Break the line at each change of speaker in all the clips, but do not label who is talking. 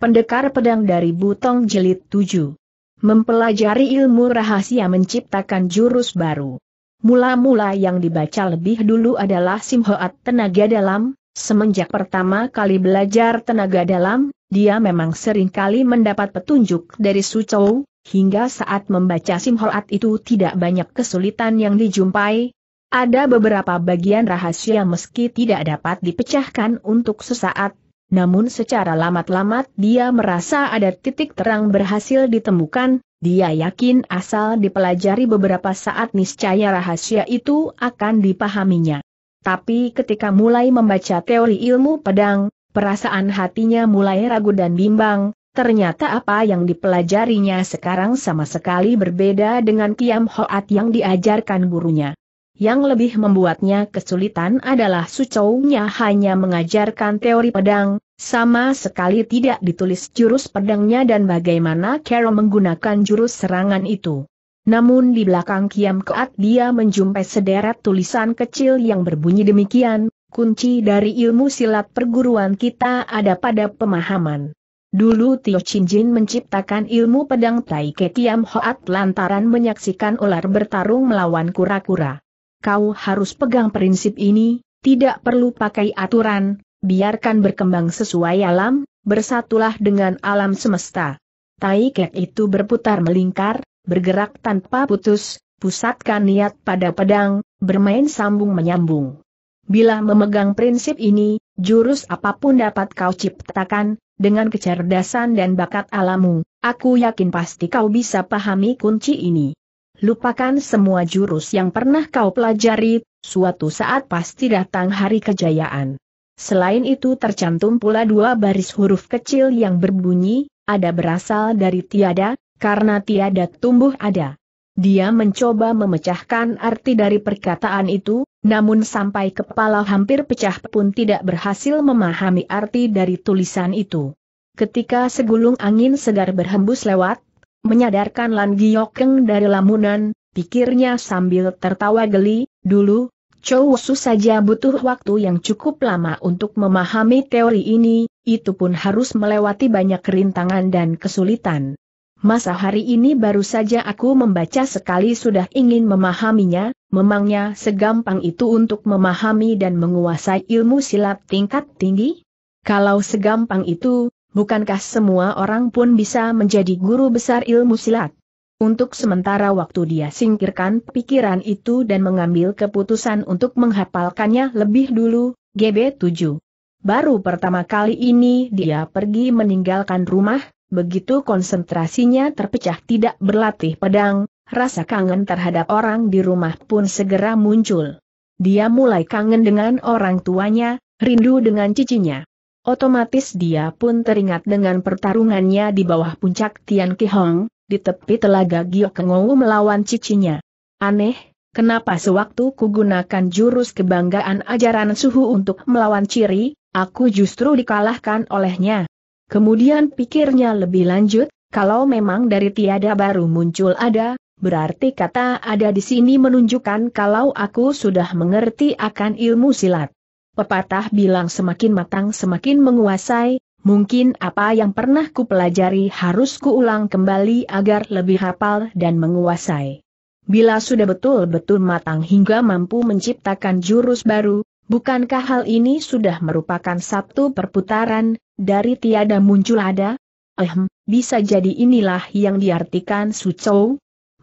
Pendekar Pedang dari Butong Jelit 7 Mempelajari ilmu rahasia menciptakan jurus baru Mula-mula yang dibaca lebih dulu adalah Simhoat Tenaga Dalam, semenjak pertama kali belajar tenaga dalam, dia memang sering kali mendapat petunjuk dari Sucou, hingga saat membaca Simhoat itu tidak banyak kesulitan yang dijumpai, ada beberapa bagian rahasia meski tidak dapat dipecahkan untuk sesaat, namun secara lamat-lamat dia merasa ada titik terang berhasil ditemukan, dia yakin asal dipelajari beberapa saat niscaya rahasia itu akan dipahaminya. Tapi ketika mulai membaca teori ilmu pedang, perasaan hatinya mulai ragu dan bimbang, ternyata apa yang dipelajarinya sekarang sama sekali berbeda dengan Kiam Hoat yang diajarkan gurunya. Yang lebih membuatnya kesulitan adalah Sucownya hanya mengajarkan teori pedang, sama sekali tidak ditulis jurus pedangnya dan bagaimana Carol menggunakan jurus serangan itu. Namun di belakang Kiam Keat dia menjumpai sederet tulisan kecil yang berbunyi demikian, kunci dari ilmu silat perguruan kita ada pada pemahaman. Dulu Tio Chin Jin menciptakan ilmu pedang Tai Ke Kiam Hoat lantaran menyaksikan ular bertarung melawan kura-kura kau harus pegang prinsip ini, tidak perlu pakai aturan, biarkan berkembang sesuai alam, bersatulah dengan alam semesta. Tai kek itu berputar melingkar, bergerak tanpa putus, pusatkan niat pada pedang, bermain sambung menyambung. Bila memegang prinsip ini, jurus apapun dapat kau ciptakan, dengan kecerdasan dan bakat alamu, aku yakin pasti kau bisa pahami kunci ini. Lupakan semua jurus yang pernah kau pelajari, suatu saat pasti datang hari kejayaan. Selain itu tercantum pula dua baris huruf kecil yang berbunyi, ada berasal dari tiada, karena tiada tumbuh ada. Dia mencoba memecahkan arti dari perkataan itu, namun sampai kepala hampir pecah pun tidak berhasil memahami arti dari tulisan itu. Ketika segulung angin segar berhembus lewat, Menyadarkan Lan Giokeng dari lamunan, pikirnya sambil tertawa geli, dulu, Chou Su saja butuh waktu yang cukup lama untuk memahami teori ini, itu pun harus melewati banyak rintangan dan kesulitan. Masa hari ini baru saja aku membaca sekali sudah ingin memahaminya, memangnya segampang itu untuk memahami dan menguasai ilmu silat tingkat tinggi? Kalau segampang itu, bukankah semua orang pun bisa menjadi guru besar ilmu silat? Untuk sementara waktu dia singkirkan pikiran itu dan mengambil keputusan untuk menghafalkannya lebih dulu, GB7. Baru pertama kali ini dia pergi meninggalkan rumah, begitu konsentrasinya terpecah tidak berlatih pedang, rasa kangen terhadap orang di rumah pun segera muncul. Dia mulai kangen dengan orang tuanya, rindu dengan cicinya. Otomatis dia pun teringat dengan pertarungannya di bawah puncak Tian Ki Hong, di tepi telaga Giokengou melawan cicinya. Aneh, kenapa sewaktu ku gunakan jurus kebanggaan ajaran suhu untuk melawan ciri, aku justru dikalahkan olehnya. Kemudian pikirnya lebih lanjut, kalau memang dari tiada baru muncul ada, berarti kata ada di sini menunjukkan kalau aku sudah mengerti akan ilmu silat. Pepatah bilang semakin matang semakin menguasai, mungkin apa yang pernah ku pelajari harus ulang kembali agar lebih hafal dan menguasai. Bila sudah betul-betul matang hingga mampu menciptakan jurus baru, bukankah hal ini sudah merupakan satu perputaran, dari tiada muncul ada? Ehm, bisa jadi inilah yang diartikan Su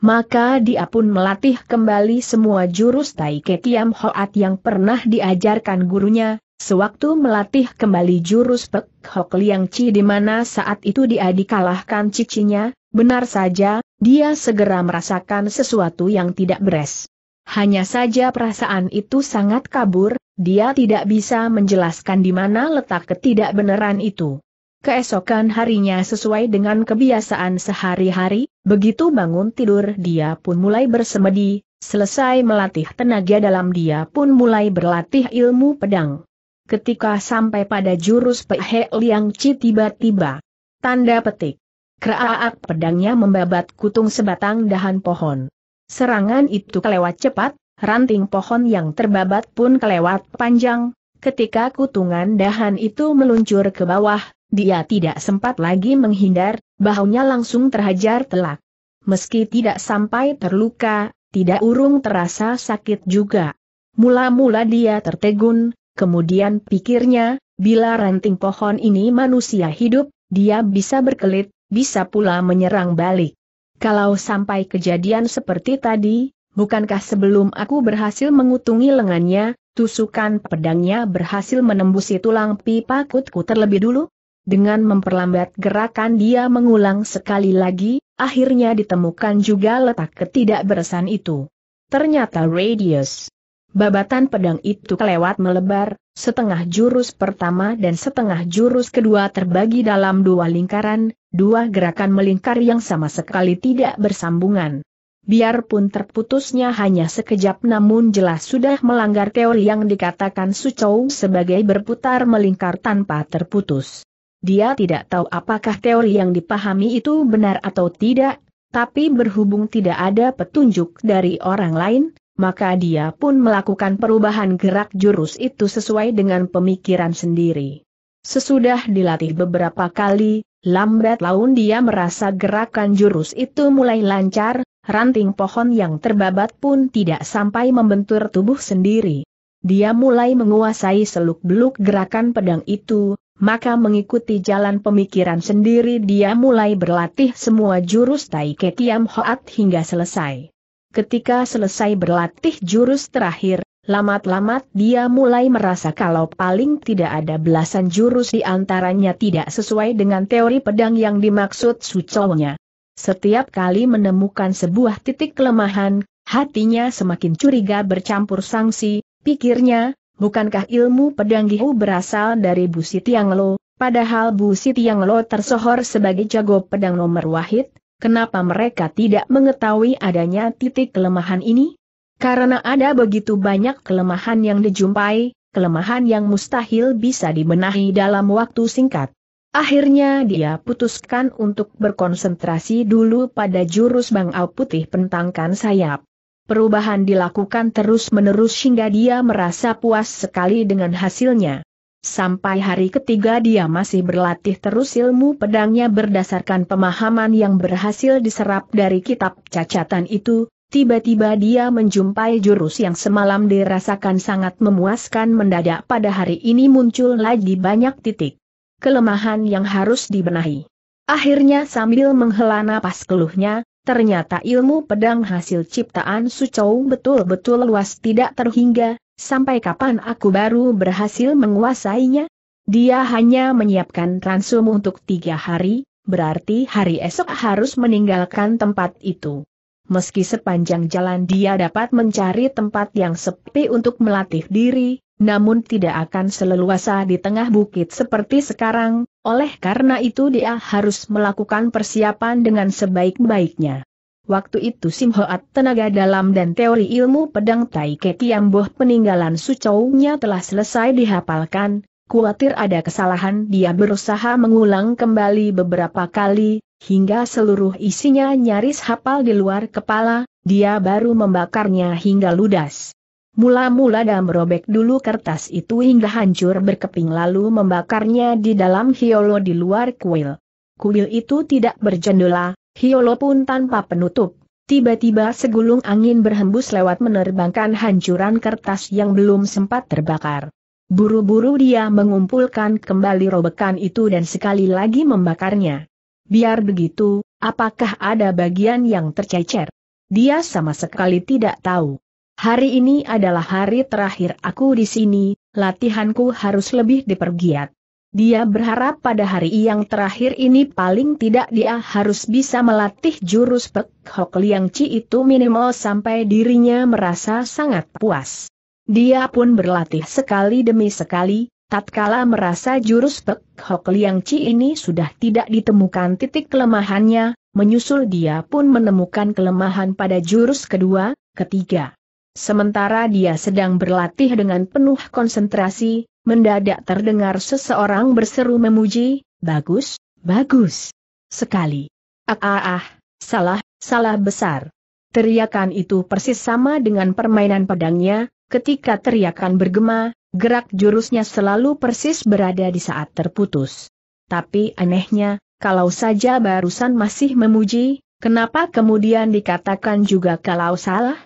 maka dia pun melatih kembali semua jurus Tai Tiam Hoat yang pernah diajarkan gurunya, sewaktu melatih kembali jurus Pek Hok Liang Chi di mana saat itu dia dikalahkan cicinya, benar saja, dia segera merasakan sesuatu yang tidak beres. Hanya saja perasaan itu sangat kabur, dia tidak bisa menjelaskan di mana letak ketidakbenaran itu. Keesokan harinya sesuai dengan kebiasaan sehari-hari, begitu bangun tidur dia pun mulai bersemedi, selesai melatih tenaga dalam dia pun mulai berlatih ilmu pedang. Ketika sampai pada jurus Pehe Liang Ci tiba-tiba. Tanda petik. Keraak pedangnya membabat kutung sebatang dahan pohon. Serangan itu kelewat cepat, ranting pohon yang terbabat pun kelewat panjang, Ketika kutungan dahan itu meluncur ke bawah, dia tidak sempat lagi menghindar, bahunya langsung terhajar telak. Meski tidak sampai terluka, tidak urung terasa sakit juga. Mula-mula dia tertegun, kemudian pikirnya, bila ranting pohon ini manusia hidup, dia bisa berkelit, bisa pula menyerang balik. Kalau sampai kejadian seperti tadi, bukankah sebelum aku berhasil mengutungi lengannya, tusukan pedangnya berhasil menembusi tulang pipa kutku terlebih dulu? Dengan memperlambat gerakan dia mengulang sekali lagi, akhirnya ditemukan juga letak ketidakberesan itu. Ternyata radius. Babatan pedang itu kelewat melebar, setengah jurus pertama dan setengah jurus kedua terbagi dalam dua lingkaran, dua gerakan melingkar yang sama sekali tidak bersambungan. Biarpun terputusnya hanya sekejap namun jelas sudah melanggar teori yang dikatakan Sucou sebagai berputar melingkar tanpa terputus. Dia tidak tahu apakah teori yang dipahami itu benar atau tidak, tapi berhubung tidak ada petunjuk dari orang lain, maka dia pun melakukan perubahan gerak jurus itu sesuai dengan pemikiran sendiri. Sesudah dilatih beberapa kali, lambat laun dia merasa gerakan jurus itu mulai lancar, ranting pohon yang terbabat pun tidak sampai membentur tubuh sendiri. Dia mulai menguasai seluk-beluk gerakan pedang itu, maka mengikuti jalan pemikiran sendiri dia mulai berlatih semua jurus Tai Ke Kiam Hoat hingga selesai. Ketika selesai berlatih jurus terakhir, lamat-lamat dia mulai merasa kalau paling tidak ada belasan jurus di antaranya tidak sesuai dengan teori pedang yang dimaksud suconya. Setiap kali menemukan sebuah titik kelemahan, hatinya semakin curiga bercampur sanksi, pikirnya, bukankah ilmu pedang Gihu berasal dari Bu Sitiang Lo, padahal Bu Sitiang Lo tersohor sebagai jago pedang nomor wahid, kenapa mereka tidak mengetahui adanya titik kelemahan ini? Karena ada begitu banyak kelemahan yang dijumpai, kelemahan yang mustahil bisa dibenahi dalam waktu singkat. Akhirnya dia putuskan untuk berkonsentrasi dulu pada jurus Bang Au Putih Pentangkan Sayap. Perubahan dilakukan terus-menerus hingga dia merasa puas sekali dengan hasilnya. Sampai hari ketiga dia masih berlatih terus ilmu pedangnya berdasarkan pemahaman yang berhasil diserap dari kitab cacatan itu, tiba-tiba dia menjumpai jurus yang semalam dirasakan sangat memuaskan mendadak pada hari ini muncul lagi banyak titik. Kelemahan yang harus dibenahi. Akhirnya sambil menghela napas keluhnya, Ternyata ilmu pedang hasil ciptaan Sucou betul-betul luas tidak terhingga, sampai kapan aku baru berhasil menguasainya? Dia hanya menyiapkan ransum untuk tiga hari, berarti hari esok harus meninggalkan tempat itu. Meski sepanjang jalan dia dapat mencari tempat yang sepi untuk melatih diri, namun tidak akan seleluasa di tengah bukit seperti sekarang, oleh karena itu dia harus melakukan persiapan dengan sebaik-baiknya. Waktu itu Sim Hoat tenaga dalam dan teori ilmu pedang Tai boh peninggalan sucaunya telah selesai dihafalkan, kuatir ada kesalahan dia berusaha mengulang kembali beberapa kali, hingga seluruh isinya nyaris hafal di luar kepala, dia baru membakarnya hingga ludas. Mula-mula dia merobek dulu kertas itu hingga hancur berkeping lalu membakarnya di dalam hiolo di luar kuil. Kuil itu tidak berjendela, hiolo pun tanpa penutup. Tiba-tiba segulung angin berhembus lewat menerbangkan hancuran kertas yang belum sempat terbakar. Buru-buru dia mengumpulkan kembali robekan itu dan sekali lagi membakarnya. Biar begitu, apakah ada bagian yang tercecer? Dia sama sekali tidak tahu. Hari ini adalah hari terakhir aku di sini, latihanku harus lebih dipergiat. Dia berharap pada hari yang terakhir ini paling tidak dia harus bisa melatih jurus Pek Hok Liang Chi itu minimal sampai dirinya merasa sangat puas. Dia pun berlatih sekali demi sekali, tatkala merasa jurus Pek Hok Liang Chi ini sudah tidak ditemukan titik kelemahannya, menyusul dia pun menemukan kelemahan pada jurus kedua, ketiga. Sementara dia sedang berlatih dengan penuh konsentrasi, mendadak terdengar seseorang berseru memuji, bagus, bagus. Sekali. Ah ah ah, salah, salah besar. Teriakan itu persis sama dengan permainan pedangnya, ketika teriakan bergema, gerak jurusnya selalu persis berada di saat terputus. Tapi anehnya, kalau saja barusan masih memuji, kenapa kemudian dikatakan juga kalau salah?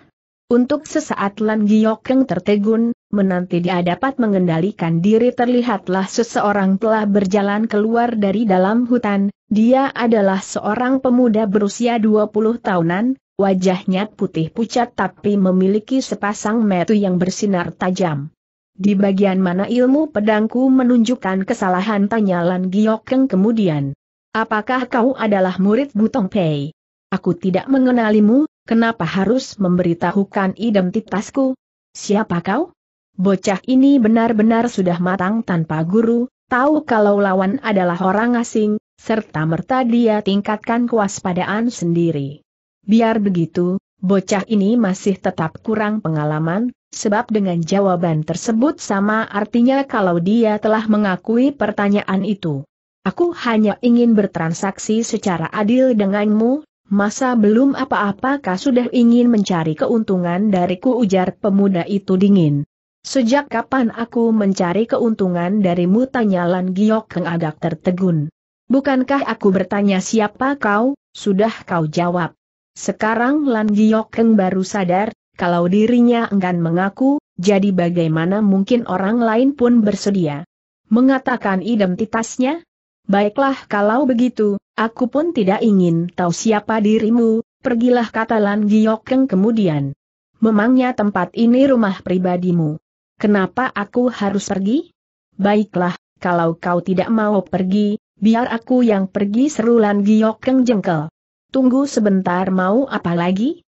Untuk sesaat Lan Giokeng tertegun, menanti dia dapat mengendalikan diri terlihatlah seseorang telah berjalan keluar dari dalam hutan, dia adalah seorang pemuda berusia 20 tahunan, wajahnya putih pucat tapi memiliki sepasang metu yang bersinar tajam. Di bagian mana ilmu pedangku menunjukkan kesalahan tanya Lan Giokeng kemudian. Apakah kau adalah murid Butong Pei? Aku tidak mengenalimu, Kenapa harus memberitahukan identitasku? Siapa kau? Bocah ini benar-benar sudah matang tanpa guru, tahu kalau lawan adalah orang asing, serta merta dia tingkatkan kewaspadaan sendiri. Biar begitu, bocah ini masih tetap kurang pengalaman, sebab dengan jawaban tersebut sama artinya kalau dia telah mengakui pertanyaan itu. Aku hanya ingin bertransaksi secara adil denganmu, Masa belum apa-apa kah sudah ingin mencari keuntungan dariku ujar pemuda itu dingin. Sejak kapan aku mencari keuntungan darimu tanya Lan Giok agak tertegun. Bukankah aku bertanya siapa kau, sudah kau jawab. Sekarang Lan Giok baru sadar, kalau dirinya enggan mengaku, jadi bagaimana mungkin orang lain pun bersedia mengatakan identitasnya? Baiklah kalau begitu, aku pun tidak ingin tahu siapa dirimu, pergilah kata Lan Giokeng kemudian. Memangnya tempat ini rumah pribadimu. Kenapa aku harus pergi? Baiklah, kalau kau tidak mau pergi, biar aku yang pergi seru Lan Giokeng jengkel. Tunggu sebentar mau apa lagi?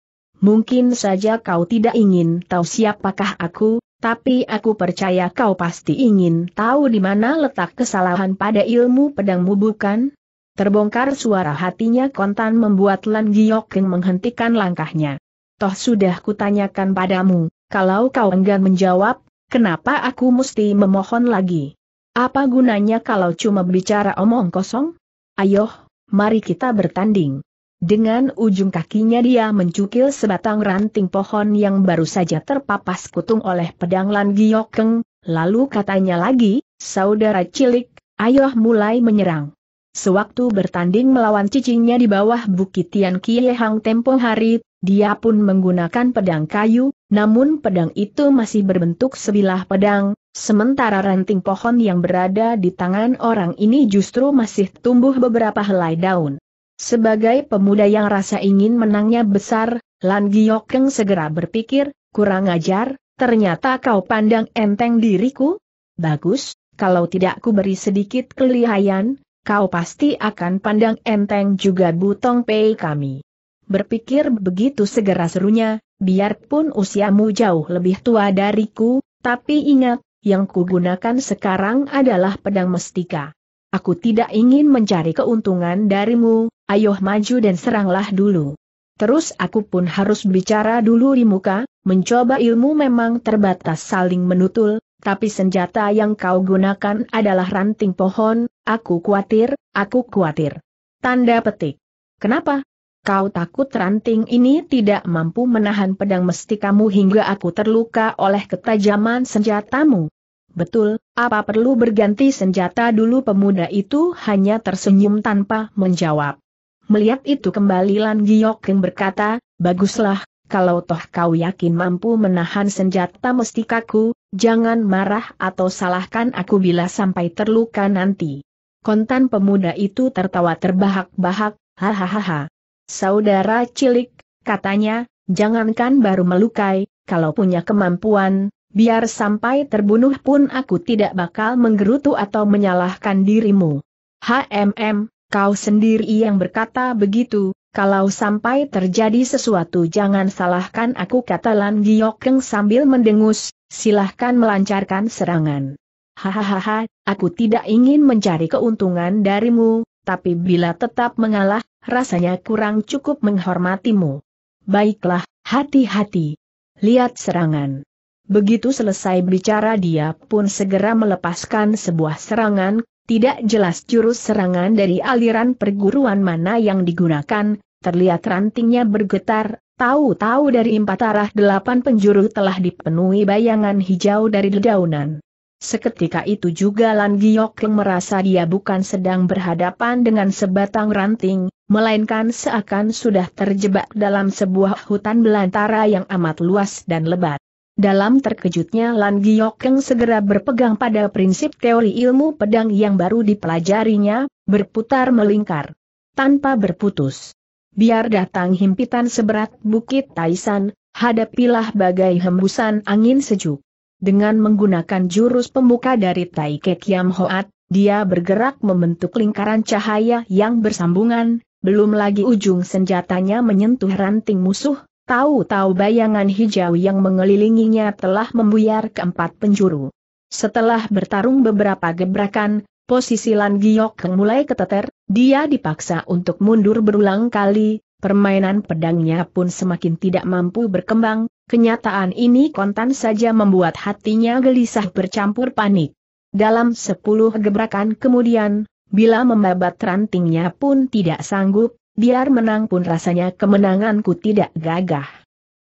Mungkin saja kau tidak ingin tahu siapakah aku, tapi aku percaya kau pasti ingin tahu di mana letak kesalahan pada ilmu pedangmu bukan? Terbongkar suara hatinya kontan membuat Lan Giokeng menghentikan langkahnya. Toh sudah kutanyakan padamu, kalau kau enggan menjawab, kenapa aku mesti memohon lagi? Apa gunanya kalau cuma bicara omong kosong? Ayo, mari kita bertanding. Dengan ujung kakinya dia mencukil sebatang ranting pohon yang baru saja terpapas kutung oleh pedang Lan Giokeng, lalu katanya lagi, saudara cilik, ayo mulai menyerang. Sewaktu bertanding melawan cicingnya di bawah bukit Tian Kie Hang tempo hari, dia pun menggunakan pedang kayu, namun pedang itu masih berbentuk sebilah pedang, sementara ranting pohon yang berada di tangan orang ini justru masih tumbuh beberapa helai daun. Sebagai pemuda yang rasa ingin menangnya besar, Lan Giokeng segera berpikir, kurang ajar, ternyata kau pandang enteng diriku? Bagus, kalau tidak ku beri sedikit kelihayan, kau pasti akan pandang enteng juga butong pei kami. Berpikir begitu segera serunya, biarpun usiamu jauh lebih tua dariku, tapi ingat, yang kugunakan sekarang adalah pedang mestika. Aku tidak ingin mencari keuntungan darimu, ayo maju dan seranglah dulu. Terus aku pun harus bicara dulu di muka, mencoba ilmu memang terbatas saling menutul, tapi senjata yang kau gunakan adalah ranting pohon, aku khawatir, aku khawatir. Tanda petik. Kenapa? Kau takut ranting ini tidak mampu menahan pedang mesti kamu hingga aku terluka oleh ketajaman senjatamu. Betul, apa perlu berganti senjata dulu pemuda itu hanya tersenyum tanpa menjawab. Melihat itu kembali Lan yang berkata, baguslah, kalau toh kau yakin mampu menahan senjata mustikaku, jangan marah atau salahkan aku bila sampai terluka nanti. Kontan pemuda itu tertawa terbahak-bahak, hahaha. Saudara cilik, katanya, jangankan baru melukai, kalau punya kemampuan, Biar sampai terbunuh pun aku tidak bakal menggerutu atau menyalahkan dirimu. HMM, kau sendiri yang berkata begitu, kalau sampai terjadi sesuatu jangan salahkan aku kata Lan Giokeng sambil mendengus, silahkan melancarkan serangan. Hahaha, aku tidak ingin mencari keuntungan darimu, tapi bila tetap mengalah, rasanya kurang cukup menghormatimu. Baiklah, hati-hati. Lihat serangan. Begitu selesai bicara dia pun segera melepaskan sebuah serangan, tidak jelas jurus serangan dari aliran perguruan mana yang digunakan, terlihat rantingnya bergetar, tahu-tahu dari empat arah delapan penjuru telah dipenuhi bayangan hijau dari dedaunan. Seketika itu juga Lan Giok yang merasa dia bukan sedang berhadapan dengan sebatang ranting, melainkan seakan sudah terjebak dalam sebuah hutan belantara yang amat luas dan lebat. Dalam terkejutnya Lan Giokeng segera berpegang pada prinsip teori ilmu pedang yang baru dipelajarinya, berputar melingkar. Tanpa berputus. Biar datang himpitan seberat bukit Taisan, hadapilah bagai hembusan angin sejuk. Dengan menggunakan jurus pembuka dari Kek Yam Hoat, dia bergerak membentuk lingkaran cahaya yang bersambungan, belum lagi ujung senjatanya menyentuh ranting musuh, Tahu-tahu bayangan hijau yang mengelilinginya telah membuyar keempat penjuru. Setelah bertarung beberapa gebrakan, posisi Lan Giok mulai keteter, dia dipaksa untuk mundur berulang kali, permainan pedangnya pun semakin tidak mampu berkembang, kenyataan ini kontan saja membuat hatinya gelisah bercampur panik. Dalam sepuluh gebrakan kemudian, bila membabat rantingnya pun tidak sanggup, Biar menang pun rasanya kemenanganku tidak gagah.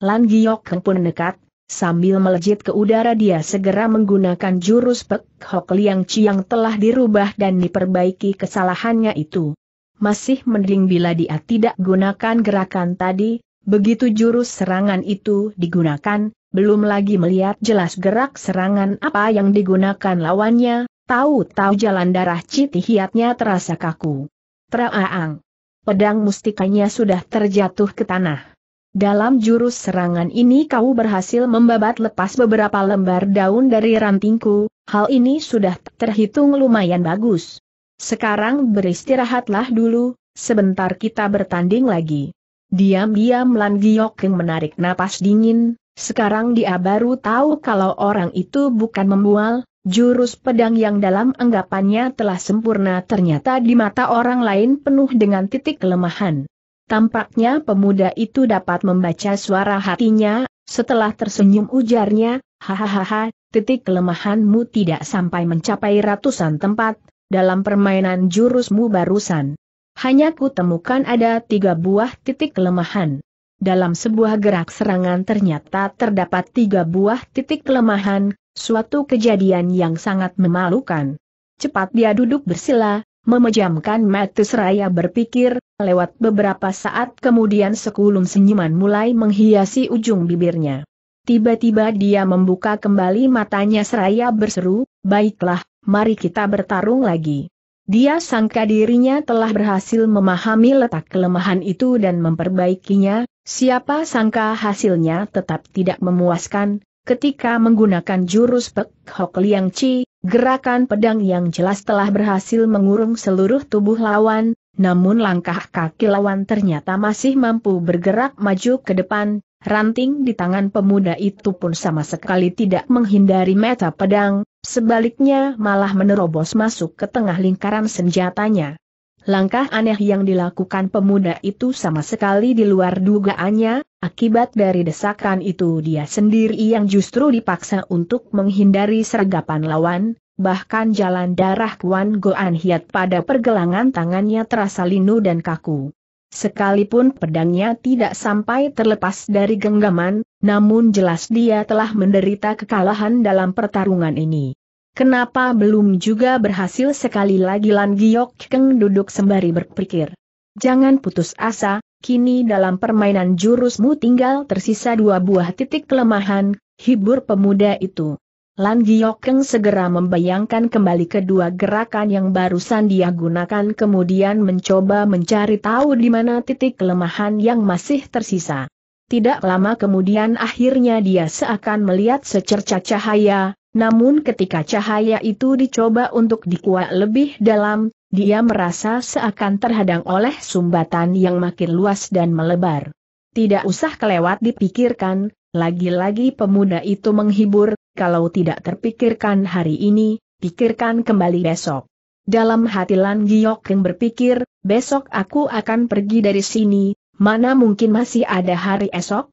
Lan Giok Heng pun nekat, sambil melejit ke udara dia segera menggunakan jurus Pek Hok Liang Chiang telah dirubah dan diperbaiki kesalahannya itu. Masih mending bila dia tidak gunakan gerakan tadi, begitu jurus serangan itu digunakan, belum lagi melihat jelas gerak serangan apa yang digunakan lawannya, tahu-tahu jalan darah citihiatnya terasa kaku. Teraang pedang mustikanya sudah terjatuh ke tanah. Dalam jurus serangan ini kau berhasil membabat lepas beberapa lembar daun dari rantingku, hal ini sudah terhitung lumayan bagus. Sekarang beristirahatlah dulu, sebentar kita bertanding lagi. Diam-diam Lan Giokeng menarik napas dingin, sekarang dia baru tahu kalau orang itu bukan membual, Jurus pedang yang dalam anggapannya telah sempurna ternyata di mata orang lain penuh dengan titik kelemahan. Tampaknya pemuda itu dapat membaca suara hatinya, setelah tersenyum ujarnya, hahaha, titik kelemahanmu tidak sampai mencapai ratusan tempat, dalam permainan jurusmu barusan. Hanya kutemukan ada tiga buah titik kelemahan. Dalam sebuah gerak serangan ternyata terdapat tiga buah titik kelemahan, Suatu kejadian yang sangat memalukan. Cepat dia duduk bersila, memejamkan mata seraya berpikir, lewat beberapa saat kemudian sekulum senyuman mulai menghiasi ujung bibirnya. Tiba-tiba dia membuka kembali matanya seraya berseru, baiklah, mari kita bertarung lagi. Dia sangka dirinya telah berhasil memahami letak kelemahan itu dan memperbaikinya, siapa sangka hasilnya tetap tidak memuaskan, Ketika menggunakan jurus Pek Hok Liang Chi, gerakan pedang yang jelas telah berhasil mengurung seluruh tubuh lawan, namun langkah kaki lawan ternyata masih mampu bergerak maju ke depan, ranting di tangan pemuda itu pun sama sekali tidak menghindari meta pedang, sebaliknya malah menerobos masuk ke tengah lingkaran senjatanya. Langkah aneh yang dilakukan pemuda itu sama sekali di luar dugaannya, akibat dari desakan itu dia sendiri yang justru dipaksa untuk menghindari sergapan lawan, bahkan jalan darah Kuan Goan Hiat pada pergelangan tangannya terasa linu dan kaku. Sekalipun pedangnya tidak sampai terlepas dari genggaman, namun jelas dia telah menderita kekalahan dalam pertarungan ini. Kenapa belum juga berhasil sekali lagi Lan Giok Keng duduk sembari berpikir. Jangan putus asa, kini dalam permainan jurusmu tinggal tersisa dua buah titik kelemahan, hibur pemuda itu. Lan Giok Keng segera membayangkan kembali kedua gerakan yang barusan dia gunakan kemudian mencoba mencari tahu di mana titik kelemahan yang masih tersisa. Tidak lama kemudian akhirnya dia seakan melihat secerca cahaya, namun ketika cahaya itu dicoba untuk dikuat lebih dalam, dia merasa seakan terhadang oleh sumbatan yang makin luas dan melebar. Tidak usah kelewat dipikirkan, lagi-lagi pemuda itu menghibur, kalau tidak terpikirkan hari ini, pikirkan kembali besok. Dalam hati Lan Giok yang berpikir, besok aku akan pergi dari sini, mana mungkin masih ada hari esok?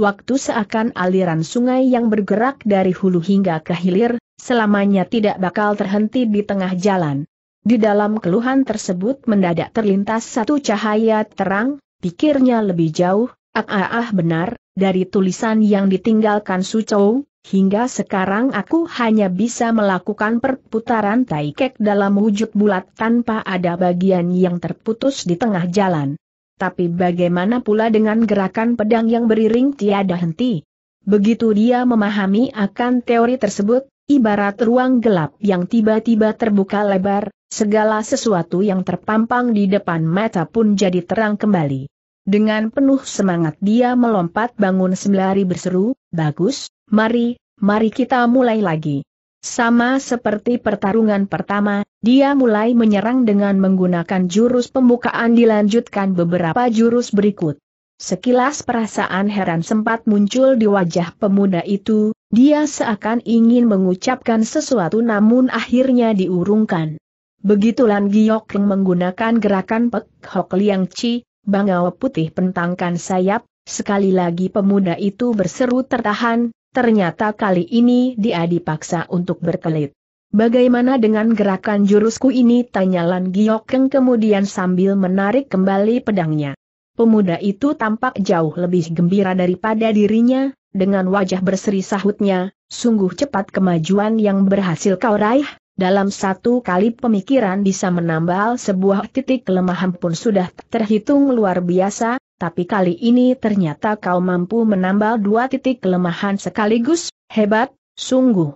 waktu seakan aliran sungai yang bergerak dari hulu hingga ke hilir, selamanya tidak bakal terhenti di tengah jalan. Di dalam keluhan tersebut mendadak terlintas satu cahaya terang, pikirnya lebih jauh, ah ah, ah benar, dari tulisan yang ditinggalkan Sucou, hingga sekarang aku hanya bisa melakukan perputaran taikek dalam wujud bulat tanpa ada bagian yang terputus di tengah jalan. Tapi bagaimana pula dengan gerakan pedang yang beriring tiada henti? Begitu dia memahami akan teori tersebut, ibarat ruang gelap yang tiba-tiba terbuka lebar, segala sesuatu yang terpampang di depan mata pun jadi terang kembali. Dengan penuh semangat dia melompat bangun sembari berseru, bagus, mari, mari kita mulai lagi. Sama seperti pertarungan pertama, dia mulai menyerang dengan menggunakan jurus pembukaan dilanjutkan beberapa jurus berikut. Sekilas perasaan heran sempat muncul di wajah pemuda itu, dia seakan ingin mengucapkan sesuatu namun akhirnya diurungkan. Begitulah Giok Giok menggunakan gerakan Pek Hok Liang Chi, Bangau Putih pentangkan sayap, sekali lagi pemuda itu berseru tertahan, ternyata kali ini dia dipaksa untuk berkelit. Bagaimana dengan gerakan jurusku ini? Tanya Lan Giokeng kemudian sambil menarik kembali pedangnya. Pemuda itu tampak jauh lebih gembira daripada dirinya, dengan wajah berseri sahutnya, sungguh cepat kemajuan yang berhasil kau raih, dalam satu kali pemikiran bisa menambal sebuah titik kelemahan pun sudah terhitung luar biasa, tapi kali ini ternyata kau mampu menambal dua titik kelemahan sekaligus, hebat, sungguh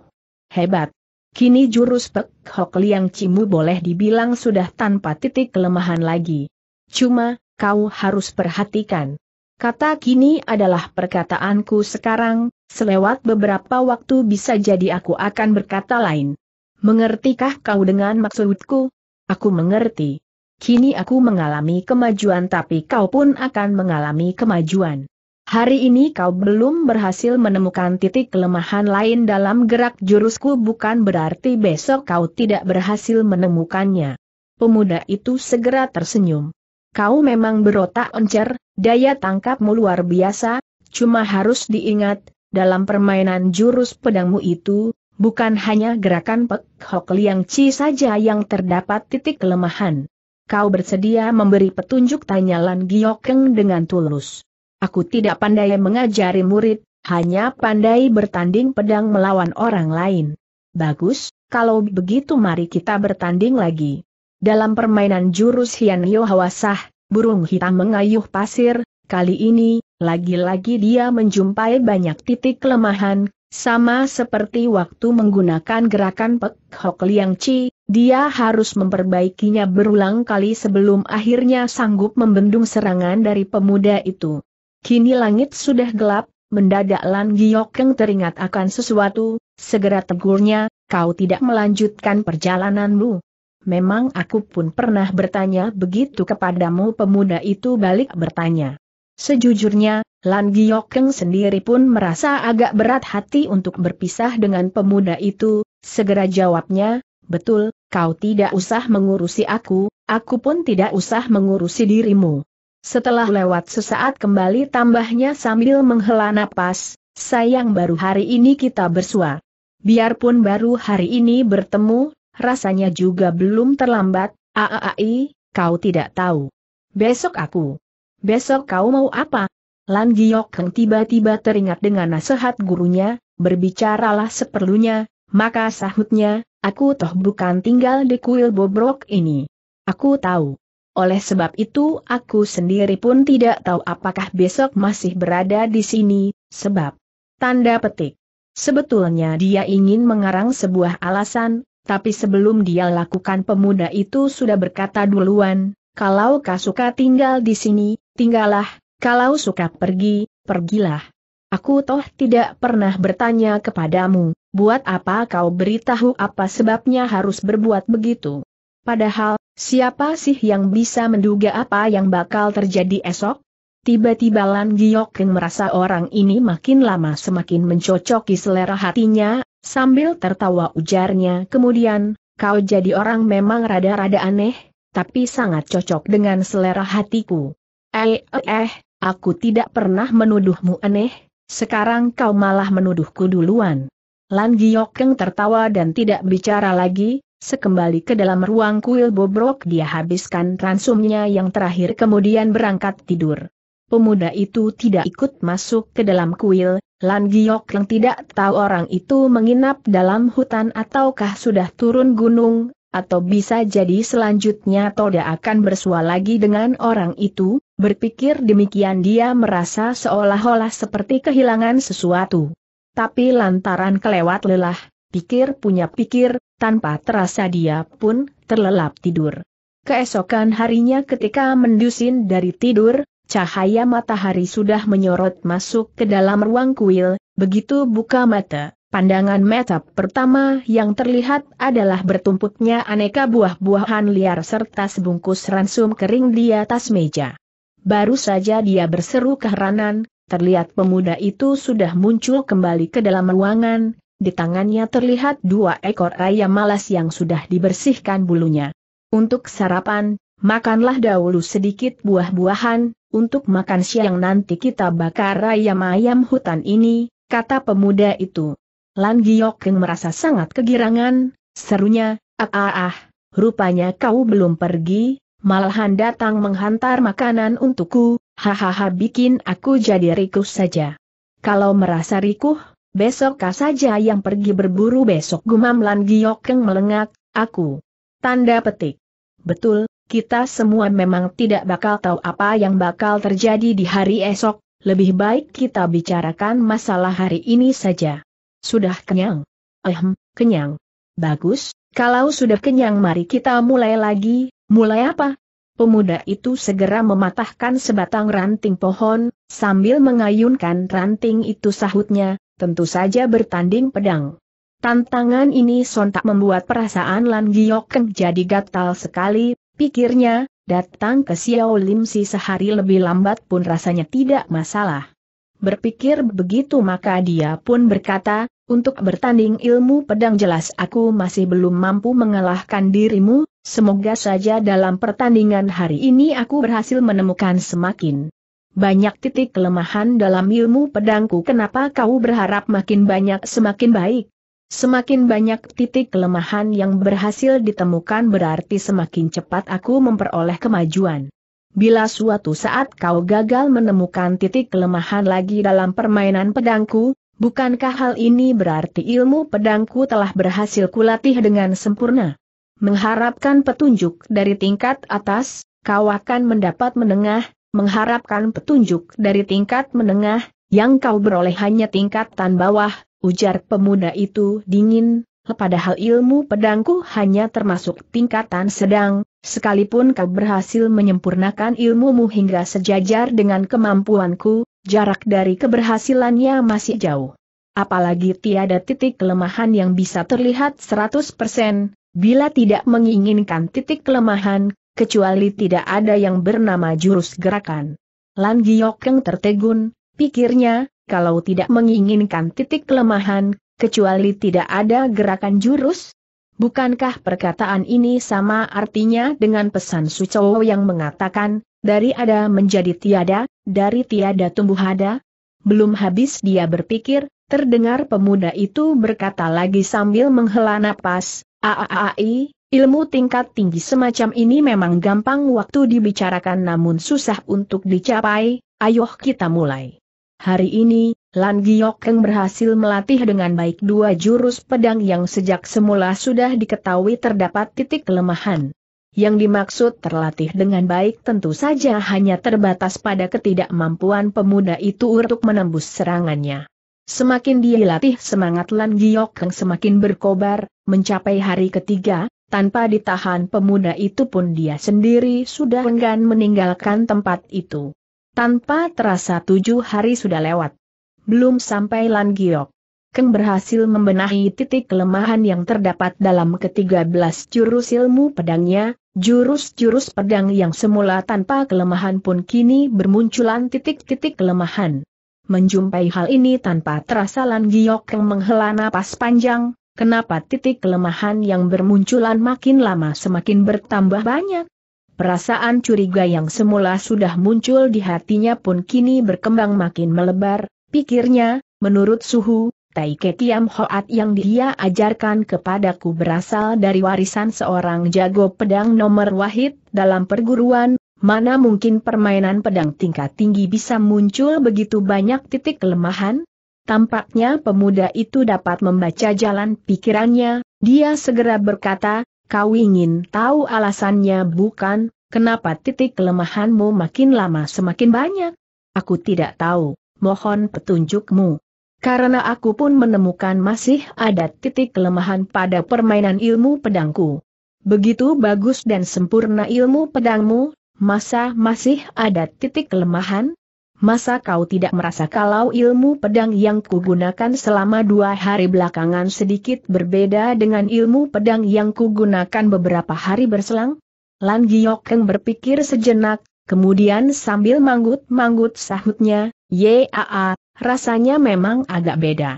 hebat. Kini jurus Pek Hok Liang Cimu boleh dibilang sudah tanpa titik kelemahan lagi. Cuma, kau harus perhatikan. Kata kini adalah perkataanku sekarang, selewat beberapa waktu bisa jadi aku akan berkata lain. Mengertikah kau dengan maksudku? Aku mengerti. Kini aku mengalami kemajuan tapi kau pun akan mengalami kemajuan. Hari ini kau belum berhasil menemukan titik kelemahan lain dalam gerak jurusku bukan berarti besok kau tidak berhasil menemukannya. Pemuda itu segera tersenyum. Kau memang berotak encer, daya tangkapmu luar biasa, cuma harus diingat, dalam permainan jurus pedangmu itu, bukan hanya gerakan Pek Hok Liang Chi saja yang terdapat titik kelemahan. Kau bersedia memberi petunjuk tanyalan Lan Giokeng dengan tulus. Aku tidak pandai mengajari murid, hanya pandai bertanding pedang melawan orang lain. Bagus, kalau begitu mari kita bertanding lagi. Dalam permainan jurus Hian Yo Hawasah, burung hitam mengayuh pasir, kali ini, lagi-lagi dia menjumpai banyak titik kelemahan, sama seperti waktu menggunakan gerakan Pek Hok Liang Chi, dia harus memperbaikinya berulang kali sebelum akhirnya sanggup membendung serangan dari pemuda itu. Kini langit sudah gelap, mendadak Lan Giokeng teringat akan sesuatu, segera tegurnya, kau tidak melanjutkan perjalananmu. Memang aku pun pernah bertanya begitu kepadamu pemuda itu balik bertanya. Sejujurnya, Lan Giokeng sendiri pun merasa agak berat hati untuk berpisah dengan pemuda itu, segera jawabnya, betul, kau tidak usah mengurusi aku, aku pun tidak usah mengurusi dirimu. Setelah lewat sesaat kembali tambahnya sambil menghela napas, sayang baru hari ini kita bersua. Biarpun baru hari ini bertemu, rasanya juga belum terlambat, aaai, kau tidak tahu. Besok aku. Besok kau mau apa? Lan Giok tiba-tiba teringat dengan nasihat gurunya, berbicaralah seperlunya, maka sahutnya, aku toh bukan tinggal di kuil bobrok ini. Aku tahu. Oleh sebab itu aku sendiri pun tidak tahu apakah besok masih berada di sini, sebab tanda petik. Sebetulnya dia ingin mengarang sebuah alasan, tapi sebelum dia lakukan pemuda itu sudah berkata duluan, kalau kau suka tinggal di sini, tinggallah, kalau suka pergi, pergilah. Aku toh tidak pernah bertanya kepadamu, buat apa kau beritahu apa sebabnya harus berbuat begitu. Padahal, siapa sih yang bisa menduga apa yang bakal terjadi esok? Tiba-tiba Lan Giokeng merasa orang ini makin lama semakin mencocoki selera hatinya, sambil tertawa ujarnya kemudian, kau jadi orang memang rada-rada aneh, tapi sangat cocok dengan selera hatiku. Eh, eh, eh, aku tidak pernah menuduhmu aneh, sekarang kau malah menuduhku duluan. Lan Giokeng tertawa dan tidak bicara lagi, Sekembali ke dalam ruang kuil bobrok dia habiskan ransumnya yang terakhir kemudian berangkat tidur. Pemuda itu tidak ikut masuk ke dalam kuil, Lan Giok yang tidak tahu orang itu menginap dalam hutan ataukah sudah turun gunung, atau bisa jadi selanjutnya Toda akan bersua lagi dengan orang itu, berpikir demikian dia merasa seolah-olah seperti kehilangan sesuatu. Tapi lantaran kelewat lelah, pikir punya pikir, tanpa terasa dia pun terlelap tidur. Keesokan harinya ketika mendusin dari tidur, cahaya matahari sudah menyorot masuk ke dalam ruang kuil, begitu buka mata. Pandangan mata pertama yang terlihat adalah bertumpuknya aneka buah-buahan liar serta sebungkus ransum kering di atas meja. Baru saja dia berseru keheranan, terlihat pemuda itu sudah muncul kembali ke dalam ruangan, di tangannya terlihat dua ekor ayam malas yang sudah dibersihkan bulunya. Untuk sarapan, makanlah dahulu sedikit buah-buahan, untuk makan siang nanti kita bakar ayam-ayam hutan ini, kata pemuda itu. Lan Keng merasa sangat kegirangan, serunya, ah ah ah, rupanya kau belum pergi, malahan datang menghantar makanan untukku, hahaha bikin aku jadi rikuh saja. Kalau merasa rikuh, Besokkah saja yang pergi berburu besok gumam Lan Keng melengak, aku. Tanda petik. Betul, kita semua memang tidak bakal tahu apa yang bakal terjadi di hari esok, lebih baik kita bicarakan masalah hari ini saja. Sudah kenyang? Ehem, kenyang. Bagus, kalau sudah kenyang mari kita mulai lagi, mulai apa? Pemuda itu segera mematahkan sebatang ranting pohon, sambil mengayunkan ranting itu sahutnya, tentu saja bertanding pedang. Tantangan ini sontak membuat perasaan Lan Giokeng jadi gatal sekali, pikirnya, datang ke Xiao Lim Si sehari lebih lambat pun rasanya tidak masalah. Berpikir begitu maka dia pun berkata, untuk bertanding ilmu pedang jelas aku masih belum mampu mengalahkan dirimu, semoga saja dalam pertandingan hari ini aku berhasil menemukan semakin banyak titik kelemahan dalam ilmu pedangku kenapa kau berharap makin banyak semakin baik? Semakin banyak titik kelemahan yang berhasil ditemukan berarti semakin cepat aku memperoleh kemajuan. Bila suatu saat kau gagal menemukan titik kelemahan lagi dalam permainan pedangku, bukankah hal ini berarti ilmu pedangku telah berhasil kulatih dengan sempurna? Mengharapkan petunjuk dari tingkat atas, kau akan mendapat menengah, mengharapkan petunjuk dari tingkat menengah, yang kau beroleh hanya tingkat tingkatan bawah, ujar pemuda itu dingin, padahal ilmu pedangku hanya termasuk tingkatan sedang, sekalipun kau berhasil menyempurnakan ilmumu hingga sejajar dengan kemampuanku, jarak dari keberhasilannya masih jauh. Apalagi tiada titik kelemahan yang bisa terlihat 100%, Bila tidak menginginkan titik kelemahan, kecuali tidak ada yang bernama jurus gerakan. Lan Giokeng tertegun, pikirnya, kalau tidak menginginkan titik kelemahan, kecuali tidak ada gerakan jurus? Bukankah perkataan ini sama artinya dengan pesan Sucowo yang mengatakan, dari ada menjadi tiada, dari tiada tumbuh ada? Belum habis dia berpikir, terdengar pemuda itu berkata lagi sambil menghela napas, Aaai, Ilmu tingkat tinggi semacam ini memang gampang waktu dibicarakan namun susah untuk dicapai, ayo kita mulai. Hari ini, Lan Giokeng berhasil melatih dengan baik dua jurus pedang yang sejak semula sudah diketahui terdapat titik kelemahan. Yang dimaksud terlatih dengan baik tentu saja hanya terbatas pada ketidakmampuan pemuda itu untuk menembus serangannya. Semakin dia latih, semangat Lan Giok Keng semakin berkobar, mencapai hari ketiga, tanpa ditahan pemuda itu pun dia sendiri sudah enggan meninggalkan tempat itu. Tanpa terasa tujuh hari sudah lewat. Belum sampai Lan Giok. Keng berhasil membenahi titik kelemahan yang terdapat dalam ketiga belas jurus ilmu pedangnya, jurus-jurus pedang yang semula tanpa kelemahan pun kini bermunculan titik-titik kelemahan. Menjumpai hal ini tanpa terasa Lan Giok Keng menghela napas panjang, Kenapa titik kelemahan yang bermunculan makin lama semakin bertambah banyak? Perasaan curiga yang semula sudah muncul di hatinya pun kini berkembang makin melebar, pikirnya, menurut Suhu, Taiketiam Hoat yang dia ajarkan kepadaku berasal dari warisan seorang jago pedang nomor wahid dalam perguruan, mana mungkin permainan pedang tingkat tinggi bisa muncul begitu banyak titik kelemahan? Tampaknya pemuda itu dapat membaca jalan pikirannya, dia segera berkata, kau ingin tahu alasannya bukan, kenapa titik kelemahanmu makin lama semakin banyak? Aku tidak tahu, mohon petunjukmu. Karena aku pun menemukan masih ada titik kelemahan pada permainan ilmu pedangku. Begitu bagus dan sempurna ilmu pedangmu, masa masih ada titik kelemahan? Masa kau tidak merasa kalau ilmu pedang yang kugunakan selama dua hari belakangan sedikit berbeda dengan ilmu pedang yang kugunakan beberapa hari berselang? Lan Giokeng berpikir sejenak, kemudian sambil manggut-manggut sahutnya, Yaa, rasanya memang agak beda.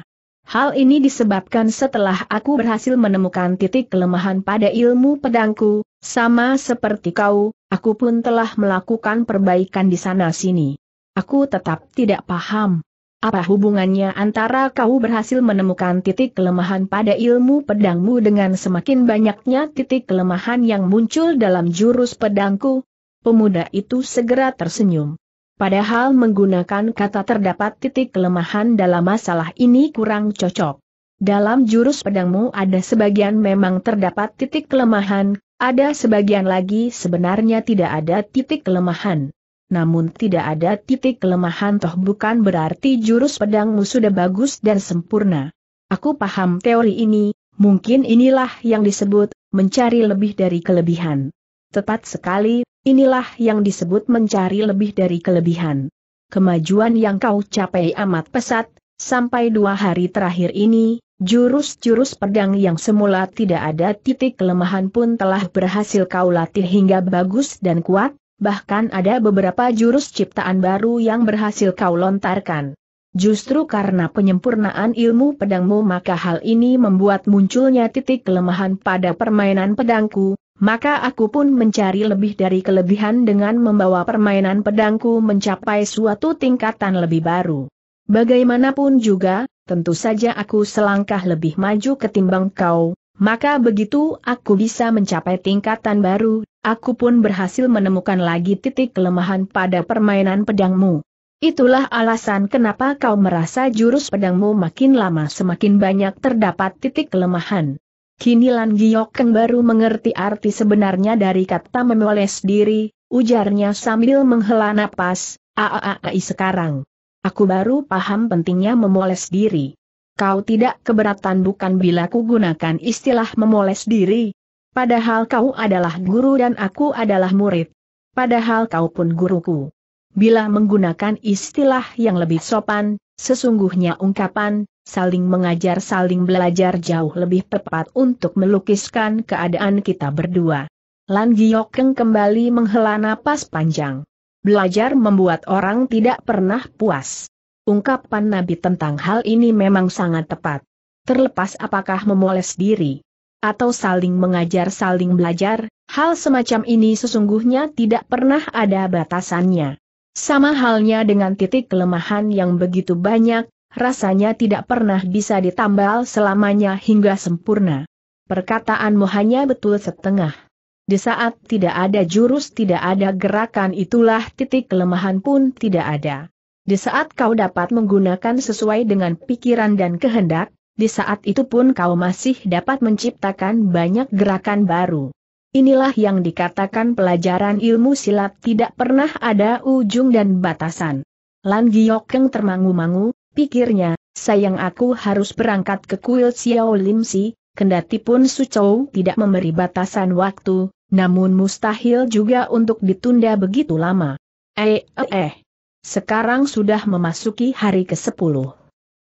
Hal ini disebabkan setelah aku berhasil menemukan titik kelemahan pada ilmu pedangku, sama seperti kau, aku pun telah melakukan perbaikan di sana-sini. Aku tetap tidak paham. Apa hubungannya antara kau berhasil menemukan titik kelemahan pada ilmu pedangmu dengan semakin banyaknya titik kelemahan yang muncul dalam jurus pedangku? Pemuda itu segera tersenyum. Padahal menggunakan kata terdapat titik kelemahan dalam masalah ini kurang cocok. Dalam jurus pedangmu ada sebagian memang terdapat titik kelemahan, ada sebagian lagi sebenarnya tidak ada titik kelemahan namun tidak ada titik kelemahan toh bukan berarti jurus pedangmu sudah bagus dan sempurna. Aku paham teori ini, mungkin inilah yang disebut, mencari lebih dari kelebihan. Tepat sekali, inilah yang disebut mencari lebih dari kelebihan. Kemajuan yang kau capai amat pesat, sampai dua hari terakhir ini, jurus-jurus pedang yang semula tidak ada titik kelemahan pun telah berhasil kau latih hingga bagus dan kuat, bahkan ada beberapa jurus ciptaan baru yang berhasil kau lontarkan. Justru karena penyempurnaan ilmu pedangmu maka hal ini membuat munculnya titik kelemahan pada permainan pedangku, maka aku pun mencari lebih dari kelebihan dengan membawa permainan pedangku mencapai suatu tingkatan lebih baru. Bagaimanapun juga, tentu saja aku selangkah lebih maju ketimbang kau, maka begitu aku bisa mencapai tingkatan baru, aku pun berhasil menemukan lagi titik kelemahan pada permainan pedangmu. Itulah alasan kenapa kau merasa jurus pedangmu makin lama semakin banyak terdapat titik kelemahan. Kini Lan Giokeng baru mengerti arti sebenarnya dari kata memoles diri, ujarnya sambil menghela napas, aaai sekarang. Aku baru paham pentingnya memoles diri. Kau tidak keberatan bukan bila ku gunakan istilah memoles diri. Padahal kau adalah guru dan aku adalah murid. Padahal kau pun guruku. Bila menggunakan istilah yang lebih sopan, sesungguhnya ungkapan, saling mengajar saling belajar jauh lebih tepat untuk melukiskan keadaan kita berdua. Lan Giyokeng kembali menghela napas panjang. Belajar membuat orang tidak pernah puas. Ungkapan Nabi tentang hal ini memang sangat tepat. Terlepas apakah memoles diri atau saling mengajar saling belajar, hal semacam ini sesungguhnya tidak pernah ada batasannya. Sama halnya dengan titik kelemahan yang begitu banyak, rasanya tidak pernah bisa ditambal selamanya hingga sempurna. Perkataanmu hanya betul setengah. Di saat tidak ada jurus tidak ada gerakan itulah titik kelemahan pun tidak ada. Di saat kau dapat menggunakan sesuai dengan pikiran dan kehendak, di saat itu pun kau masih dapat menciptakan banyak gerakan baru. Inilah yang dikatakan pelajaran ilmu silat tidak pernah ada ujung dan batasan. Lan Giokeng termangu-mangu, pikirnya, sayang aku harus berangkat ke kuil Xiao Lim Si, kendati pun Su Chou tidak memberi batasan waktu, namun mustahil juga untuk ditunda begitu lama. Eh, eh, eh. Sekarang sudah memasuki hari ke-10.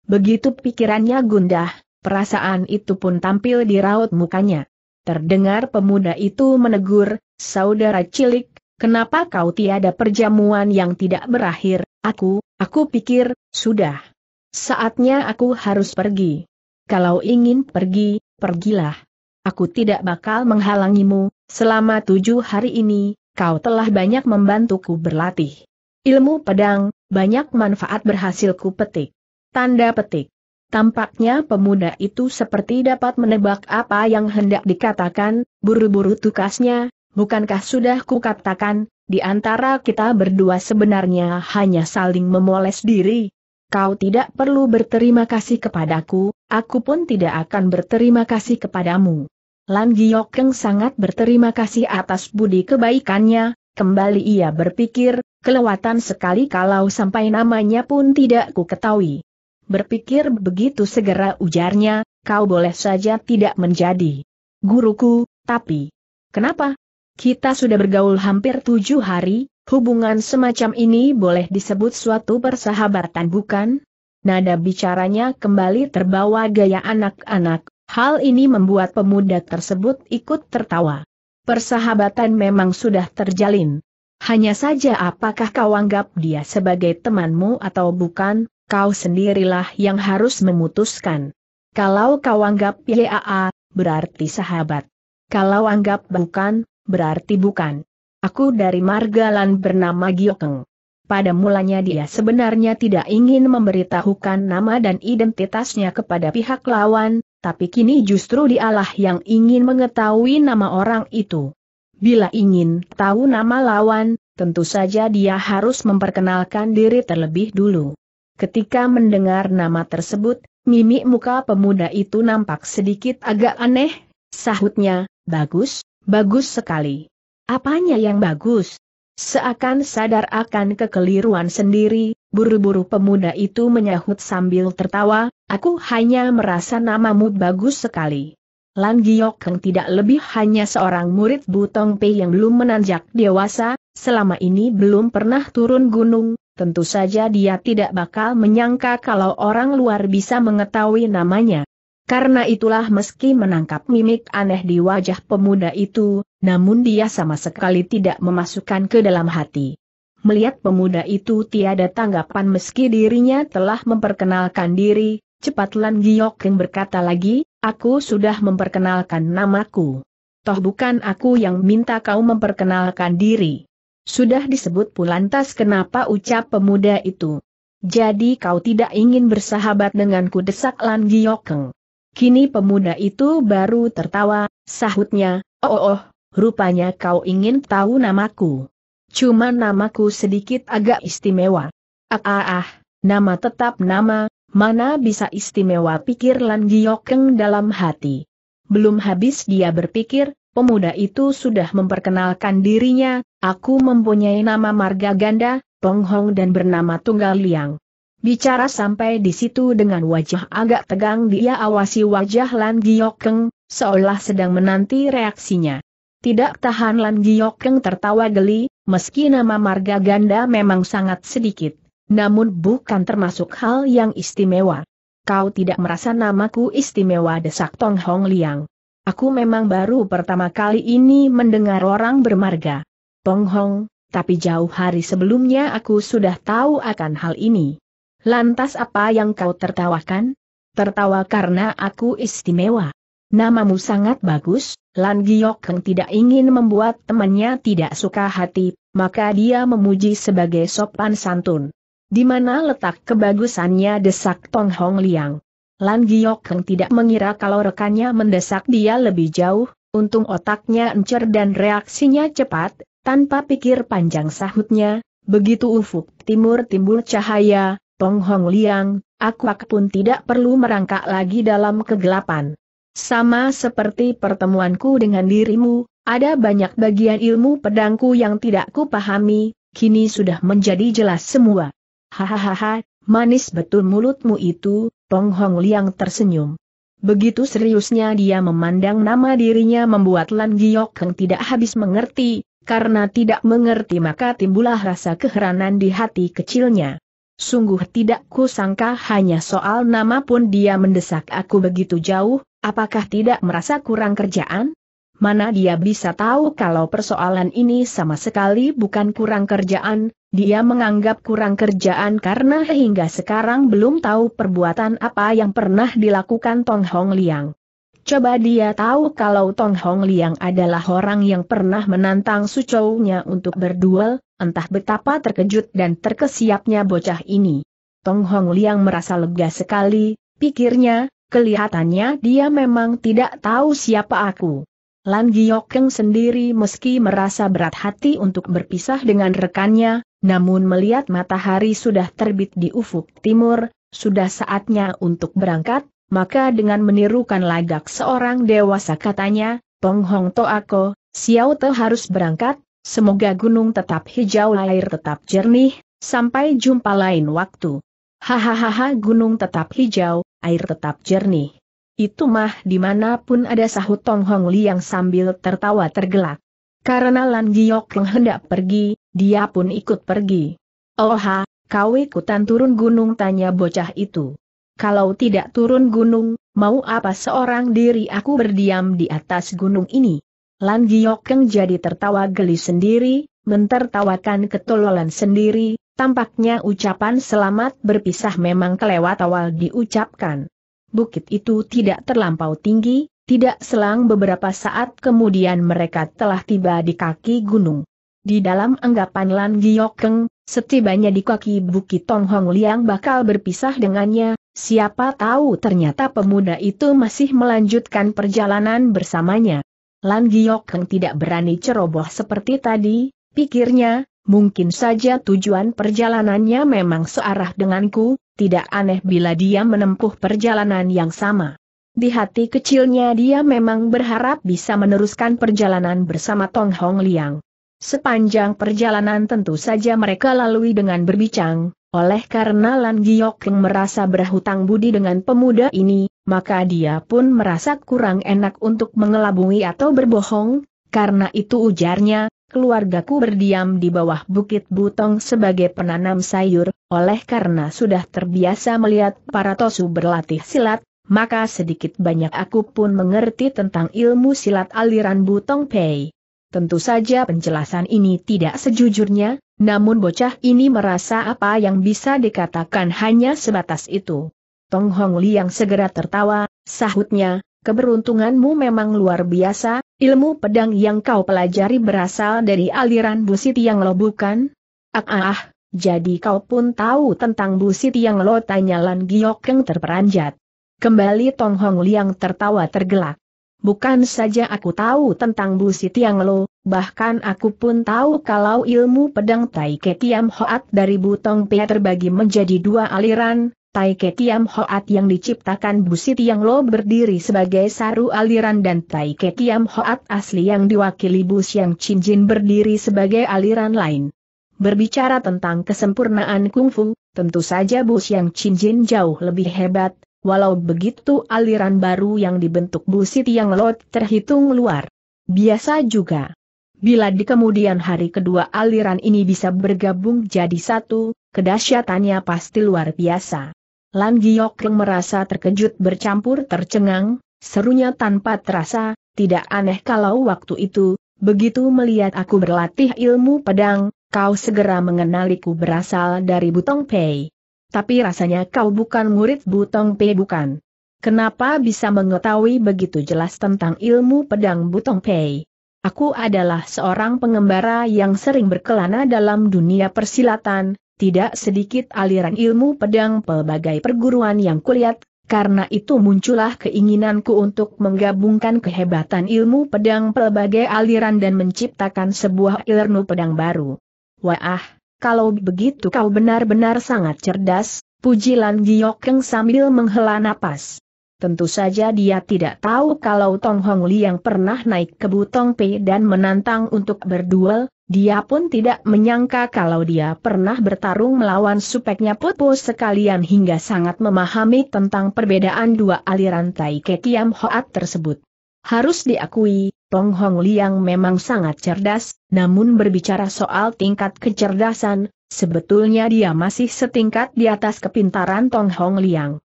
Begitu pikirannya gundah, perasaan itu pun tampil di raut mukanya. Terdengar pemuda itu menegur, saudara cilik, kenapa kau tiada perjamuan yang tidak berakhir, aku, aku pikir, sudah. Saatnya aku harus pergi. Kalau ingin pergi, pergilah. Aku tidak bakal menghalangimu, selama tujuh hari ini, kau telah banyak membantuku berlatih. Ilmu pedang, banyak manfaat berhasil kupetik. Tanda petik. Tampaknya pemuda itu seperti dapat menebak apa yang hendak dikatakan, buru-buru tukasnya, bukankah sudah ku katakan, di antara kita berdua sebenarnya hanya saling memoles diri. Kau tidak perlu berterima kasih kepadaku, aku pun tidak akan berterima kasih kepadamu. Lan Giyokeng sangat berterima kasih atas budi kebaikannya, Kembali ia berpikir, kelewatan sekali kalau sampai namanya pun tidak ku ketahui. Berpikir begitu segera ujarnya, kau boleh saja tidak menjadi guruku, tapi kenapa? Kita sudah bergaul hampir tujuh hari, hubungan semacam ini boleh disebut suatu persahabatan bukan? Nada bicaranya kembali terbawa gaya anak-anak, hal ini membuat pemuda tersebut ikut tertawa. Persahabatan memang sudah terjalin. Hanya saja apakah kau anggap dia sebagai temanmu atau bukan, kau sendirilah yang harus memutuskan. Kalau kau anggap YAA, berarti sahabat. Kalau anggap bukan, berarti bukan. Aku dari margalan bernama Giokeng. Pada mulanya dia sebenarnya tidak ingin memberitahukan nama dan identitasnya kepada pihak lawan, tapi kini justru dialah yang ingin mengetahui nama orang itu. Bila ingin tahu nama lawan, tentu saja dia harus memperkenalkan diri terlebih dulu. Ketika mendengar nama tersebut, mimik muka pemuda itu nampak sedikit agak aneh, sahutnya, bagus, bagus sekali. Apanya yang bagus? Seakan sadar akan kekeliruan sendiri, buru-buru pemuda itu menyahut sambil tertawa, Aku hanya merasa namamu bagus sekali. Lan Giok Keng tidak lebih hanya seorang murid Butong Pei yang belum menanjak dewasa, selama ini belum pernah turun gunung, tentu saja dia tidak bakal menyangka kalau orang luar bisa mengetahui namanya. Karena itulah meski menangkap mimik aneh di wajah pemuda itu, namun dia sama sekali tidak memasukkan ke dalam hati. Melihat pemuda itu tiada tanggapan meski dirinya telah memperkenalkan diri, Cepat Lan Giok Keng berkata lagi, aku sudah memperkenalkan namaku. Toh bukan aku yang minta kau memperkenalkan diri. Sudah disebut pulantas kenapa ucap pemuda itu. Jadi kau tidak ingin bersahabat denganku desak Lan Giokeng. Kini pemuda itu baru tertawa, sahutnya, oh oh, oh rupanya kau ingin tahu namaku. Cuma namaku sedikit agak istimewa. Ah ah ah, nama tetap nama, mana bisa istimewa pikir Lan Giokeng dalam hati. Belum habis dia berpikir, pemuda itu sudah memperkenalkan dirinya, aku mempunyai nama marga ganda, Penghong dan bernama Tunggal Liang. Bicara sampai di situ dengan wajah agak tegang dia awasi wajah Lan Giokeng, seolah sedang menanti reaksinya. Tidak tahan Lan Giokeng tertawa geli, meski nama marga ganda memang sangat sedikit namun bukan termasuk hal yang istimewa. Kau tidak merasa namaku istimewa desak Tong Hong Liang. Aku memang baru pertama kali ini mendengar orang bermarga. Tong Hong, tapi jauh hari sebelumnya aku sudah tahu akan hal ini. Lantas apa yang kau tertawakan? Tertawa karena aku istimewa. Namamu sangat bagus, Lan Giok Heng tidak ingin membuat temannya tidak suka hati, maka dia memuji sebagai sopan santun. Di mana letak kebagusannya desak Tong Hong Liang? Lan Giok tidak mengira kalau rekannya mendesak dia lebih jauh, untung otaknya encer dan reaksinya cepat, tanpa pikir panjang sahutnya, begitu ufuk timur timbul cahaya, Tong Hong Liang, akuak pun tidak perlu merangkak lagi dalam kegelapan. Sama seperti pertemuanku dengan dirimu, ada banyak bagian ilmu pedangku yang tidak kupahami, kini sudah menjadi jelas semua. Hahaha, manis betul mulutmu itu, Tong Hong Liang tersenyum. Begitu seriusnya dia memandang nama dirinya membuat Lan Giok Heng tidak habis mengerti, karena tidak mengerti maka timbullah rasa keheranan di hati kecilnya. Sungguh tidak kusangka hanya soal nama pun dia mendesak aku begitu jauh, apakah tidak merasa kurang kerjaan? Mana dia bisa tahu kalau persoalan ini sama sekali bukan kurang kerjaan, dia menganggap kurang kerjaan karena hingga sekarang belum tahu perbuatan apa yang pernah dilakukan Tong Hong Liang. Coba dia tahu kalau Tong Hong Liang adalah orang yang pernah menantang sucownya untuk berduel, entah betapa terkejut dan terkesiapnya bocah ini. Tong Hong Liang merasa lega sekali, pikirnya, kelihatannya dia memang tidak tahu siapa aku. Lan Giokeng sendiri meski merasa berat hati untuk berpisah dengan rekannya, namun melihat matahari sudah terbit di ufuk timur, sudah saatnya untuk berangkat, maka dengan menirukan lagak seorang dewasa katanya, Tong Hong To Ako, Xiao Te harus berangkat, semoga gunung tetap hijau air tetap jernih, sampai jumpa lain waktu. Hahaha gunung tetap hijau, air tetap jernih. Itu mah dimanapun ada sahut Tong Hong yang sambil tertawa tergelak. Karena Lan Giok Keng hendak pergi, dia pun ikut pergi. Oha, kau ikutan turun gunung tanya bocah itu. Kalau tidak turun gunung, mau apa seorang diri aku berdiam di atas gunung ini? Lan Giok Keng jadi tertawa geli sendiri, mentertawakan ketololan sendiri, tampaknya ucapan selamat berpisah memang kelewat awal diucapkan bukit itu tidak terlampau tinggi, tidak selang beberapa saat kemudian mereka telah tiba di kaki gunung. Di dalam anggapan Lan Giokeng, setibanya di kaki bukit Tong Hong Liang bakal berpisah dengannya, siapa tahu ternyata pemuda itu masih melanjutkan perjalanan bersamanya. Lan Giokeng tidak berani ceroboh seperti tadi, pikirnya, mungkin saja tujuan perjalanannya memang searah denganku, tidak aneh bila dia menempuh perjalanan yang sama. Di hati kecilnya dia memang berharap bisa meneruskan perjalanan bersama Tong Hong Liang. Sepanjang perjalanan tentu saja mereka lalui dengan berbicang. oleh karena Lan Giok yang merasa berhutang budi dengan pemuda ini, maka dia pun merasa kurang enak untuk mengelabui atau berbohong, karena itu ujarnya, keluargaku berdiam di bawah bukit butong sebagai penanam sayur, oleh karena sudah terbiasa melihat para tosu berlatih silat, maka sedikit banyak aku pun mengerti tentang ilmu silat aliran butong pei. Tentu saja penjelasan ini tidak sejujurnya, namun bocah ini merasa apa yang bisa dikatakan hanya sebatas itu. Tong Hong Li yang segera tertawa, sahutnya, Keberuntunganmu memang luar biasa, ilmu pedang yang kau pelajari berasal dari aliran Busit yang lo bukan? Ah, ah, ah. jadi kau pun tahu tentang Busit yang lo tanya Lan yang terperanjat. Kembali Tong Hong Liang tertawa tergelak. Bukan saja aku tahu tentang busi tiang lo, bahkan aku pun tahu kalau ilmu pedang Tai Ke Tiam Hoat dari Butong Pia terbagi menjadi dua aliran, Tai Taike Tiam Hoat yang diciptakan Siti yang Lo berdiri sebagai saru aliran dan Tai Taike Tiam Hoat asli yang diwakili Bu Siang Chin Jin berdiri sebagai aliran lain. Berbicara tentang kesempurnaan kungfu, tentu saja Bu Siang Chin Jin jauh lebih hebat, walau begitu aliran baru yang dibentuk Bu yang Lo terhitung luar. Biasa juga. Bila di kemudian hari kedua aliran ini bisa bergabung jadi satu, kedahsyatannya pasti luar biasa. Lan Giok merasa terkejut bercampur tercengang, serunya tanpa terasa, tidak aneh kalau waktu itu, begitu melihat aku berlatih ilmu pedang, kau segera mengenaliku berasal dari Butong Pei. Tapi rasanya kau bukan murid Butong Pei bukan. Kenapa bisa mengetahui begitu jelas tentang ilmu pedang Butong Pei? Aku adalah seorang pengembara yang sering berkelana dalam dunia persilatan, tidak sedikit aliran ilmu pedang pelbagai perguruan yang kulihat, karena itu muncullah keinginanku untuk menggabungkan kehebatan ilmu pedang pelbagai aliran dan menciptakan sebuah ilmu pedang baru. Wah, kalau begitu kau benar-benar sangat cerdas, puji Lan Giokeng sambil menghela napas. Tentu saja dia tidak tahu kalau Tong Hong Li yang pernah naik ke Butong Pei dan menantang untuk berduel, dia pun tidak menyangka kalau dia pernah bertarung melawan supeknya Popo sekalian hingga sangat memahami tentang perbedaan dua aliran Tai Ketiam Hoat tersebut. Harus diakui, Tong Hong Liang memang sangat cerdas, namun berbicara soal tingkat kecerdasan, sebetulnya dia masih setingkat di atas kepintaran Tong Hong Liang.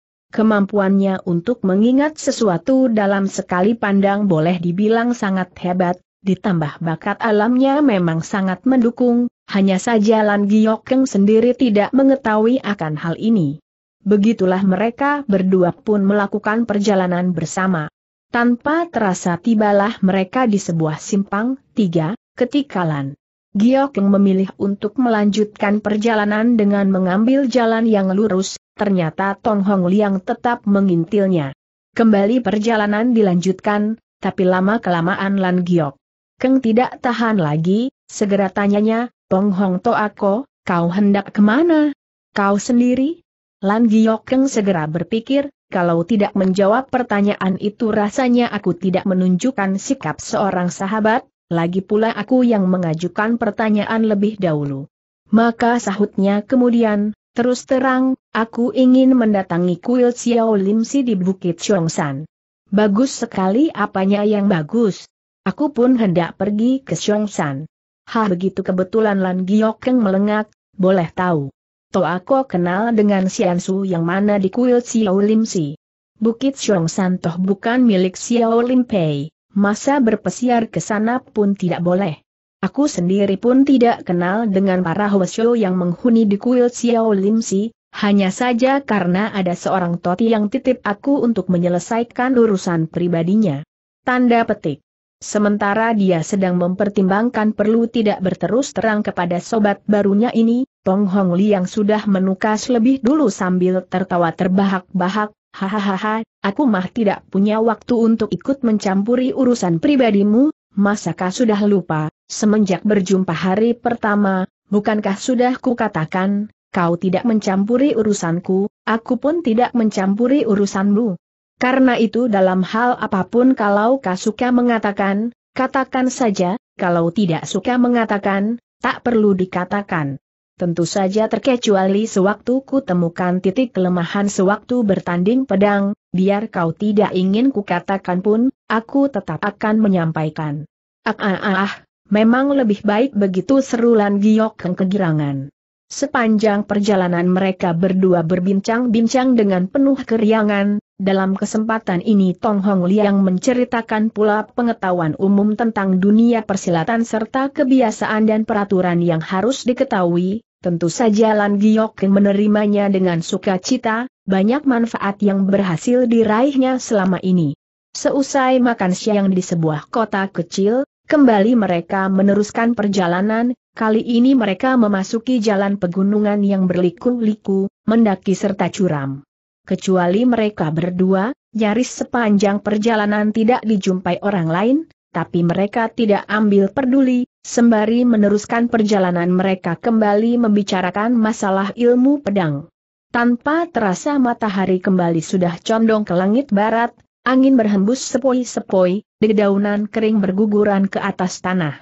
Kemampuannya untuk mengingat sesuatu dalam sekali pandang boleh dibilang sangat hebat, Ditambah bakat alamnya memang sangat mendukung, hanya saja Lan Giokeng sendiri tidak mengetahui akan hal ini. Begitulah mereka berdua pun melakukan perjalanan bersama. Tanpa terasa tibalah mereka di sebuah simpang, tiga, ketika Lan Giokeng memilih untuk melanjutkan perjalanan dengan mengambil jalan yang lurus, ternyata Tong Hong Liang tetap mengintilnya. Kembali perjalanan dilanjutkan, tapi lama-kelamaan Lan Giok Keng tidak tahan lagi, segera tanyanya, Pong Hong To Ako, kau hendak kemana? Kau sendiri? Lan Giok Keng segera berpikir, kalau tidak menjawab pertanyaan itu rasanya aku tidak menunjukkan sikap seorang sahabat, lagi pula aku yang mengajukan pertanyaan lebih dahulu. Maka sahutnya kemudian, terus terang, aku ingin mendatangi kuil Xiao Lim Si di Bukit Chongsan. Bagus sekali apanya yang bagus. Aku pun hendak pergi ke San. Hah begitu kebetulan Lan Giok Keng melengak, boleh tahu. Toh aku kenal dengan Xian Su yang mana di kuil Xiao Lim Si. Bukit Xiongsan toh bukan milik Xiao Lim Pei, masa berpesiar ke sana pun tidak boleh. Aku sendiri pun tidak kenal dengan para Hwasyo yang menghuni di kuil Xiao Lim Si, hanya saja karena ada seorang toti yang titip aku untuk menyelesaikan urusan pribadinya. Tanda petik. Sementara dia sedang mempertimbangkan perlu tidak berterus terang kepada sobat barunya ini, Tong Hong yang sudah menukas lebih dulu sambil tertawa terbahak-bahak, hahaha, aku mah tidak punya waktu untuk ikut mencampuri urusan pribadimu, masakah sudah lupa, semenjak berjumpa hari pertama, bukankah sudah kukatakan, kau tidak mencampuri urusanku, aku pun tidak mencampuri urusanmu, karena itu dalam hal apapun kalau kau suka mengatakan, katakan saja, kalau tidak suka mengatakan, tak perlu dikatakan. Tentu saja terkecuali sewaktu ku temukan titik kelemahan sewaktu bertanding pedang, biar kau tidak ingin ku katakan pun, aku tetap akan menyampaikan. Ah ah ah, ah memang lebih baik begitu serulan Giok kegirangan. Sepanjang perjalanan mereka berdua berbincang-bincang dengan penuh keriangan, dalam kesempatan ini Tong Hong Liang menceritakan pula pengetahuan umum tentang dunia persilatan serta kebiasaan dan peraturan yang harus diketahui, tentu saja Lan Giok menerimanya dengan sukacita, banyak manfaat yang berhasil diraihnya selama ini. Seusai makan siang di sebuah kota kecil, kembali mereka meneruskan perjalanan, kali ini mereka memasuki jalan pegunungan yang berliku-liku, mendaki serta curam kecuali mereka berdua, nyaris sepanjang perjalanan tidak dijumpai orang lain, tapi mereka tidak ambil peduli, sembari meneruskan perjalanan mereka kembali membicarakan masalah ilmu pedang. Tanpa terasa matahari kembali sudah condong ke langit barat, angin berhembus sepoi-sepoi, dedaunan kering berguguran ke atas tanah.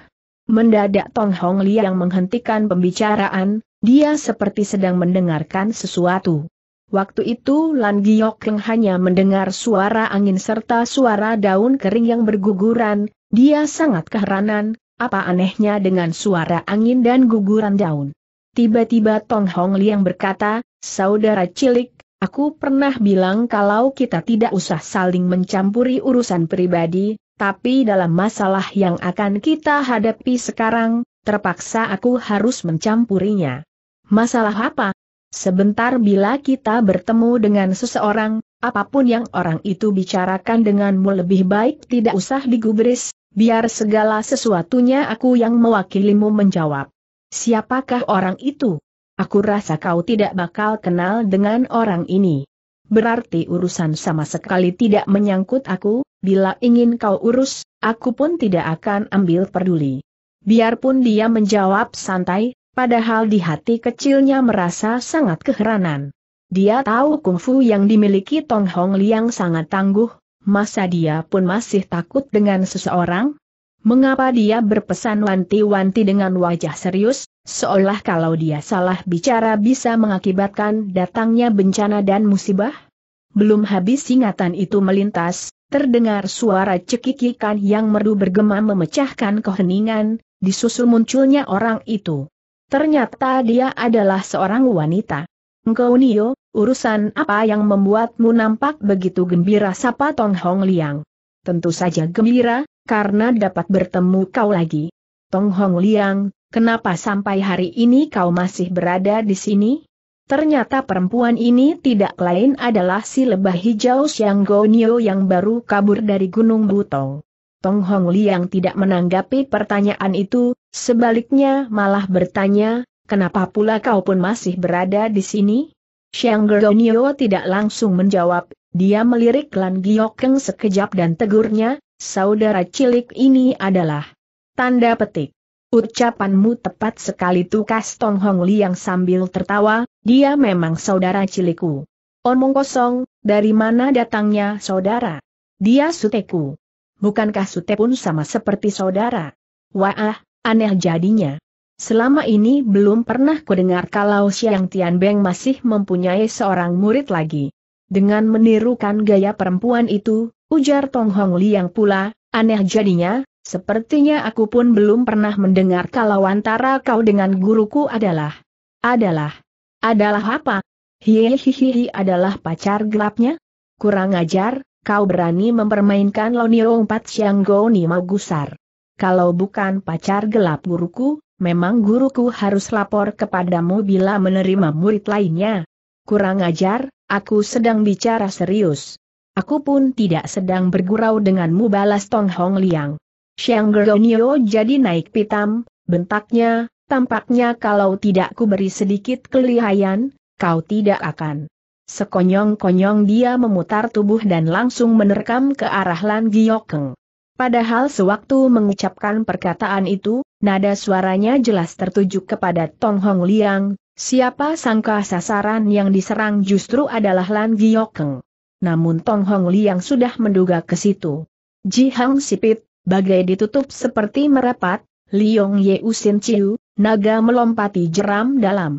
Mendadak Tong Hong Li yang menghentikan pembicaraan, dia seperti sedang mendengarkan sesuatu. Waktu itu Lan Giokeng hanya mendengar suara angin serta suara daun kering yang berguguran, dia sangat keheranan, apa anehnya dengan suara angin dan guguran daun. Tiba-tiba Tong Hong Liang berkata, saudara cilik, aku pernah bilang kalau kita tidak usah saling mencampuri urusan pribadi, tapi dalam masalah yang akan kita hadapi sekarang, terpaksa aku harus mencampurinya. Masalah apa? Sebentar bila kita bertemu dengan seseorang, apapun yang orang itu bicarakan denganmu lebih baik tidak usah digubris, biar segala sesuatunya aku yang mewakilimu menjawab. Siapakah orang itu? Aku rasa kau tidak bakal kenal dengan orang ini. Berarti urusan sama sekali tidak menyangkut aku, bila ingin kau urus, aku pun tidak akan ambil peduli. Biarpun dia menjawab santai, padahal di hati kecilnya merasa sangat keheranan. Dia tahu kungfu yang dimiliki Tong Hong Liang sangat tangguh, masa dia pun masih takut dengan seseorang? Mengapa dia berpesan wanti-wanti dengan wajah serius, seolah kalau dia salah bicara bisa mengakibatkan datangnya bencana dan musibah? Belum habis ingatan itu melintas, terdengar suara cekikikan yang merdu bergema memecahkan keheningan, disusul munculnya orang itu. Ternyata dia adalah seorang wanita. Engkau Nio, urusan apa yang membuatmu nampak begitu gembira sapa Tong Hong Liang? Tentu saja gembira, karena dapat bertemu kau lagi. Tong Hong Liang, kenapa sampai hari ini kau masih berada di sini? Ternyata perempuan ini tidak lain adalah si lebah hijau Siang Nio yang baru kabur dari Gunung Butong. Tong Hong yang tidak menanggapi pertanyaan itu, sebaliknya malah bertanya, kenapa pula kau pun masih berada di sini? Xiang Geronio tidak langsung menjawab, dia melirik Lan Giokeng sekejap dan tegurnya, saudara cilik ini adalah tanda petik. Ucapanmu tepat sekali tukas Tong Hong yang sambil tertawa, dia memang saudara ciliku. Omong kosong, dari mana datangnya saudara? Dia suteku. Bukankah Sute pun sama seperti saudara? Wah, aneh jadinya. Selama ini belum pernah kudengar kalau Siang Tian Beng masih mempunyai seorang murid lagi. Dengan menirukan gaya perempuan itu, ujar Tong Hong Liang pula, aneh jadinya, sepertinya aku pun belum pernah mendengar kalau antara kau dengan guruku adalah. Adalah. Adalah apa? Hihihihi adalah pacar gelapnya? Kurang ajar, Kau berani mempermainkan Lonio Empat Siang Goni mau gusar. Kalau bukan pacar gelap guruku, memang guruku harus lapor kepadamu bila menerima murid lainnya. Kurang ajar, aku sedang bicara serius. Aku pun tidak sedang bergurau denganmu balas Tong Hong Liang. Siang Gernio oh jadi naik pitam, bentaknya, tampaknya kalau tidak ku beri sedikit kelihayan, kau tidak akan Sekonyong-konyong dia memutar tubuh dan langsung menerkam ke arah Lan Giokeng. Padahal sewaktu mengucapkan perkataan itu, nada suaranya jelas tertuju kepada Tong Hong Liang, siapa sangka sasaran yang diserang justru adalah Lan Giokeng. Namun Tong Hong Liang sudah menduga ke situ. Ji Hang Sipit, bagai ditutup seperti merapat, Liong Ye Usin Chiu, naga melompati jeram dalam.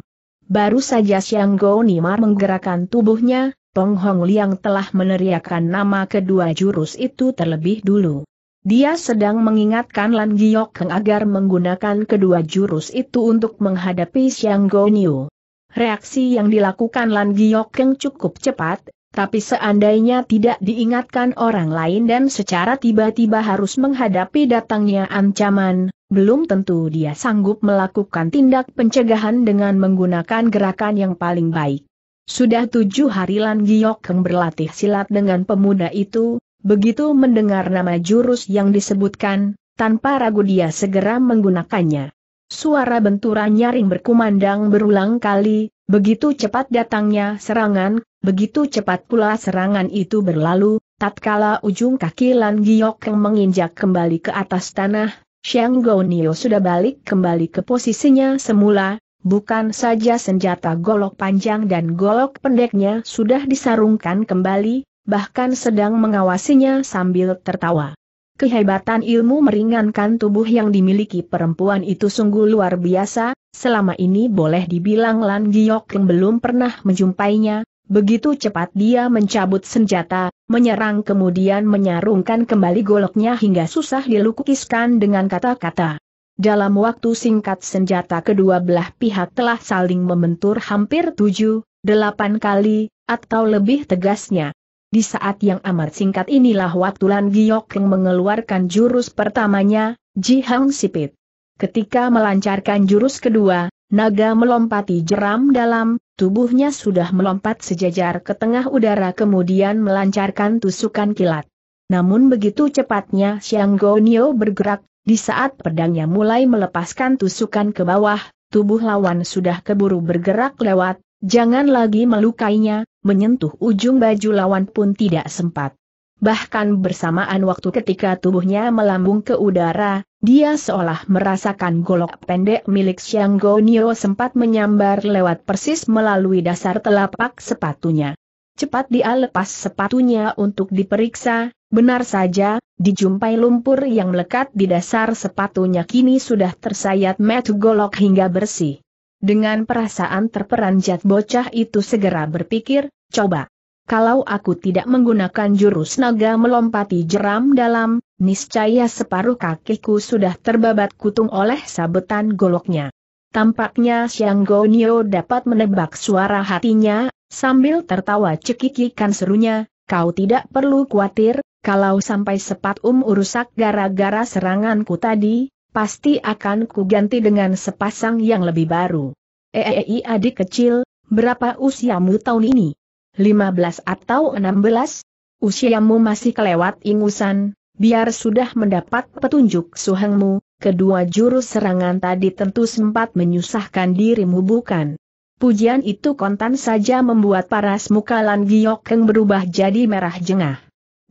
Baru saja Siang Go Nimar menggerakkan tubuhnya, Tong Hong Liang telah meneriakkan nama kedua jurus itu terlebih dulu. Dia sedang mengingatkan Lan Giok Heng agar menggunakan kedua jurus itu untuk menghadapi Siang Go Niu. Reaksi yang dilakukan Lan Giok Heng cukup cepat, tapi seandainya tidak diingatkan orang lain dan secara tiba-tiba harus menghadapi datangnya ancaman, belum tentu dia sanggup melakukan tindak pencegahan dengan menggunakan gerakan yang paling baik. Sudah tujuh hari Lan Giok berlatih silat dengan pemuda itu, begitu mendengar nama jurus yang disebutkan, tanpa ragu dia segera menggunakannya. Suara benturan nyaring berkumandang berulang kali, begitu cepat datangnya serangan, begitu cepat pula serangan itu berlalu, tatkala ujung kaki Lan Giok yang menginjak kembali ke atas tanah, Shang Nio sudah balik kembali ke posisinya semula, bukan saja senjata golok panjang dan golok pendeknya sudah disarungkan kembali, bahkan sedang mengawasinya sambil tertawa. Kehebatan ilmu meringankan tubuh yang dimiliki perempuan itu sungguh luar biasa, selama ini boleh dibilang Lan Giok yang belum pernah menjumpainya, Begitu cepat dia mencabut senjata, menyerang kemudian menyarungkan kembali goloknya hingga susah dilukiskan dengan kata-kata. Dalam waktu singkat senjata kedua belah pihak telah saling membentur hampir tujuh, delapan kali, atau lebih tegasnya. Di saat yang amat singkat inilah waktu Lan yang mengeluarkan jurus pertamanya, Ji Hang Sipit. Ketika melancarkan jurus kedua, naga melompati jeram dalam, Tubuhnya sudah melompat sejajar ke tengah udara kemudian melancarkan tusukan kilat. Namun begitu cepatnya Xiang Gonio bergerak, di saat pedangnya mulai melepaskan tusukan ke bawah, tubuh lawan sudah keburu bergerak lewat, jangan lagi melukainya, menyentuh ujung baju lawan pun tidak sempat bahkan bersamaan waktu ketika tubuhnya melambung ke udara, dia seolah merasakan golok pendek milik Xiang Nio sempat menyambar lewat persis melalui dasar telapak sepatunya. Cepat dia lepas sepatunya untuk diperiksa, benar saja, dijumpai lumpur yang melekat di dasar sepatunya kini sudah tersayat metu golok hingga bersih. Dengan perasaan terperanjat bocah itu segera berpikir, coba, kalau aku tidak menggunakan jurus naga melompati jeram dalam, niscaya separuh kakiku sudah terbabat kutung oleh sabetan goloknya. Tampaknya Siang Gonyo dapat menebak suara hatinya, sambil tertawa cekikikan serunya, kau tidak perlu khawatir, kalau sampai sepat um urusak gara-gara seranganku tadi, pasti akan kuganti dengan sepasang yang lebih baru. Eei adik kecil, berapa usiamu tahun ini? 15 atau 16? Usiamu masih kelewat ingusan, biar sudah mendapat petunjuk suhengmu, kedua jurus serangan tadi tentu sempat menyusahkan dirimu bukan? Pujian itu kontan saja membuat paras muka Lan Giokeng berubah jadi merah jengah.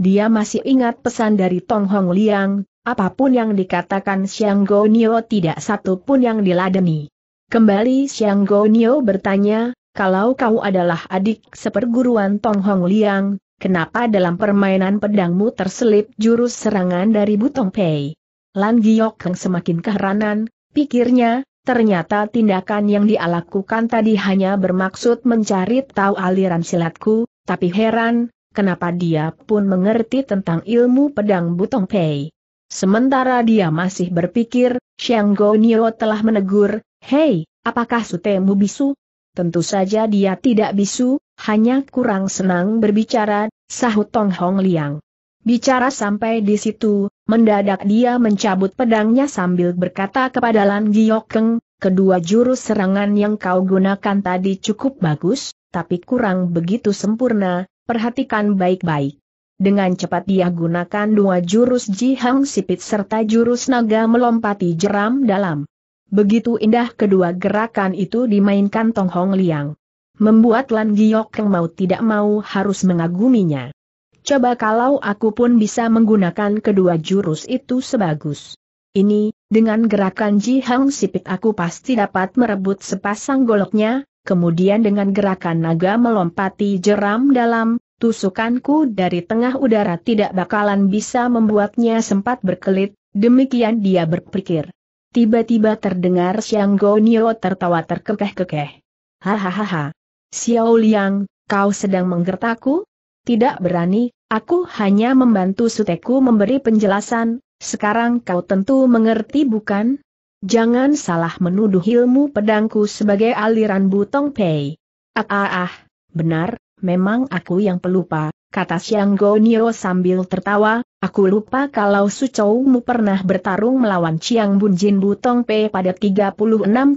Dia masih ingat pesan dari Tong Hong Liang, apapun yang dikatakan Xiang Go Nio tidak satu pun yang diladeni. Kembali Xiang Go Nio bertanya, kalau kau adalah adik seperguruan Tong Hong Liang, kenapa dalam permainan pedangmu terselip jurus serangan dari Butong Pei? Lan Giok Heng semakin keheranan, pikirnya, ternyata tindakan yang dia lakukan tadi hanya bermaksud mencari tahu aliran silatku, tapi heran, kenapa dia pun mengerti tentang ilmu pedang Butong Pei. Sementara dia masih berpikir, Xiang Nio telah menegur, Hei, apakah sutemu bisu, Tentu saja dia tidak bisu, hanya kurang senang berbicara, sahut Tong Hong Liang. Bicara sampai di situ, mendadak dia mencabut pedangnya sambil berkata kepada Lan Giokeng, kedua jurus serangan yang kau gunakan tadi cukup bagus, tapi kurang begitu sempurna, perhatikan baik-baik. Dengan cepat dia gunakan dua jurus Ji Hang Sipit serta jurus naga melompati jeram dalam. Begitu indah kedua gerakan itu dimainkan Tong Hong Liang. Membuat Lan Giok yang mau tidak mau harus mengaguminya. Coba kalau aku pun bisa menggunakan kedua jurus itu sebagus. Ini, dengan gerakan Ji Hang Sipit aku pasti dapat merebut sepasang goloknya, kemudian dengan gerakan naga melompati jeram dalam, tusukanku dari tengah udara tidak bakalan bisa membuatnya sempat berkelit, demikian dia berpikir. Tiba-tiba terdengar Xiang Gonio tertawa terkekeh-kekeh. Hahaha. Xiao Liang, kau sedang menggertaku? Tidak berani, aku hanya membantu Suteku memberi penjelasan, sekarang kau tentu mengerti bukan? Jangan salah menuduh ilmu pedangku sebagai aliran butong pei. Ah ah ah, benar, memang aku yang pelupa, kata Xiang Gonio sambil tertawa, Aku lupa kalau Su Choumu pernah bertarung melawan Chiang Bunjin Butong Pe pada 36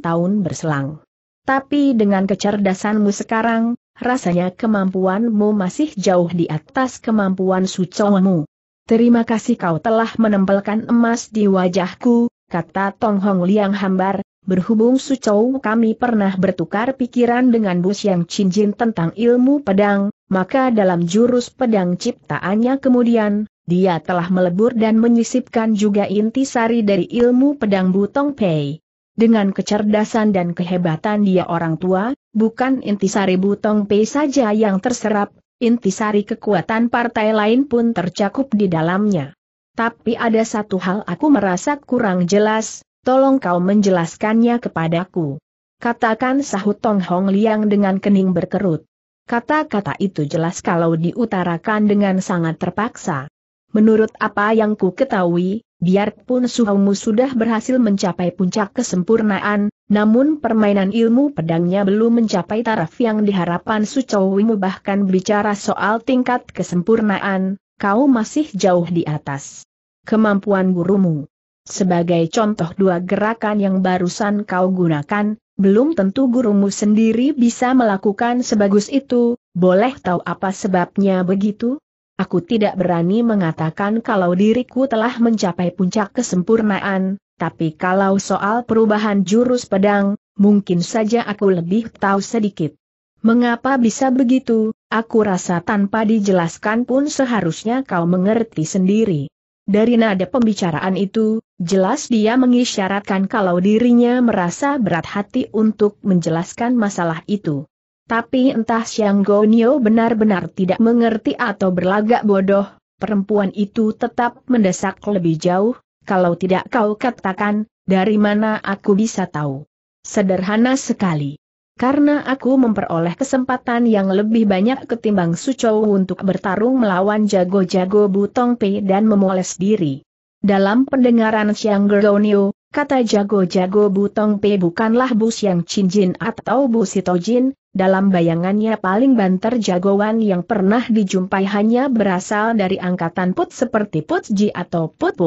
tahun berselang. Tapi dengan kecerdasanmu sekarang, rasanya kemampuanmu masih jauh di atas kemampuan Su Choumu. Terima kasih kau telah menempelkan emas di wajahku, kata Tong Hong Liang Hambar, Berhubung Sucou kami pernah bertukar pikiran dengan Bus yang cincin tentang ilmu pedang, maka dalam jurus pedang ciptaannya kemudian, dia telah melebur dan menyisipkan juga inti sari dari ilmu pedang Butong Pei. Dengan kecerdasan dan kehebatan dia orang tua, bukan inti sari Butong Pei saja yang terserap, inti sari kekuatan partai lain pun tercakup di dalamnya. Tapi ada satu hal aku merasa kurang jelas, tolong kau menjelaskannya kepadaku. Katakan sahut Tong Hong Liang dengan kening berkerut. Kata-kata itu jelas kalau diutarakan dengan sangat terpaksa. Menurut apa yang ku ketahui, biarpun suhumu sudah berhasil mencapai puncak kesempurnaan, namun permainan ilmu pedangnya belum mencapai taraf yang diharapkan Sucowimu bahkan bicara soal tingkat kesempurnaan, kau masih jauh di atas kemampuan gurumu. Sebagai contoh dua gerakan yang barusan kau gunakan, belum tentu gurumu sendiri bisa melakukan sebagus itu, boleh tahu apa sebabnya begitu? Aku tidak berani mengatakan kalau diriku telah mencapai puncak kesempurnaan, tapi kalau soal perubahan jurus pedang, mungkin saja aku lebih tahu sedikit. Mengapa bisa begitu, aku rasa tanpa dijelaskan pun seharusnya kau mengerti sendiri. Dari nada pembicaraan itu, jelas dia mengisyaratkan kalau dirinya merasa berat hati untuk menjelaskan masalah itu. Tapi entah Xiang Gonyo benar-benar tidak mengerti atau berlagak bodoh, perempuan itu tetap mendesak lebih jauh, kalau tidak kau katakan, dari mana aku bisa tahu? Sederhana sekali. Karena aku memperoleh kesempatan yang lebih banyak ketimbang Sucow untuk bertarung melawan jago-jago Butong Pei dan memoles diri. Dalam pendengaran Xiang Gonyo, kata jago-jago Butong Pei bukanlah Bu Xiang Chin Jin atau Bu Sito Jin, dalam bayangannya paling banter jagoan yang pernah dijumpai hanya berasal dari angkatan Put seperti Put atau Put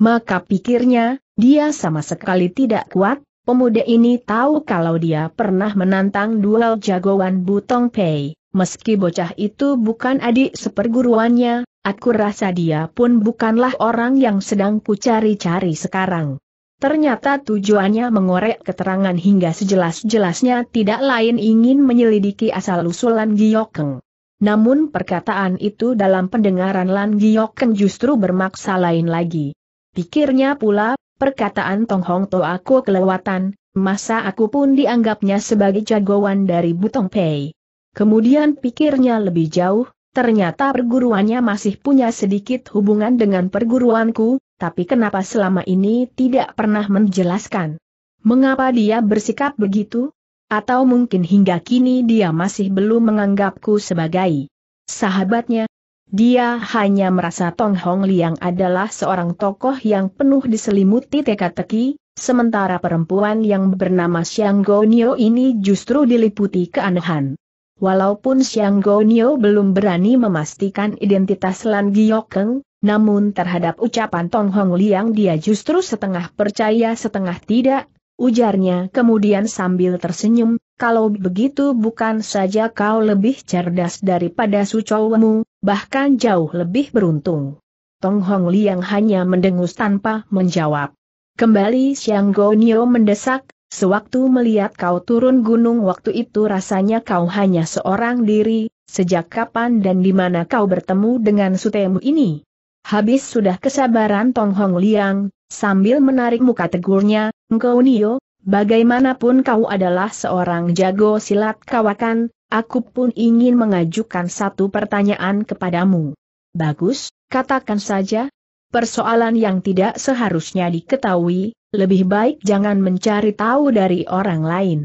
Maka pikirnya, dia sama sekali tidak kuat, pemuda ini tahu kalau dia pernah menantang duel jagoan Butong Pei. Meski bocah itu bukan adik seperguruannya, aku rasa dia pun bukanlah orang yang sedang ku cari-cari sekarang. Ternyata tujuannya mengorek keterangan hingga sejelas-jelasnya tidak lain ingin menyelidiki asal-usulan Giyokeng. Namun perkataan itu dalam pendengaran Lan Giyokeng justru bermaksa lain lagi. Pikirnya pula, perkataan Tong Hong To aku kelewatan, masa aku pun dianggapnya sebagai jagoan dari Butong Pei. Kemudian pikirnya lebih jauh, ternyata perguruannya masih punya sedikit hubungan dengan perguruanku, tapi kenapa selama ini tidak pernah menjelaskan? Mengapa dia bersikap begitu? Atau mungkin hingga kini dia masih belum menganggapku sebagai sahabatnya? Dia hanya merasa Tong Hong Liang adalah seorang tokoh yang penuh diselimuti teka-teki, sementara perempuan yang bernama Xiang Gonio ini justru diliputi keanehan. Walaupun Xiang Gonio belum berani memastikan identitas Lan Giokeng, namun terhadap ucapan Tong Hong Liang dia justru setengah percaya setengah tidak, ujarnya kemudian sambil tersenyum, kalau begitu bukan saja kau lebih cerdas daripada Chowemu, bahkan jauh lebih beruntung. Tong Hong Liang hanya mendengus tanpa menjawab. Kembali Xiang Gonio mendesak, sewaktu melihat kau turun gunung waktu itu rasanya kau hanya seorang diri, sejak kapan dan di mana kau bertemu dengan sutemu ini? Habis sudah kesabaran Tong Hong Liang, sambil menarik muka tegurnya, engkau Nio, bagaimanapun kau adalah seorang jago silat kawakan, aku pun ingin mengajukan satu pertanyaan kepadamu. Bagus, katakan saja. Persoalan yang tidak seharusnya diketahui, lebih baik jangan mencari tahu dari orang lain.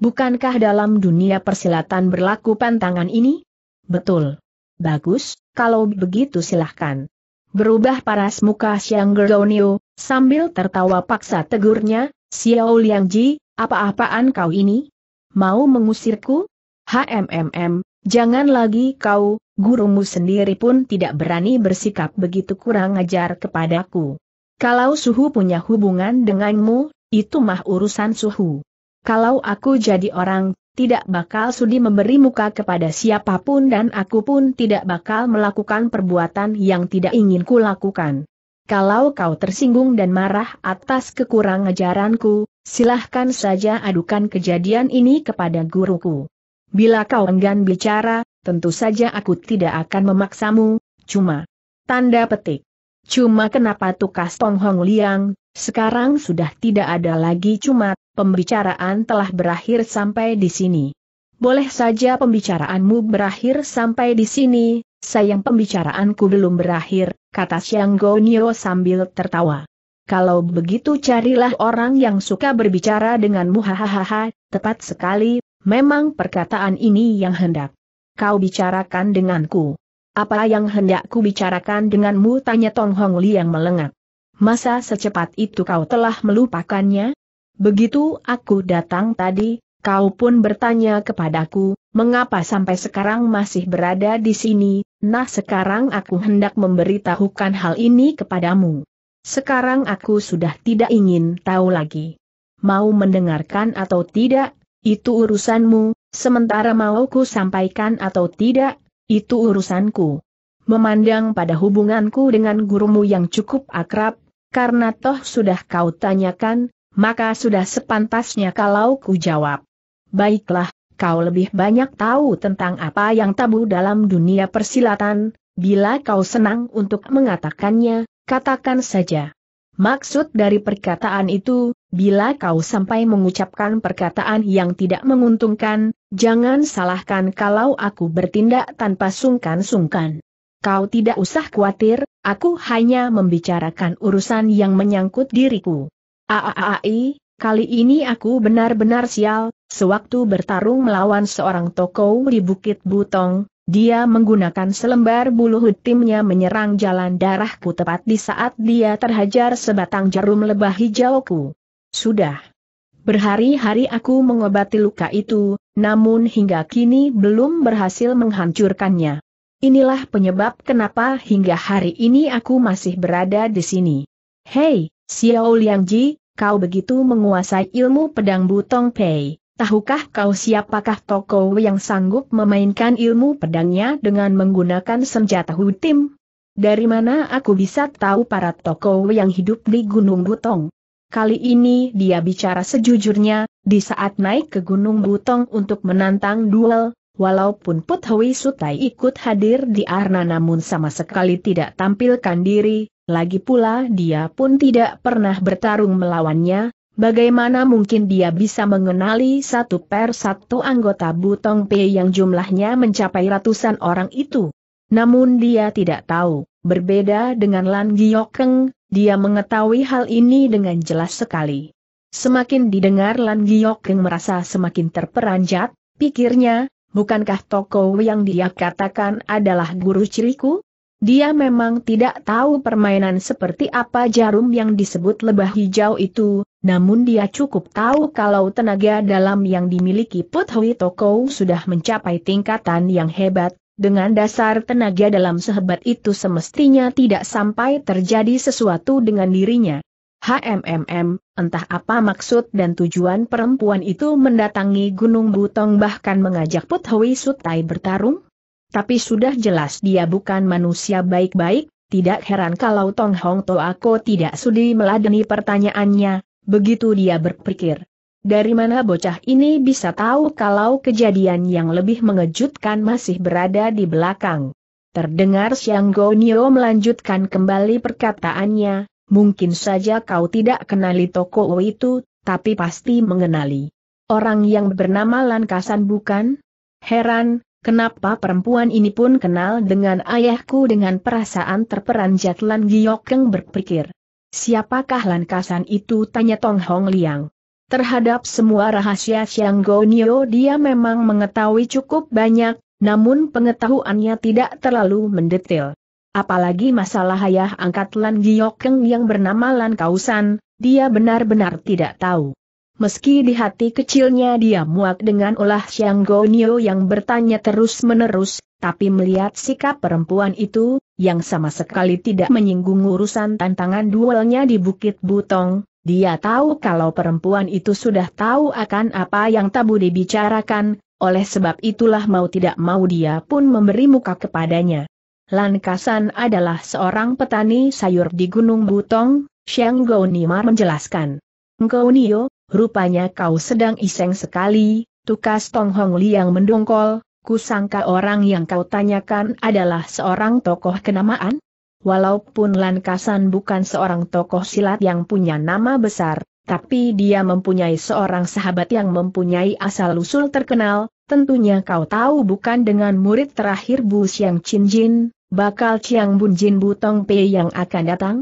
Bukankah dalam dunia persilatan berlaku pantangan ini? Betul. Bagus, kalau begitu silahkan berubah paras muka Xiang Gerlonio, sambil tertawa paksa tegurnya, Xiao Liang Ji, apa-apaan kau ini? Mau mengusirku? HMMM, jangan lagi kau, gurumu sendiri pun tidak berani bersikap begitu kurang ajar kepadaku. Kalau suhu punya hubungan denganmu, itu mah urusan suhu. Kalau aku jadi orang, tidak bakal sudi memberi muka kepada siapapun dan aku pun tidak bakal melakukan perbuatan yang tidak ingin kulakukan. Kalau kau tersinggung dan marah atas kekurang ajaranku, silahkan saja adukan kejadian ini kepada guruku. Bila kau enggan bicara, tentu saja aku tidak akan memaksamu, cuma. Tanda petik. Cuma kenapa tukas Tong Hong Liang, sekarang sudah tidak ada lagi cuma, pembicaraan telah berakhir sampai di sini. Boleh saja pembicaraanmu berakhir sampai di sini, sayang pembicaraanku belum berakhir, kata Xiang Gonio sambil tertawa. Kalau begitu carilah orang yang suka berbicara denganmu hahaha, tepat sekali, memang perkataan ini yang hendak kau bicarakan denganku. Apa yang hendak ku bicarakan denganmu? Tanya Tong Hong yang melengak. Masa secepat itu kau telah melupakannya? Begitu aku datang tadi, kau pun bertanya kepadaku, mengapa sampai sekarang masih berada di sini, nah sekarang aku hendak memberitahukan hal ini kepadamu. Sekarang aku sudah tidak ingin tahu lagi. Mau mendengarkan atau tidak, itu urusanmu, sementara mau ku sampaikan atau tidak, itu urusanku. Memandang pada hubunganku dengan gurumu yang cukup akrab, karena toh sudah kau tanyakan, maka sudah sepantasnya kalau ku jawab. Baiklah, kau lebih banyak tahu tentang apa yang tabu dalam dunia persilatan, bila kau senang untuk mengatakannya, katakan saja. Maksud dari perkataan itu, Bila kau sampai mengucapkan perkataan yang tidak menguntungkan, jangan salahkan kalau aku bertindak tanpa sungkan-sungkan. Kau tidak usah khawatir, aku hanya membicarakan urusan yang menyangkut diriku. Aaai, kali ini aku benar-benar sial, sewaktu bertarung melawan seorang tokoh di Bukit Butong, dia menggunakan selembar bulu hitamnya menyerang jalan darahku tepat di saat dia terhajar sebatang jarum lebah hijauku. Sudah. Berhari-hari aku mengobati luka itu, namun hingga kini belum berhasil menghancurkannya. Inilah penyebab kenapa hingga hari ini aku masih berada di sini. Hei, Xiao Liangji, kau begitu menguasai ilmu pedang Butong Pei. Tahukah kau siapakah Toko yang sanggup memainkan ilmu pedangnya dengan menggunakan senjata hutim? Dari mana aku bisa tahu para Toko yang hidup di Gunung Butong? Kali ini dia bicara sejujurnya, di saat naik ke Gunung Butong untuk menantang duel, walaupun Put Sutai ikut hadir di Arna namun sama sekali tidak tampilkan diri, lagi pula dia pun tidak pernah bertarung melawannya, bagaimana mungkin dia bisa mengenali satu per satu anggota Butong P yang jumlahnya mencapai ratusan orang itu. Namun dia tidak tahu, berbeda dengan Lan Giokeng, dia mengetahui hal ini dengan jelas sekali. Semakin didengar Lan Giok Keng merasa semakin terperanjat, pikirnya, bukankah toko yang dia katakan adalah guru ciriku? Dia memang tidak tahu permainan seperti apa jarum yang disebut lebah hijau itu, namun dia cukup tahu kalau tenaga dalam yang dimiliki Put Hui Toko sudah mencapai tingkatan yang hebat, dengan dasar tenaga dalam sehebat itu semestinya tidak sampai terjadi sesuatu dengan dirinya. HMMM, entah apa maksud dan tujuan perempuan itu mendatangi Gunung Butong bahkan mengajak Put Sutai bertarung? Tapi sudah jelas dia bukan manusia baik-baik, tidak heran kalau Tong Hong Toako tidak sudi meladeni pertanyaannya, begitu dia berpikir. Dari mana bocah ini bisa tahu kalau kejadian yang lebih mengejutkan masih berada di belakang? Terdengar Siang Gonio melanjutkan kembali perkataannya, mungkin saja kau tidak kenali toko itu, tapi pasti mengenali. Orang yang bernama Lankasan bukan? Heran, Kenapa perempuan ini pun kenal dengan ayahku dengan perasaan terperanjat Lan Giokeng berpikir. Siapakah Lan itu tanya Tong Hong Liang. Terhadap semua rahasia Xiang Gonio dia memang mengetahui cukup banyak, namun pengetahuannya tidak terlalu mendetail. Apalagi masalah ayah angkat Lan Giokeng yang bernama Lan Kausan, dia benar-benar tidak tahu. Meski di hati kecilnya dia muak dengan ulah Xiang Gonio yang bertanya terus-menerus, tapi melihat sikap perempuan itu, yang sama sekali tidak menyinggung urusan tantangan duelnya di Bukit Butong, dia tahu kalau perempuan itu sudah tahu akan apa yang tabu dibicarakan, oleh sebab itulah mau tidak mau dia pun memberi muka kepadanya. Lankasan adalah seorang petani sayur di Gunung Butong, Gou Nimar menjelaskan. Nio, rupanya kau sedang iseng sekali, tukas Tong Hong Liang mendongkol, kusangka orang yang kau tanyakan adalah seorang tokoh kenamaan? Walaupun Lankasan bukan seorang tokoh silat yang punya nama besar, tapi dia mempunyai seorang sahabat yang mempunyai asal-usul terkenal, tentunya kau tahu bukan dengan murid terakhir Bu Xiang Chin Jin, bakal Chiang Bun Jin Butong Pei yang akan datang?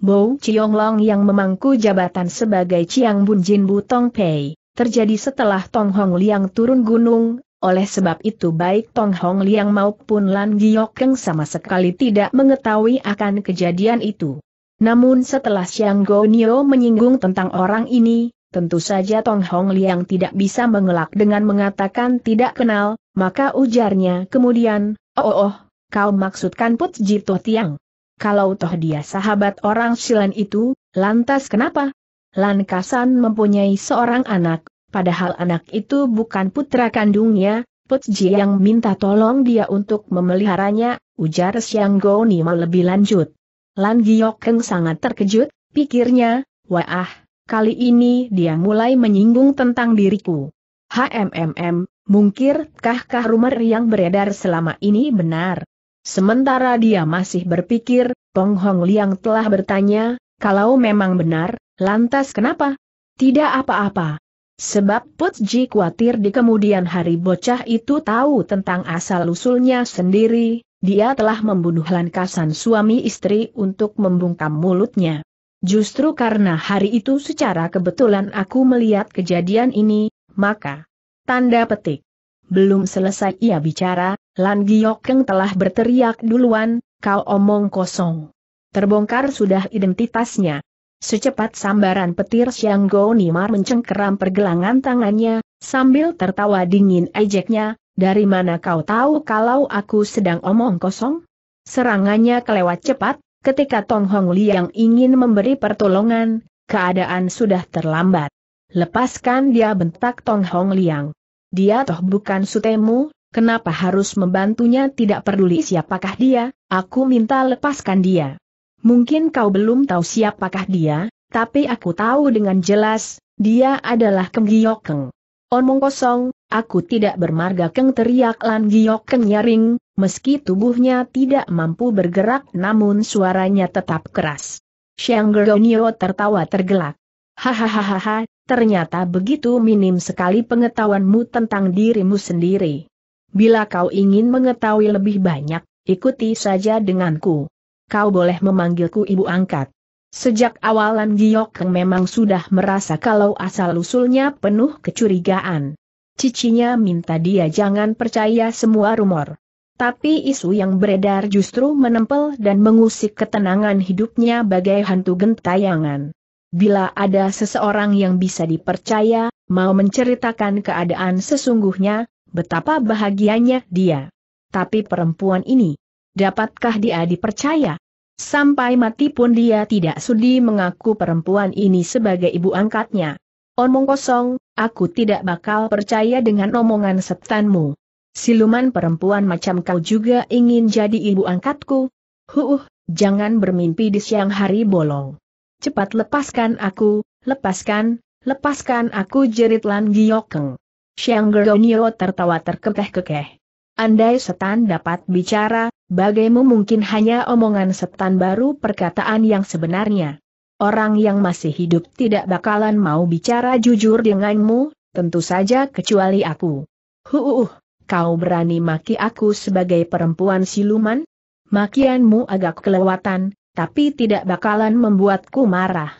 Bo Chiong Long yang memangku jabatan sebagai Chiang Bun Jin Butong Pei, terjadi setelah Tong Hong Liang turun gunung, oleh sebab itu baik Tong Hong Liang maupun Lan Giokeng sama sekali tidak mengetahui akan kejadian itu. Namun setelah Xiang Gonio menyinggung tentang orang ini, tentu saja Tong Hong Liang tidak bisa mengelak dengan mengatakan tidak kenal, maka ujarnya kemudian, oh oh, oh kau maksudkan Put Jito Tiang. Kalau toh dia sahabat orang Silan itu, lantas kenapa? Lan Kasan mempunyai seorang anak, padahal anak itu bukan putra kandungnya, Put Ji yang minta tolong dia untuk memeliharanya, ujar Siang Go Nima lebih lanjut. Lan Giokeng sangat terkejut, pikirnya, wah, kali ini dia mulai menyinggung tentang diriku. HMMM, mungkir kah rumor yang beredar selama ini benar? Sementara dia masih berpikir, Tong Hong Liang telah bertanya, kalau memang benar, lantas kenapa? Tidak apa-apa, Sebab Putji khawatir di kemudian hari bocah itu tahu tentang asal-usulnya sendiri, dia telah membunuh lankasan suami istri untuk membungkam mulutnya. Justru karena hari itu secara kebetulan aku melihat kejadian ini, maka, tanda petik. Belum selesai ia bicara, Lan Giokeng telah berteriak duluan, kau omong kosong. Terbongkar sudah identitasnya. Secepat sambaran petir Siang Go Nimar mencengkeram pergelangan tangannya, sambil tertawa dingin ejeknya, dari mana kau tahu kalau aku sedang omong kosong? Serangannya kelewat cepat, ketika Tong Hong Liang ingin memberi pertolongan, keadaan sudah terlambat. Lepaskan dia bentak Tong Hong Liang. Dia toh bukan sutemu, kenapa harus membantunya tidak peduli siapakah dia, aku minta lepaskan dia. Mungkin kau belum tahu siapakah dia, tapi aku tahu dengan jelas, dia adalah Keng Giokeng. Omong kosong, aku tidak bermarga Keng teriak Lan keng nyaring, meski tubuhnya tidak mampu bergerak namun suaranya tetap keras. Xiang Geronio tertawa tergelak. Hahaha, ternyata begitu minim sekali pengetahuanmu tentang dirimu sendiri. Bila kau ingin mengetahui lebih banyak, ikuti saja denganku kau boleh memanggilku ibu angkat. Sejak awalan Giok memang sudah merasa kalau asal-usulnya penuh kecurigaan. Cicinya minta dia jangan percaya semua rumor. Tapi isu yang beredar justru menempel dan mengusik ketenangan hidupnya bagai hantu gentayangan. Bila ada seseorang yang bisa dipercaya, mau menceritakan keadaan sesungguhnya, betapa bahagianya dia. Tapi perempuan ini, Dapatkah dia dipercaya? Sampai mati pun dia tidak sudi mengaku perempuan ini sebagai ibu angkatnya. Omong kosong, aku tidak bakal percaya dengan omongan setanmu. Siluman perempuan macam kau juga ingin jadi ibu angkatku? Huh, jangan bermimpi di siang hari bolong. Cepat lepaskan aku, lepaskan, lepaskan aku jerit Lan Giokeng. Siang Geronio tertawa terkekeh-kekeh. Andai setan dapat bicara, Bagaimu mungkin hanya omongan setan baru perkataan yang sebenarnya. Orang yang masih hidup tidak bakalan mau bicara jujur denganmu, tentu saja kecuali aku. Huuuh, kau berani maki aku sebagai perempuan siluman? Makianmu agak kelewatan, tapi tidak bakalan membuatku marah.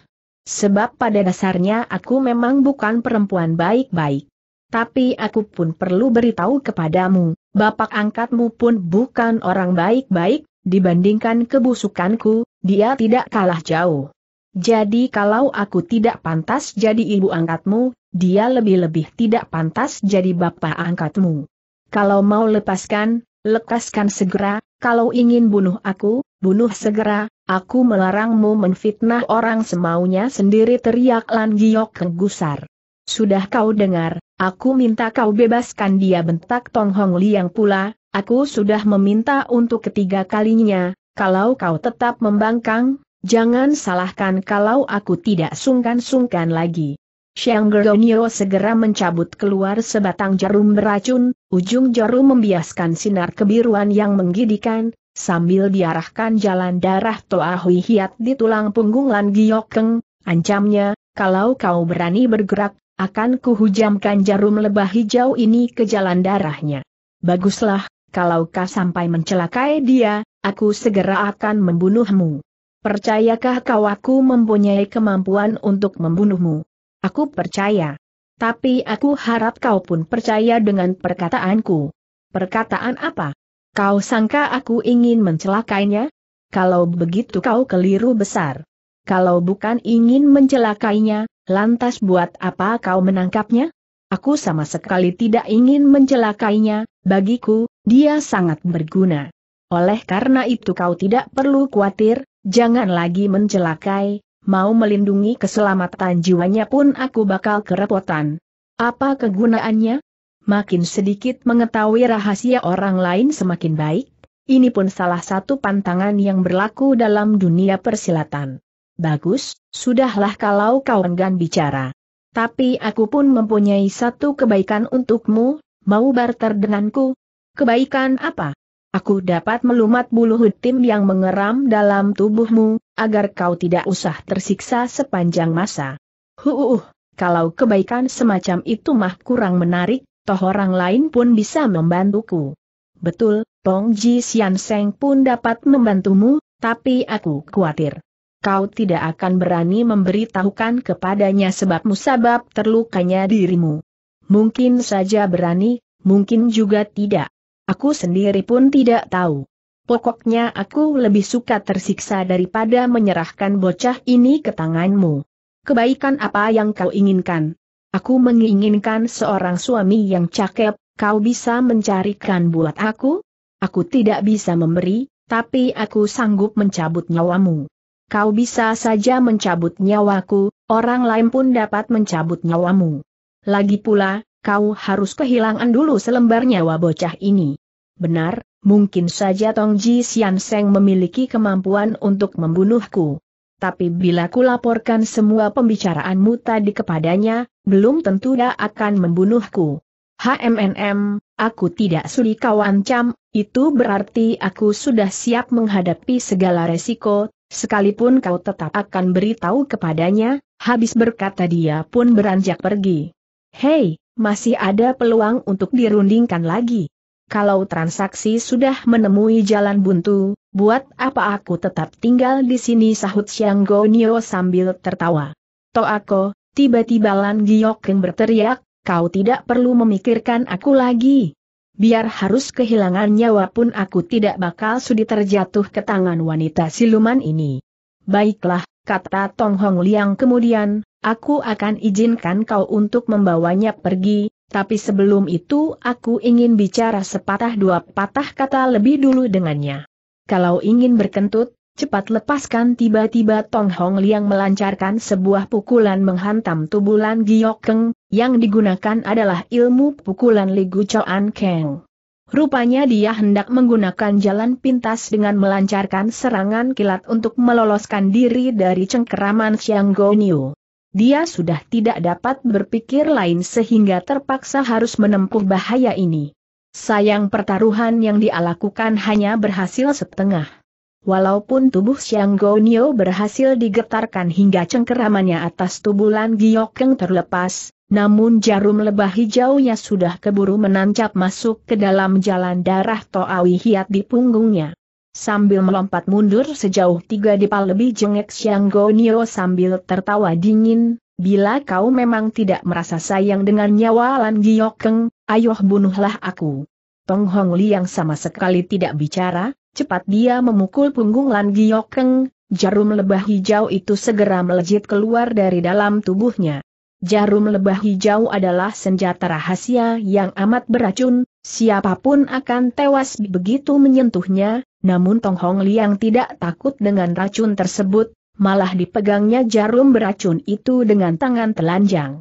Sebab pada dasarnya aku memang bukan perempuan baik-baik tapi aku pun perlu beritahu kepadamu, bapak angkatmu pun bukan orang baik-baik, dibandingkan kebusukanku, dia tidak kalah jauh. Jadi kalau aku tidak pantas jadi ibu angkatmu, dia lebih-lebih tidak pantas jadi bapak angkatmu. Kalau mau lepaskan, lekaskan segera, kalau ingin bunuh aku, bunuh segera, aku melarangmu menfitnah orang semaunya sendiri teriak Lan Giok gusar. Sudah kau dengar, aku minta kau bebaskan dia bentak Tong Hong Liang pula, aku sudah meminta untuk ketiga kalinya, kalau kau tetap membangkang, jangan salahkan kalau aku tidak sungkan-sungkan lagi. Xiang Gernio segera mencabut keluar sebatang jarum beracun, ujung jarum membiaskan sinar kebiruan yang menggidikan, sambil diarahkan jalan darah Toa Hui Hiat di tulang punggung Lan Giok Keng, ancamnya, kalau kau berani bergerak, akan kuhujamkan jarum lebah hijau ini ke jalan darahnya. Baguslah, kalau kau sampai mencelakai dia, aku segera akan membunuhmu. Percayakah kau aku mempunyai kemampuan untuk membunuhmu? Aku percaya. Tapi aku harap kau pun percaya dengan perkataanku. Perkataan apa? Kau sangka aku ingin mencelakainya? Kalau begitu kau keliru besar kalau bukan ingin mencelakainya, lantas buat apa kau menangkapnya? Aku sama sekali tidak ingin mencelakainya, bagiku, dia sangat berguna. Oleh karena itu kau tidak perlu khawatir, jangan lagi mencelakai, mau melindungi keselamatan jiwanya pun aku bakal kerepotan. Apa kegunaannya? Makin sedikit mengetahui rahasia orang lain semakin baik, ini pun salah satu pantangan yang berlaku dalam dunia persilatan. Bagus, sudahlah kalau kau enggan bicara. Tapi aku pun mempunyai satu kebaikan untukmu, mau barter denganku? Kebaikan apa? Aku dapat melumat bulu hutim yang mengeram dalam tubuhmu, agar kau tidak usah tersiksa sepanjang masa. Huuuh, kalau kebaikan semacam itu mah kurang menarik, toh orang lain pun bisa membantuku. Betul, Tong Ji Sian Seng pun dapat membantumu, tapi aku khawatir kau tidak akan berani memberitahukan kepadanya sebab musabab terlukanya dirimu. Mungkin saja berani, mungkin juga tidak. Aku sendiri pun tidak tahu. Pokoknya aku lebih suka tersiksa daripada menyerahkan bocah ini ke tanganmu. Kebaikan apa yang kau inginkan? Aku menginginkan seorang suami yang cakep, kau bisa mencarikan buat aku? Aku tidak bisa memberi, tapi aku sanggup mencabut nyawamu kau bisa saja mencabut nyawaku, orang lain pun dapat mencabut nyawamu. Lagi pula, kau harus kehilangan dulu selembar nyawa bocah ini. Benar, mungkin saja Tong Ji Sian Seng memiliki kemampuan untuk membunuhku. Tapi bila ku laporkan semua pembicaraanmu tadi kepadanya, belum tentu dia akan membunuhku. HMNM, aku tidak sudi kau ancam, itu berarti aku sudah siap menghadapi segala resiko, Sekalipun kau tetap akan beritahu kepadanya, habis berkata dia pun beranjak pergi. Hei, masih ada peluang untuk dirundingkan lagi. Kalau transaksi sudah menemui jalan buntu, buat apa aku tetap tinggal di sini sahut Xiang Gonyo sambil tertawa. aku, tiba-tiba Lan Giok yang berteriak, kau tidak perlu memikirkan aku lagi biar harus kehilangan nyawa pun aku tidak bakal sudi terjatuh ke tangan wanita siluman ini. Baiklah, kata Tong Hong Liang kemudian, aku akan izinkan kau untuk membawanya pergi, tapi sebelum itu aku ingin bicara sepatah dua patah kata lebih dulu dengannya. Kalau ingin berkentut, Cepat lepaskan tiba-tiba Tong Hong Liang melancarkan sebuah pukulan menghantam tubuh Lan Giok yang digunakan adalah ilmu pukulan Ligu Choan Keng. Rupanya dia hendak menggunakan jalan pintas dengan melancarkan serangan kilat untuk meloloskan diri dari cengkeraman Xiang Niu. Dia sudah tidak dapat berpikir lain sehingga terpaksa harus menempuh bahaya ini. Sayang pertaruhan yang dia lakukan hanya berhasil setengah. Walaupun tubuh Xiang Gonio berhasil digetarkan hingga cengkeramannya atas tubuh Lan Giokeng terlepas, namun jarum lebah hijaunya sudah keburu menancap masuk ke dalam jalan darah Toawi Hiat di punggungnya. Sambil melompat mundur sejauh tiga dipal lebih jengek Xiang Gonio sambil tertawa dingin, bila kau memang tidak merasa sayang dengan nyawa Lan Giokeng, ayoh bunuhlah aku. Tong Hong yang sama sekali tidak bicara, Cepat dia memukul punggung Lan Giokeng, jarum lebah hijau itu segera melejit keluar dari dalam tubuhnya. Jarum lebah hijau adalah senjata rahasia yang amat beracun, siapapun akan tewas begitu menyentuhnya, namun Tong Hong Liang tidak takut dengan racun tersebut, malah dipegangnya jarum beracun itu dengan tangan telanjang.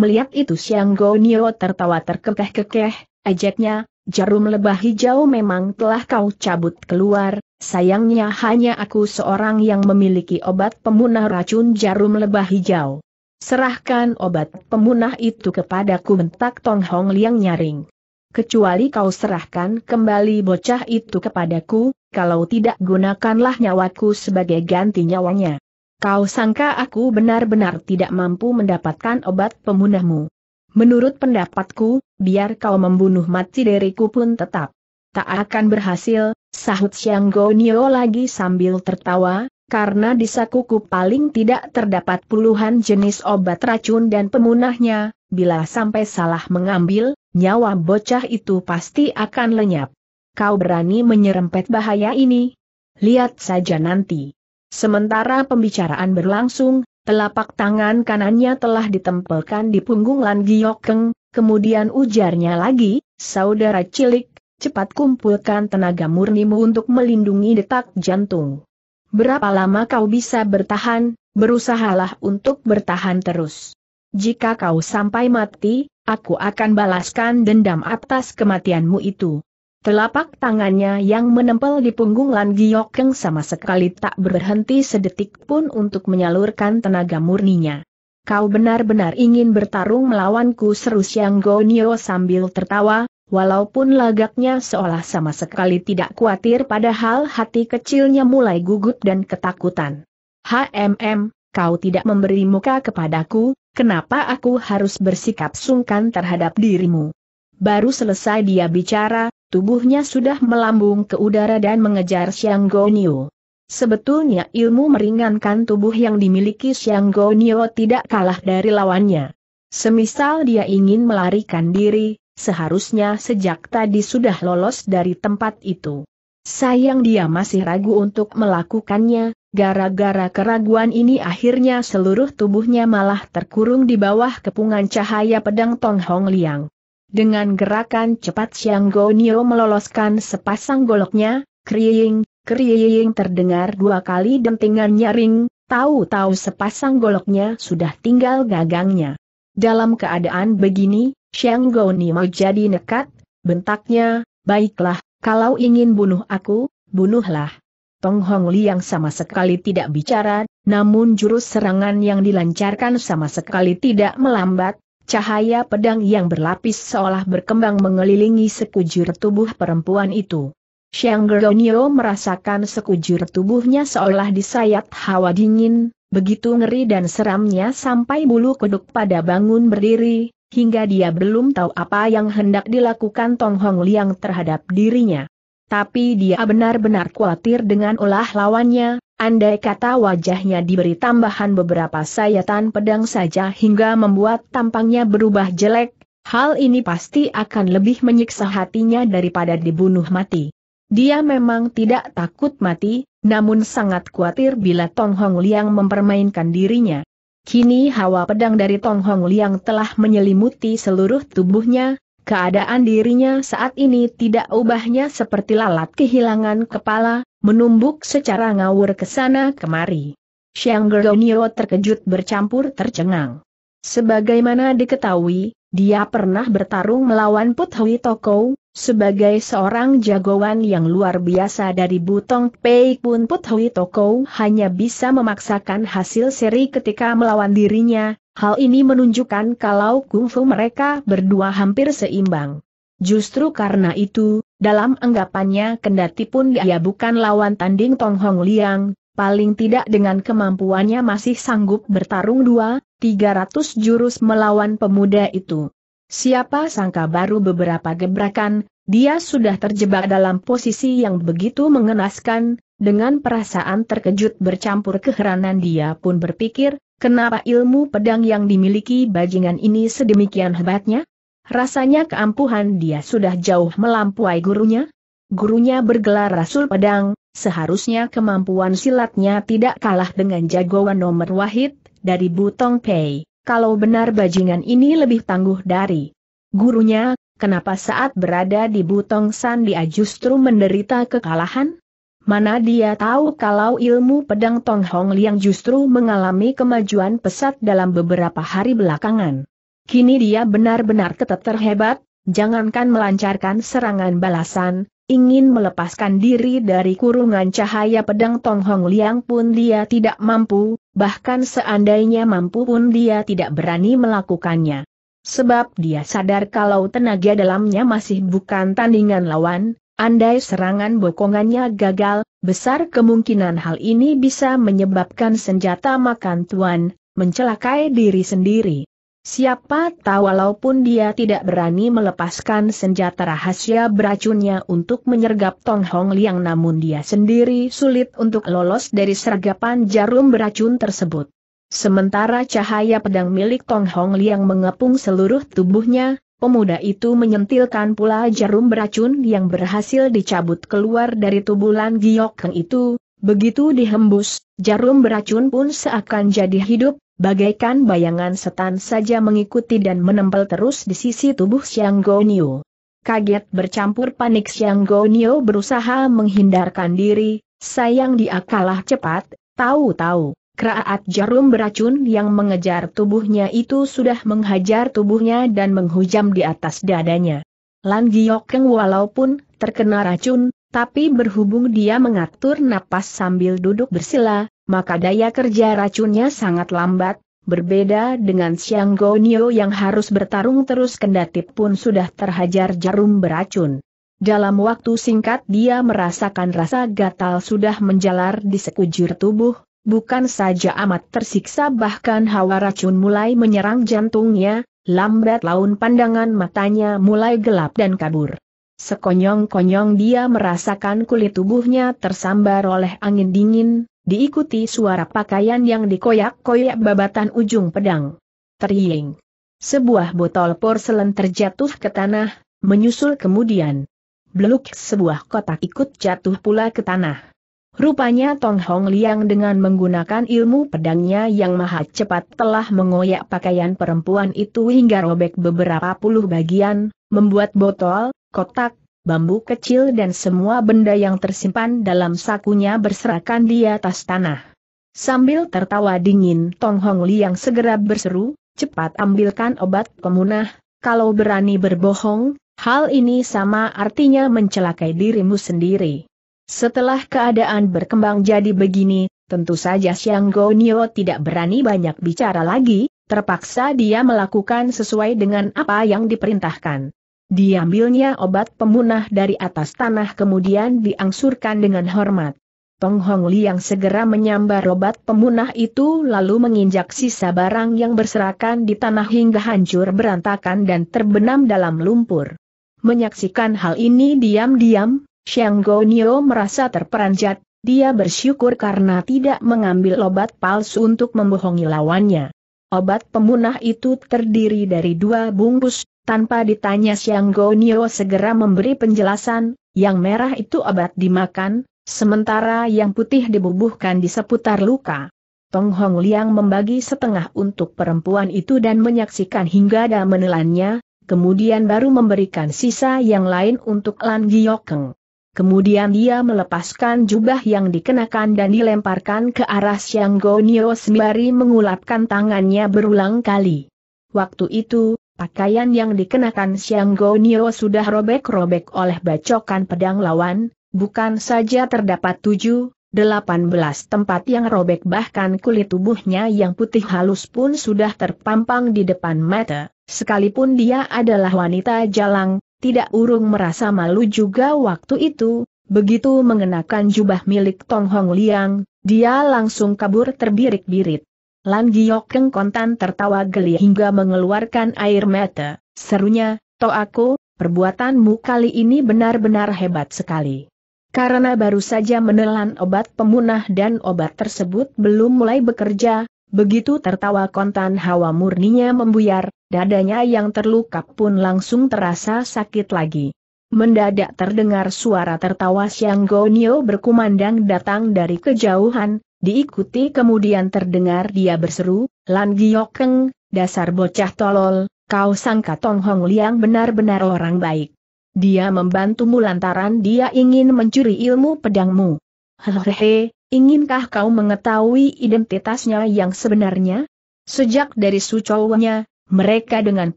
Melihat itu Siang Nio tertawa terkekeh-kekeh, ajaknya, Jarum lebah hijau memang telah kau cabut keluar, sayangnya hanya aku seorang yang memiliki obat pemunah racun jarum lebah hijau. Serahkan obat pemunah itu kepadaku bentak Tong Hong Liang nyaring. Kecuali kau serahkan kembali bocah itu kepadaku, kalau tidak gunakanlah nyawaku sebagai ganti nyawanya. Kau sangka aku benar-benar tidak mampu mendapatkan obat pemunahmu. Menurut pendapatku, biar kau membunuh mati diriku pun tetap. Tak akan berhasil, sahut Xiang Gonio lagi sambil tertawa, karena di sakuku paling tidak terdapat puluhan jenis obat racun dan pemunahnya, bila sampai salah mengambil, nyawa bocah itu pasti akan lenyap. Kau berani menyerempet bahaya ini? Lihat saja nanti. Sementara pembicaraan berlangsung, Telapak tangan kanannya telah ditempelkan di punggung Lan Giokeng, kemudian ujarnya lagi, saudara cilik, cepat kumpulkan tenaga murnimu untuk melindungi detak jantung. Berapa lama kau bisa bertahan, berusahalah untuk bertahan terus. Jika kau sampai mati, aku akan balaskan dendam atas kematianmu itu. Telapak tangannya yang menempel di punggung Lan Giokeng sama sekali tak berhenti sedetik pun untuk menyalurkan tenaga murninya. Kau benar-benar ingin bertarung melawanku seru Siang Gonio sambil tertawa, walaupun lagaknya seolah sama sekali tidak khawatir padahal hati kecilnya mulai gugup dan ketakutan. HMM, kau tidak memberi muka kepadaku, kenapa aku harus bersikap sungkan terhadap dirimu? Baru selesai dia bicara, tubuhnya sudah melambung ke udara dan mengejar Xiang Gonio. Sebetulnya ilmu meringankan tubuh yang dimiliki Xiang Gonio tidak kalah dari lawannya. Semisal dia ingin melarikan diri, seharusnya sejak tadi sudah lolos dari tempat itu. Sayang dia masih ragu untuk melakukannya, gara-gara keraguan ini akhirnya seluruh tubuhnya malah terkurung di bawah kepungan cahaya pedang Tong Hong Liang. Dengan gerakan cepat Xiang Gonio meloloskan sepasang goloknya, kriing, kriing terdengar dua kali dentingan nyaring, tahu-tahu sepasang goloknya sudah tinggal gagangnya. Dalam keadaan begini, Xiang Gonio jadi nekat, bentaknya, baiklah, kalau ingin bunuh aku, bunuhlah. Tong Hong yang sama sekali tidak bicara, namun jurus serangan yang dilancarkan sama sekali tidak melambat, Cahaya pedang yang berlapis seolah berkembang mengelilingi sekujur tubuh perempuan itu. Shanggeronio merasakan sekujur tubuhnya seolah disayat hawa dingin, begitu ngeri dan seramnya sampai bulu kuduk pada bangun berdiri, hingga dia belum tahu apa yang hendak dilakukan Tong Hong Liang terhadap dirinya. Tapi dia benar-benar khawatir dengan ulah lawannya, Andai kata wajahnya diberi tambahan beberapa sayatan pedang saja hingga membuat tampangnya berubah jelek, hal ini pasti akan lebih menyiksa hatinya daripada dibunuh mati. Dia memang tidak takut mati, namun sangat khawatir bila Tong Hong Liang mempermainkan dirinya. Kini hawa pedang dari Tong Hong Liang telah menyelimuti seluruh tubuhnya, Keadaan dirinya saat ini tidak ubahnya seperti lalat kehilangan kepala, menumbuk secara ngawur ke sana kemari. Xiang Gernio terkejut bercampur tercengang. Sebagaimana diketahui, dia pernah bertarung melawan Put Hui Toko, sebagai seorang jagoan yang luar biasa dari Butong Pei pun Put Hui Toko hanya bisa memaksakan hasil seri ketika melawan dirinya, hal ini menunjukkan kalau kungfu mereka berdua hampir seimbang. Justru karena itu, dalam anggapannya kendati pun dia bukan lawan tanding Tong Hong Liang, paling tidak dengan kemampuannya masih sanggup bertarung dua, tiga ratus jurus melawan pemuda itu. Siapa sangka baru beberapa gebrakan, dia sudah terjebak dalam posisi yang begitu mengenaskan, dengan perasaan terkejut bercampur keheranan dia pun berpikir, kenapa ilmu pedang yang dimiliki bajingan ini sedemikian hebatnya? Rasanya keampuhan dia sudah jauh melampaui gurunya. Gurunya bergelar Rasul Pedang, seharusnya kemampuan silatnya tidak kalah dengan jagoan nomor wahid, dari Butong Pei kalau benar bajingan ini lebih tangguh dari gurunya, kenapa saat berada di Butong San dia justru menderita kekalahan? Mana dia tahu kalau ilmu pedang Tong Hong Liang justru mengalami kemajuan pesat dalam beberapa hari belakangan. Kini dia benar-benar keteter terhebat, jangankan melancarkan serangan balasan, ingin melepaskan diri dari kurungan cahaya pedang Tong Hong Liang pun dia tidak mampu, bahkan seandainya mampu pun dia tidak berani melakukannya. Sebab dia sadar kalau tenaga dalamnya masih bukan tandingan lawan, andai serangan bokongannya gagal, besar kemungkinan hal ini bisa menyebabkan senjata makan tuan, mencelakai diri sendiri. Siapa tahu walaupun dia tidak berani melepaskan senjata rahasia beracunnya untuk menyergap Tong Hong Liang namun dia sendiri sulit untuk lolos dari sergapan jarum beracun tersebut. Sementara cahaya pedang milik Tong Hong Liang mengepung seluruh tubuhnya, pemuda itu menyentilkan pula jarum beracun yang berhasil dicabut keluar dari tubuh Lan Giok Keng itu, begitu dihembus, jarum beracun pun seakan jadi hidup, bagaikan bayangan setan saja mengikuti dan menempel terus di sisi tubuh Xiang Gonio. Kaget bercampur panik Xiang Gonio berusaha menghindarkan diri, sayang dia kalah cepat, tahu-tahu. Keraat jarum beracun yang mengejar tubuhnya itu sudah menghajar tubuhnya dan menghujam di atas dadanya. Lan Giokeng walaupun terkena racun, tapi berhubung dia mengatur napas sambil duduk bersila, maka daya kerja racunnya sangat lambat, berbeda dengan Siang Gonyo yang harus bertarung terus kendati pun sudah terhajar jarum beracun. Dalam waktu singkat dia merasakan rasa gatal sudah menjalar di sekujur tubuh, bukan saja amat tersiksa bahkan hawa racun mulai menyerang jantungnya, lambat laun pandangan matanya mulai gelap dan kabur. Sekonyong-konyong dia merasakan kulit tubuhnya tersambar oleh angin dingin, diikuti suara pakaian yang dikoyak-koyak babatan ujung pedang. Teriing. Sebuah botol porselen terjatuh ke tanah, menyusul kemudian. Beluk sebuah kotak ikut jatuh pula ke tanah. Rupanya Tong Hong Liang dengan menggunakan ilmu pedangnya yang maha cepat telah mengoyak pakaian perempuan itu hingga robek beberapa puluh bagian, membuat botol, kotak, bambu kecil dan semua benda yang tersimpan dalam sakunya berserakan di atas tanah. Sambil tertawa dingin Tong Hong Li yang segera berseru, cepat ambilkan obat pemunah, kalau berani berbohong, hal ini sama artinya mencelakai dirimu sendiri. Setelah keadaan berkembang jadi begini, tentu saja Xiang Gonio tidak berani banyak bicara lagi, terpaksa dia melakukan sesuai dengan apa yang diperintahkan. Diambilnya obat pemunah dari atas tanah kemudian diangsurkan dengan hormat. Tong Hong Liang segera menyambar obat pemunah itu lalu menginjak sisa barang yang berserakan di tanah hingga hancur berantakan dan terbenam dalam lumpur. Menyaksikan hal ini diam-diam, Xiang Gonio merasa terperanjat, dia bersyukur karena tidak mengambil obat palsu untuk membohongi lawannya. Obat pemunah itu terdiri dari dua bungkus, tanpa ditanya Siang Gonio segera memberi penjelasan, yang merah itu obat dimakan, sementara yang putih dibubuhkan di seputar luka. Tong Hong Liang membagi setengah untuk perempuan itu dan menyaksikan hingga ada menelannya, kemudian baru memberikan sisa yang lain untuk Lan Giokeng. Kemudian dia melepaskan jubah yang dikenakan dan dilemparkan ke arah Siang Gonio sembari mengulapkan tangannya berulang kali. Waktu itu, Pakaian yang dikenakan Xiang Gonio sudah robek-robek oleh bacokan pedang lawan, bukan saja terdapat tujuh, delapan belas tempat yang robek bahkan kulit tubuhnya yang putih halus pun sudah terpampang di depan mata, sekalipun dia adalah wanita jalang, tidak urung merasa malu juga waktu itu, begitu mengenakan jubah milik Tong Hong Liang, dia langsung kabur terbirik-birit. Lan Giok Keng kontan tertawa geli hingga mengeluarkan air mata, serunya, To aku, perbuatanmu kali ini benar-benar hebat sekali. Karena baru saja menelan obat pemunah dan obat tersebut belum mulai bekerja, begitu tertawa kontan hawa murninya membuyar, dadanya yang terluka pun langsung terasa sakit lagi. Mendadak terdengar suara tertawa Siang Gonio berkumandang datang dari kejauhan, Diikuti kemudian terdengar dia berseru, Lan Giokeng, dasar bocah tolol, kau sangka Tong Hong Liang benar-benar orang baik. Dia membantumu lantaran dia ingin mencuri ilmu pedangmu. Hehehe, inginkah kau mengetahui identitasnya yang sebenarnya? Sejak dari sucowanya, mereka dengan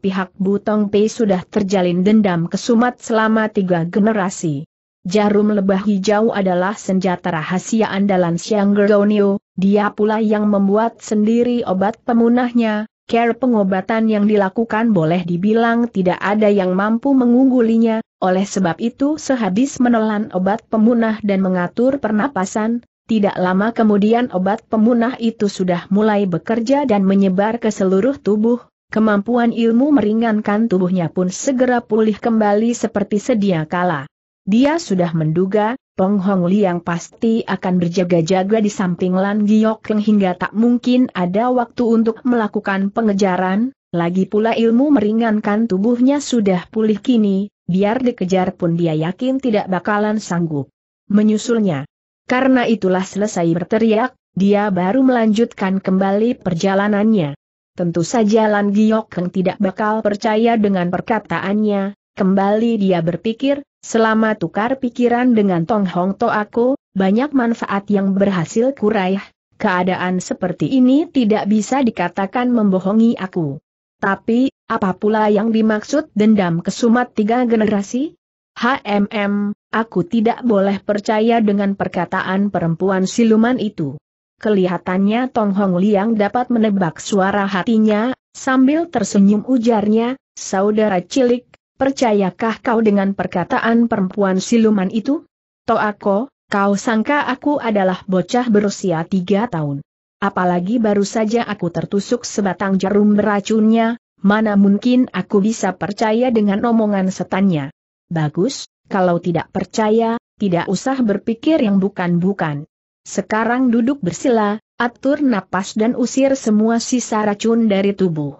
pihak Butong Pei sudah terjalin dendam kesumat selama tiga generasi. Jarum lebah hijau adalah senjata rahasia andalan Siang Gergonio, dia pula yang membuat sendiri obat pemunahnya, care pengobatan yang dilakukan boleh dibilang tidak ada yang mampu mengunggulinya, oleh sebab itu sehabis menelan obat pemunah dan mengatur pernapasan, tidak lama kemudian obat pemunah itu sudah mulai bekerja dan menyebar ke seluruh tubuh, kemampuan ilmu meringankan tubuhnya pun segera pulih kembali seperti sedia kala. Dia sudah menduga, Peng Hong Liang pasti akan berjaga-jaga di samping Lan Giok hingga tak mungkin ada waktu untuk melakukan pengejaran, lagi pula ilmu meringankan tubuhnya sudah pulih kini, biar dikejar pun dia yakin tidak bakalan sanggup. Menyusulnya. Karena itulah selesai berteriak, dia baru melanjutkan kembali perjalanannya. Tentu saja Lan Giok tidak bakal percaya dengan perkataannya, kembali dia berpikir, Selama tukar pikiran dengan Tong Hong To aku, banyak manfaat yang berhasil kuraih, keadaan seperti ini tidak bisa dikatakan membohongi aku. Tapi, apa pula yang dimaksud dendam kesumat tiga generasi? HMM, aku tidak boleh percaya dengan perkataan perempuan siluman itu. Kelihatannya Tong Hong Liang dapat menebak suara hatinya, sambil tersenyum ujarnya, saudara cilik, Percayakah kau dengan perkataan perempuan siluman itu? Toako, kau sangka aku adalah bocah berusia tiga tahun. Apalagi baru saja aku tertusuk sebatang jarum beracunnya, mana mungkin aku bisa percaya dengan omongan setannya. Bagus, kalau tidak percaya, tidak usah berpikir yang bukan-bukan. Sekarang duduk bersila, atur napas dan usir semua sisa racun dari tubuh.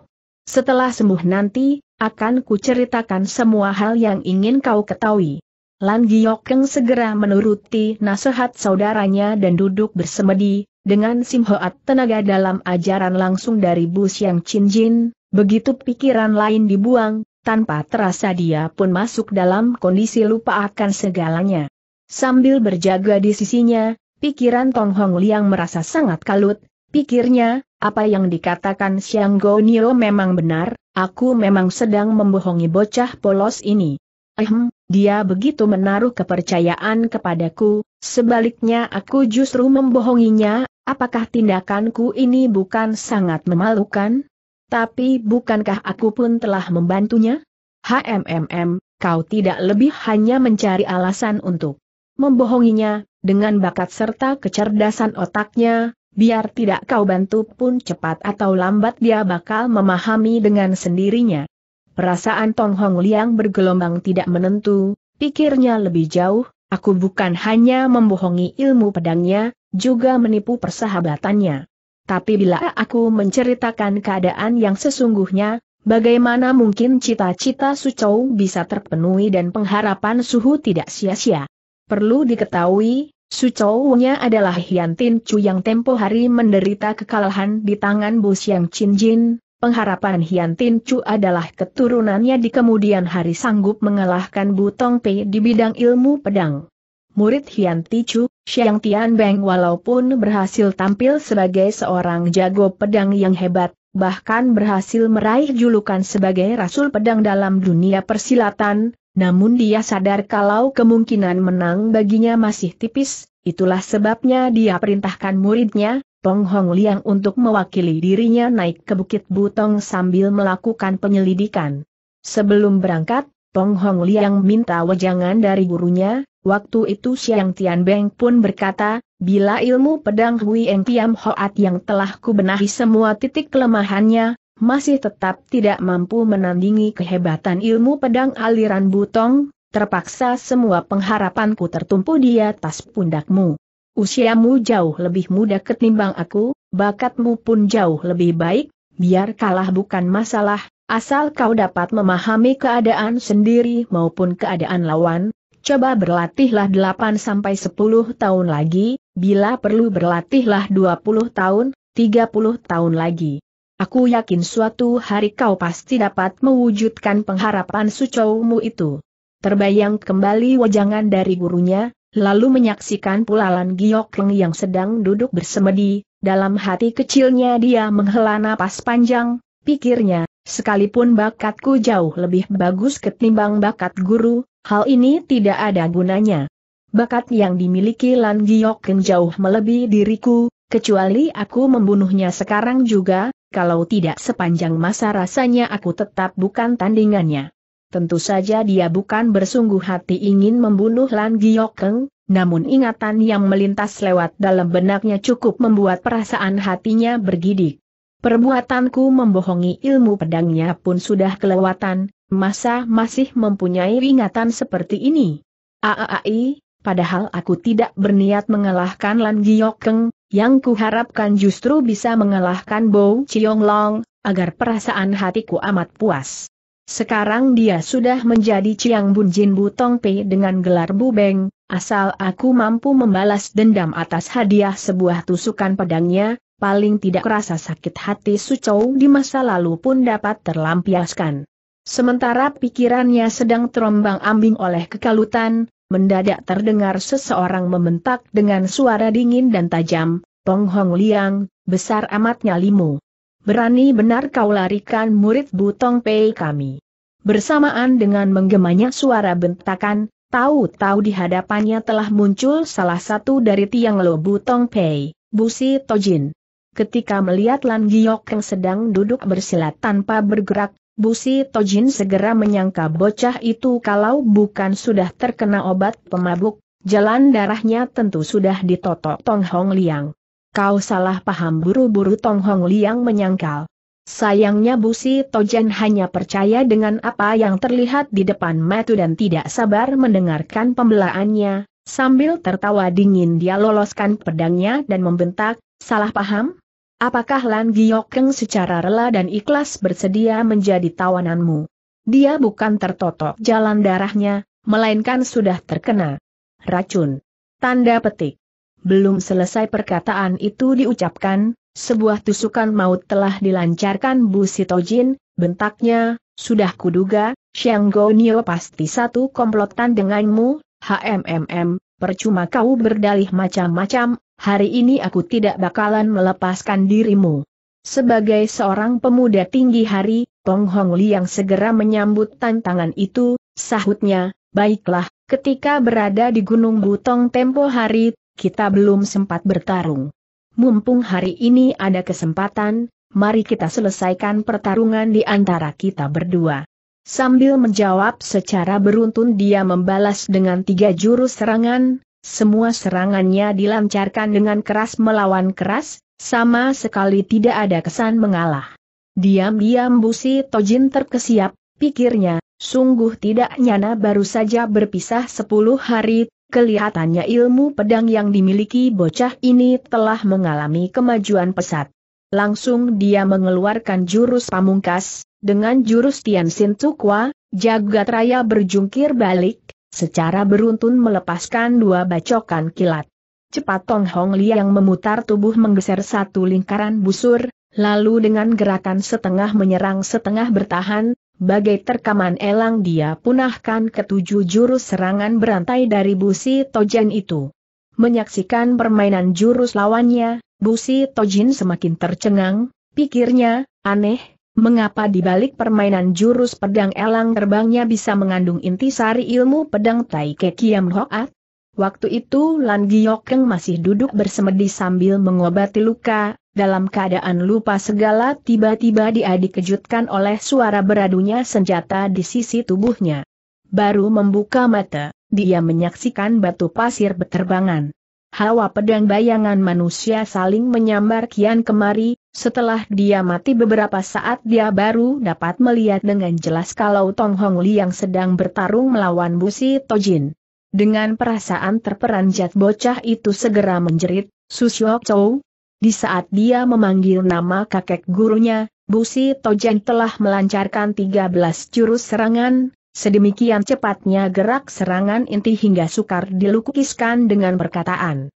Setelah sembuh nanti, akan kuceritakan semua hal yang ingin kau ketahui. Lan Giokeng segera menuruti nasihat saudaranya dan duduk bersemedi, dengan simhoat tenaga dalam ajaran langsung dari Siang Chin Jin, begitu pikiran lain dibuang, tanpa terasa dia pun masuk dalam kondisi lupa akan segalanya. Sambil berjaga di sisinya, pikiran Tong Hong Liang merasa sangat kalut, pikirnya, apa yang dikatakan Xiang Nio memang benar, Aku memang sedang membohongi bocah polos ini. Ehem, dia begitu menaruh kepercayaan kepadaku, sebaliknya aku justru membohonginya, apakah tindakanku ini bukan sangat memalukan? Tapi bukankah aku pun telah membantunya? HMMM, kau tidak lebih hanya mencari alasan untuk membohonginya, dengan bakat serta kecerdasan otaknya, biar tidak kau bantu pun cepat atau lambat dia bakal memahami dengan sendirinya. Perasaan Tong Hong Liang bergelombang tidak menentu, pikirnya lebih jauh, aku bukan hanya membohongi ilmu pedangnya, juga menipu persahabatannya. Tapi bila aku menceritakan keadaan yang sesungguhnya, bagaimana mungkin cita-cita Sucou bisa terpenuhi dan pengharapan Suhu tidak sia-sia? Perlu diketahui, Sucowunya adalah Hian Tin Chu yang tempo hari menderita kekalahan di tangan Bu Xiang Chin Jin. Pengharapan Hian Tin Chu adalah keturunannya di kemudian hari sanggup mengalahkan Bu Tong Pei di bidang ilmu pedang. Murid Hian Tin Chu, Xiang Tian Beng walaupun berhasil tampil sebagai seorang jago pedang yang hebat, bahkan berhasil meraih julukan sebagai Rasul Pedang dalam dunia persilatan, namun dia sadar kalau kemungkinan menang baginya masih tipis, itulah sebabnya dia perintahkan muridnya, Tong Hong Liang untuk mewakili dirinya naik ke Bukit Butong sambil melakukan penyelidikan. Sebelum berangkat, Tong Hong Liang minta wejangan dari gurunya, waktu itu Xiang Beng pun berkata, bila ilmu pedang Hui Eng Tiam Hoat yang telah kubenahi semua titik kelemahannya, masih tetap tidak mampu menandingi kehebatan ilmu pedang aliran butong, terpaksa semua pengharapanku tertumpu di atas pundakmu. Usiamu jauh lebih muda ketimbang aku, bakatmu pun jauh lebih baik, biar kalah bukan masalah, asal kau dapat memahami keadaan sendiri maupun keadaan lawan, coba berlatihlah 8-10 tahun lagi, bila perlu berlatihlah 20 tahun, 30 tahun lagi. Aku yakin suatu hari kau pasti dapat mewujudkan pengharapan sucaumu itu. Terbayang kembali wajangan dari gurunya, lalu menyaksikan pulalan Leng yang sedang duduk bersemedi, dalam hati kecilnya dia menghela napas panjang, pikirnya, sekalipun bakatku jauh lebih bagus ketimbang bakat guru, hal ini tidak ada gunanya. Bakat yang dimiliki Lan Leng jauh melebihi diriku, kecuali aku membunuhnya sekarang juga, kalau tidak sepanjang masa rasanya aku tetap bukan tandingannya. Tentu saja dia bukan bersungguh hati ingin membunuh Lan Giokeng, namun ingatan yang melintas lewat dalam benaknya cukup membuat perasaan hatinya bergidik. Perbuatanku membohongi ilmu pedangnya pun sudah kelewatan, masa masih mempunyai ingatan seperti ini? Aai, padahal aku tidak berniat mengalahkan Lan Giokeng, yang kuharapkan justru bisa mengalahkan Bo Chiong Long, agar perasaan hatiku amat puas. Sekarang dia sudah menjadi Chiang Bun Jin Butong Pei dengan gelar Bu Beng, asal aku mampu membalas dendam atas hadiah sebuah tusukan pedangnya, paling tidak rasa sakit hati Su Chou di masa lalu pun dapat terlampiaskan. Sementara pikirannya sedang terombang ambing oleh kekalutan, mendadak terdengar seseorang membentak dengan suara dingin dan tajam, Pong Hong Liang, besar amatnya limu. Berani benar kau larikan murid Butong Pei kami. Bersamaan dengan menggemanya suara bentakan, tahu-tahu di hadapannya telah muncul salah satu dari tiang lo Butong Pei, Busi Tojin. Ketika melihat Lan Giok yang sedang duduk bersilat tanpa bergerak, Busi Tojin segera menyangka bocah itu kalau bukan sudah terkena obat pemabuk, jalan darahnya tentu sudah ditotok Tong Hong Liang. Kau salah paham buru-buru Tong Hong Liang menyangkal. Sayangnya Busi Tojin hanya percaya dengan apa yang terlihat di depan mata dan tidak sabar mendengarkan pembelaannya, sambil tertawa dingin dia loloskan pedangnya dan membentak, salah paham? Apakah Lan Giokeng secara rela dan ikhlas bersedia menjadi tawananmu? Dia bukan tertotok jalan darahnya, melainkan sudah terkena racun. Tanda petik. Belum selesai perkataan itu diucapkan, sebuah tusukan maut telah dilancarkan Bu Sitojin, bentaknya, sudah kuduga, Xiang Gonio pasti satu komplotan denganmu, HMMM, percuma kau berdalih macam-macam, hari ini aku tidak bakalan melepaskan dirimu. Sebagai seorang pemuda tinggi hari, Tong Hong Li yang segera menyambut tantangan itu, sahutnya, baiklah, ketika berada di Gunung Butong tempo hari, kita belum sempat bertarung. Mumpung hari ini ada kesempatan, mari kita selesaikan pertarungan di antara kita berdua. Sambil menjawab secara beruntun dia membalas dengan tiga jurus serangan, semua serangannya dilancarkan dengan keras melawan keras, sama sekali tidak ada kesan mengalah. Diam-diam Busi Tojin terkesiap, pikirnya, sungguh tidak nyana baru saja berpisah sepuluh hari, kelihatannya ilmu pedang yang dimiliki bocah ini telah mengalami kemajuan pesat. Langsung dia mengeluarkan jurus pamungkas, dengan jurus Tian Sin Tukwa, jagat raya berjungkir balik, Secara beruntun melepaskan dua bacokan kilat. Cepat Tong Hong Liang memutar tubuh menggeser satu lingkaran busur, lalu dengan gerakan setengah menyerang setengah bertahan, bagai terkaman elang dia punahkan ketujuh jurus serangan berantai dari busi Tojen itu. Menyaksikan permainan jurus lawannya, busi Tojin semakin tercengang, pikirnya, aneh, Mengapa di balik permainan jurus pedang elang terbangnya bisa mengandung inti sari ilmu pedang Tai Kiam Hoat? Waktu itu Lan Giokeng masih duduk bersemedi sambil mengobati luka, dalam keadaan lupa segala tiba-tiba dia dikejutkan oleh suara beradunya senjata di sisi tubuhnya. Baru membuka mata, dia menyaksikan batu pasir berterbangan. Hawa pedang bayangan manusia saling menyambar kian kemari, setelah dia mati beberapa saat dia baru dapat melihat dengan jelas kalau Tong Hong Li yang sedang bertarung melawan Busi Tojin. Dengan perasaan terperanjat bocah itu segera menjerit, Susyok Chou. Di saat dia memanggil nama kakek gurunya, Busi Tojin telah melancarkan 13 jurus serangan, sedemikian cepatnya gerak serangan inti hingga sukar dilukiskan dengan perkataan.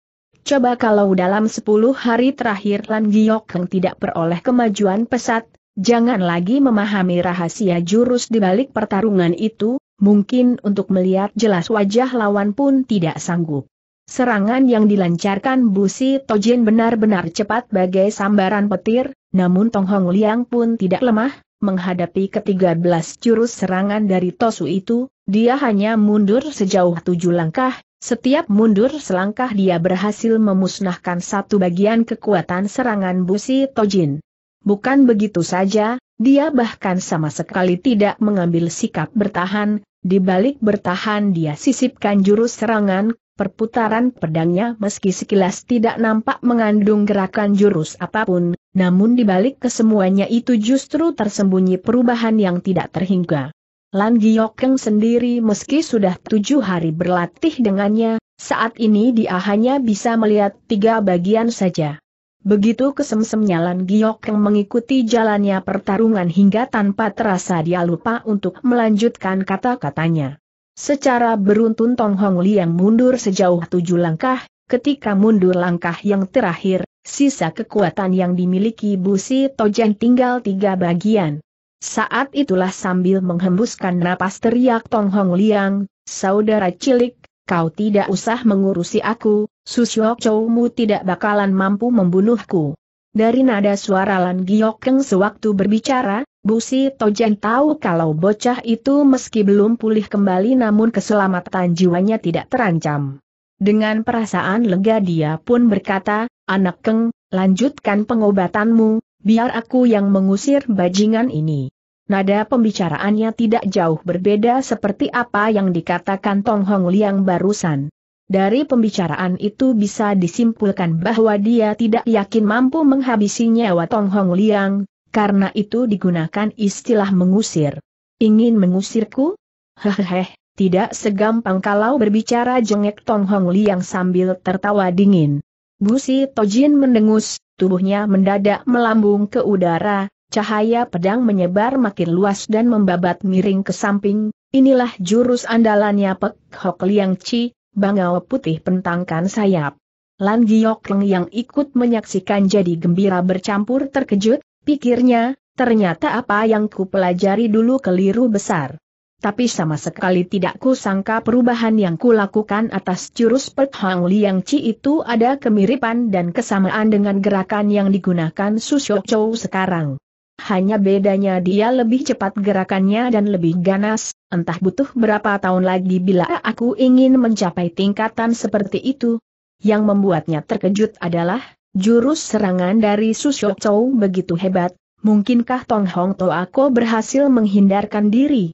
Coba kalau dalam 10 hari terakhir Lan Giokeng tidak peroleh kemajuan pesat, jangan lagi memahami rahasia jurus di balik pertarungan itu, mungkin untuk melihat jelas wajah lawan pun tidak sanggup. Serangan yang dilancarkan Busi Tojin benar-benar cepat bagai sambaran petir, namun Tong Hong Liang pun tidak lemah, menghadapi ke-13 jurus serangan dari Tosu itu, dia hanya mundur sejauh tujuh langkah, setiap mundur selangkah dia berhasil memusnahkan satu bagian kekuatan serangan Busi Tojin. Bukan begitu saja, dia bahkan sama sekali tidak mengambil sikap bertahan, di balik bertahan dia sisipkan jurus serangan, perputaran pedangnya meski sekilas tidak nampak mengandung gerakan jurus apapun, namun di balik kesemuanya itu justru tersembunyi perubahan yang tidak terhingga. Lan Giokeng sendiri meski sudah tujuh hari berlatih dengannya, saat ini dia hanya bisa melihat tiga bagian saja. Begitu kesemsemnya Lan Giokeng mengikuti jalannya pertarungan hingga tanpa terasa dia lupa untuk melanjutkan kata-katanya. Secara beruntun Tong Hong Liang mundur sejauh tujuh langkah, ketika mundur langkah yang terakhir, sisa kekuatan yang dimiliki Busi Tojen tinggal tiga bagian. Saat itulah sambil menghembuskan napas teriak Tong Hong Liang, saudara cilik, kau tidak usah mengurusi aku, Susyok mu tidak bakalan mampu membunuhku. Dari nada suara Lan Giok Keng sewaktu berbicara, Bu Si tahu kalau bocah itu meski belum pulih kembali namun keselamatan jiwanya tidak terancam. Dengan perasaan lega dia pun berkata, Anak Keng, lanjutkan pengobatanmu, biar aku yang mengusir bajingan ini. Nada pembicaraannya tidak jauh berbeda seperti apa yang dikatakan Tong Hong Liang barusan. Dari pembicaraan itu bisa disimpulkan bahwa dia tidak yakin mampu menghabisi nyawa Tong Hong Liang, karena itu digunakan istilah mengusir. Ingin mengusirku? Hehehe, tidak segampang kalau berbicara jengek Tong Hong Liang sambil tertawa dingin. Busi Tojin mendengus, tubuhnya mendadak melambung ke udara, cahaya pedang menyebar makin luas dan membabat miring ke samping, inilah jurus andalannya Pek Hok Liang Chi, bangau putih pentangkan sayap. Lan Giok Leng yang ikut menyaksikan jadi gembira bercampur terkejut, pikirnya, ternyata apa yang ku pelajari dulu keliru besar tapi sama sekali tidak kusangka perubahan yang kulakukan atas jurus Pek Hang Liang Chi itu ada kemiripan dan kesamaan dengan gerakan yang digunakan Su Chou sekarang. Hanya bedanya dia lebih cepat gerakannya dan lebih ganas, entah butuh berapa tahun lagi bila aku ingin mencapai tingkatan seperti itu. Yang membuatnya terkejut adalah, jurus serangan dari Su Chou begitu hebat, mungkinkah Tong Hong Toako berhasil menghindarkan diri?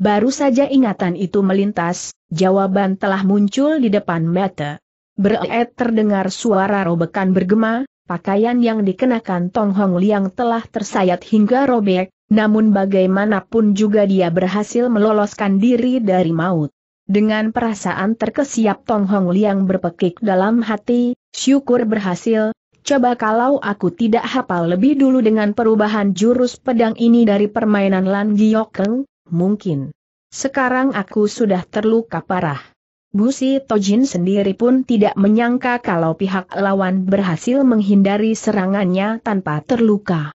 Baru saja ingatan itu melintas, jawaban telah muncul di depan mata. Bereet terdengar suara robekan bergema, pakaian yang dikenakan Tong Hong Liang telah tersayat hingga robek, namun bagaimanapun juga dia berhasil meloloskan diri dari maut. Dengan perasaan terkesiap Tong Hong Liang berpekik dalam hati, syukur berhasil, coba kalau aku tidak hafal lebih dulu dengan perubahan jurus pedang ini dari permainan Lan Giokeng, mungkin. Sekarang aku sudah terluka parah. Busi Tojin sendiri pun tidak menyangka kalau pihak lawan berhasil menghindari serangannya tanpa terluka.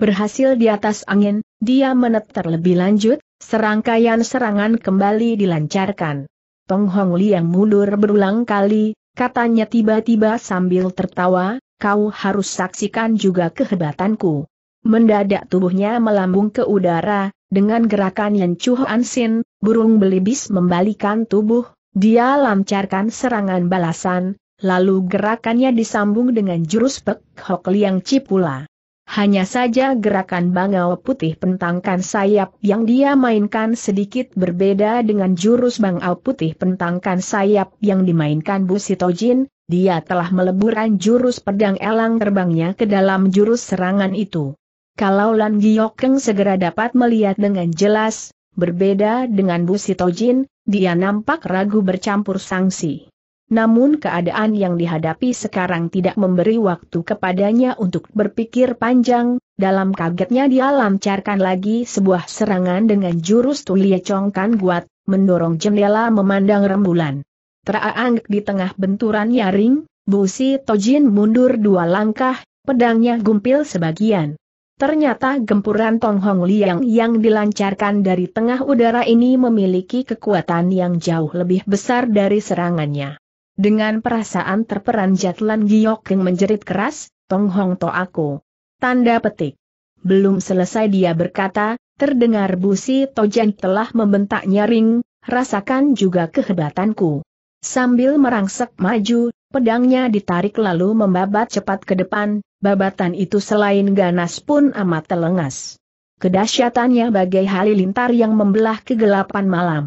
Berhasil di atas angin, dia menetar lebih lanjut, serangkaian serangan kembali dilancarkan. Tong Hong Li yang mundur berulang kali, katanya tiba-tiba sambil tertawa, kau harus saksikan juga kehebatanku. Mendadak tubuhnya melambung ke udara, dengan gerakan yang Chu ansin, burung belibis membalikan tubuh, dia lancarkan serangan balasan, lalu gerakannya disambung dengan jurus Pek Hok Liang cipula. Hanya saja gerakan bangau putih pentangkan sayap yang dia mainkan sedikit berbeda dengan jurus bangau putih pentangkan sayap yang dimainkan Bu Sitojin, dia telah meleburan jurus pedang elang terbangnya ke dalam jurus serangan itu. Kalau Lan Giokeng segera dapat melihat dengan jelas, berbeda dengan Bu Sitojin, dia nampak ragu bercampur sanksi. Namun keadaan yang dihadapi sekarang tidak memberi waktu kepadanya untuk berpikir panjang, dalam kagetnya dia lancarkan lagi sebuah serangan dengan jurus Tulia Congkan Guat, mendorong jendela memandang rembulan. Teraang di tengah benturan nyaring, Bu Tojin mundur dua langkah, pedangnya gumpil sebagian. Ternyata gempuran Tong Hong Liang yang dilancarkan dari tengah udara ini memiliki kekuatan yang jauh lebih besar dari serangannya. Dengan perasaan terperanjat Lan Giok yang menjerit keras, Tong Hong To aku. Tanda petik. Belum selesai dia berkata, terdengar busi Tojan telah membentak nyaring, rasakan juga kehebatanku. Sambil merangsek maju, pedangnya ditarik lalu membabat cepat ke depan, babatan itu selain ganas pun amat telengas. Kedahsyatannya bagai halilintar yang membelah kegelapan malam.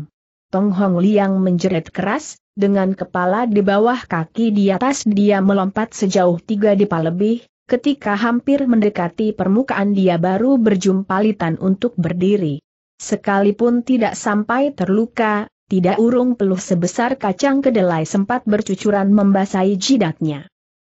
Tong Hong Liang menjerit keras, dengan kepala di bawah kaki di atas dia melompat sejauh tiga dipa lebih, ketika hampir mendekati permukaan dia baru berjumpa litan untuk berdiri. Sekalipun tidak sampai terluka, tidak urung peluh sebesar kacang kedelai sempat bercucuran membasahi jidatnya.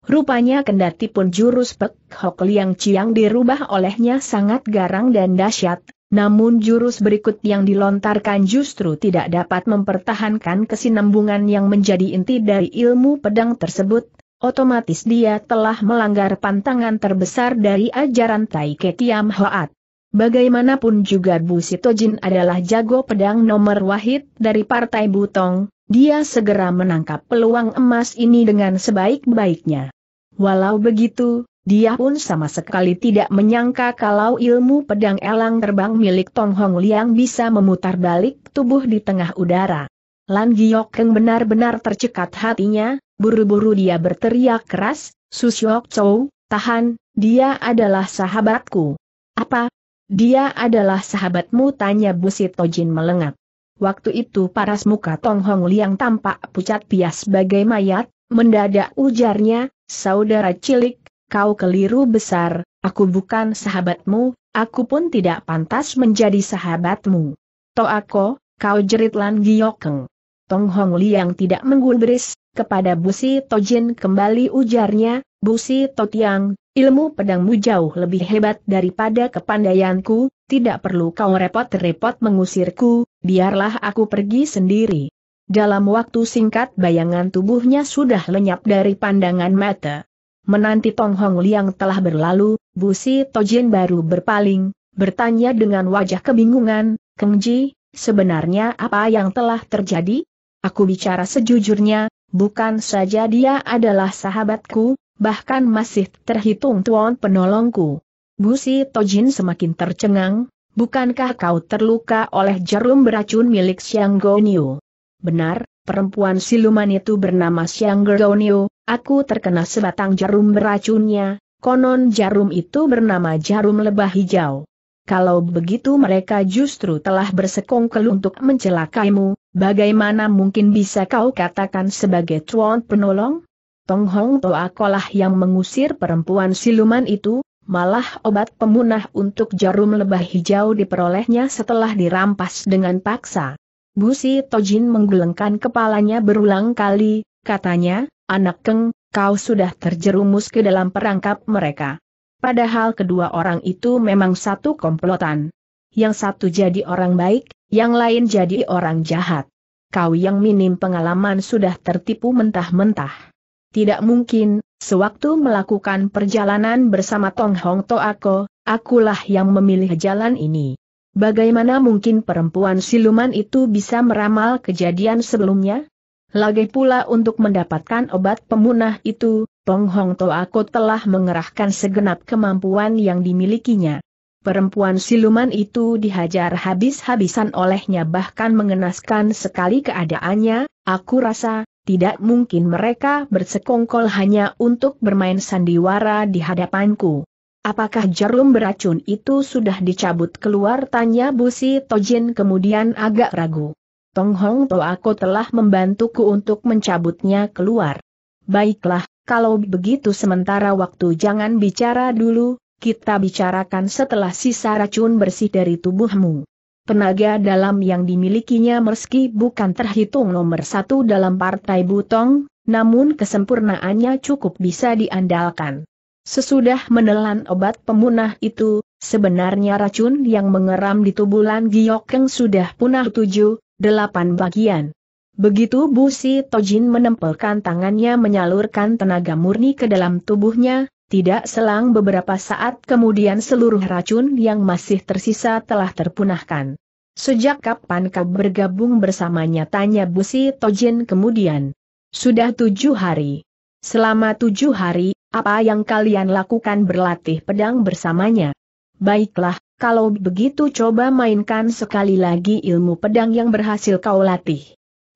Rupanya kendati pun jurus Pek Hok Liang Chiang dirubah olehnya sangat garang dan dahsyat, namun jurus berikut yang dilontarkan justru tidak dapat mempertahankan kesinambungan yang menjadi inti dari ilmu pedang tersebut, otomatis dia telah melanggar pantangan terbesar dari ajaran Tai Tiam Hoat. Bagaimanapun juga Bu Sitojin adalah jago pedang nomor wahid dari Partai Butong, dia segera menangkap peluang emas ini dengan sebaik-baiknya. Walau begitu, dia pun sama sekali tidak menyangka kalau ilmu pedang elang terbang milik Tong Hong Liang bisa memutar balik tubuh di tengah udara. Lan Giok Keng benar-benar tercekat hatinya, buru-buru dia berteriak keras, Susyok Chow, tahan, dia adalah sahabatku. Apa? Dia adalah sahabatmu tanya Busi Jin melengak. Waktu itu paras muka Tong Hong Liang tampak pucat pias sebagai mayat, mendadak ujarnya, saudara cilik, kau keliru besar, aku bukan sahabatmu, aku pun tidak pantas menjadi sahabatmu. Toako, kau jerit Lan Giokeng. Tong Hong Liang tidak menggulbris, kepada Busi Tojin kembali ujarnya, Busi Totiang, Ilmu pedangmu jauh lebih hebat daripada kepandaianku, tidak perlu kau repot-repot mengusirku, biarlah aku pergi sendiri. Dalam waktu singkat bayangan tubuhnya sudah lenyap dari pandangan mata. Menanti Tong Hong Liang telah berlalu, Busi Tojin baru berpaling, bertanya dengan wajah kebingungan, Keng Ji, sebenarnya apa yang telah terjadi? Aku bicara sejujurnya, bukan saja dia adalah sahabatku, bahkan masih terhitung tuan penolongku. Busi Tojin semakin tercengang, bukankah kau terluka oleh jarum beracun milik Xiang Gonyu? Benar, perempuan siluman itu bernama Xiang Gonyu, aku terkena sebatang jarum beracunnya, konon jarum itu bernama jarum lebah hijau. Kalau begitu mereka justru telah bersekongkel untuk mencelakaimu, bagaimana mungkin bisa kau katakan sebagai tuan penolong? Tong Hong Toa kolah yang mengusir perempuan siluman itu, malah obat pemunah untuk jarum lebah hijau diperolehnya setelah dirampas dengan paksa. Busi Tojin menggelengkan kepalanya berulang kali, katanya, anak keng, kau sudah terjerumus ke dalam perangkap mereka. Padahal kedua orang itu memang satu komplotan. Yang satu jadi orang baik, yang lain jadi orang jahat. Kau yang minim pengalaman sudah tertipu mentah-mentah tidak mungkin, sewaktu melakukan perjalanan bersama Tong Hong Toako, akulah yang memilih jalan ini. Bagaimana mungkin perempuan siluman itu bisa meramal kejadian sebelumnya? Lagi pula untuk mendapatkan obat pemunah itu, Tong Hong Toako telah mengerahkan segenap kemampuan yang dimilikinya. Perempuan siluman itu dihajar habis-habisan olehnya bahkan mengenaskan sekali keadaannya, aku rasa, tidak mungkin mereka bersekongkol hanya untuk bermain sandiwara di hadapanku. Apakah jarum beracun itu sudah dicabut keluar tanya Busi Tojin kemudian agak ragu. Tong Hong aku telah membantuku untuk mencabutnya keluar. Baiklah, kalau begitu sementara waktu jangan bicara dulu, kita bicarakan setelah sisa racun bersih dari tubuhmu. Penaga dalam yang dimilikinya meski bukan terhitung nomor satu dalam partai Butong, namun kesempurnaannya cukup bisa diandalkan. Sesudah menelan obat pemunah itu, sebenarnya racun yang mengeram di tubuh Lan sudah punah tujuh, delapan bagian. Begitu Bu Si Tojin menempelkan tangannya menyalurkan tenaga murni ke dalam tubuhnya, tidak selang beberapa saat kemudian seluruh racun yang masih tersisa telah terpunahkan. Sejak kapan kau bergabung bersamanya? Tanya Busi Tojin kemudian. Sudah tujuh hari. Selama tujuh hari, apa yang kalian lakukan berlatih pedang bersamanya? Baiklah, kalau begitu coba mainkan sekali lagi ilmu pedang yang berhasil kau latih.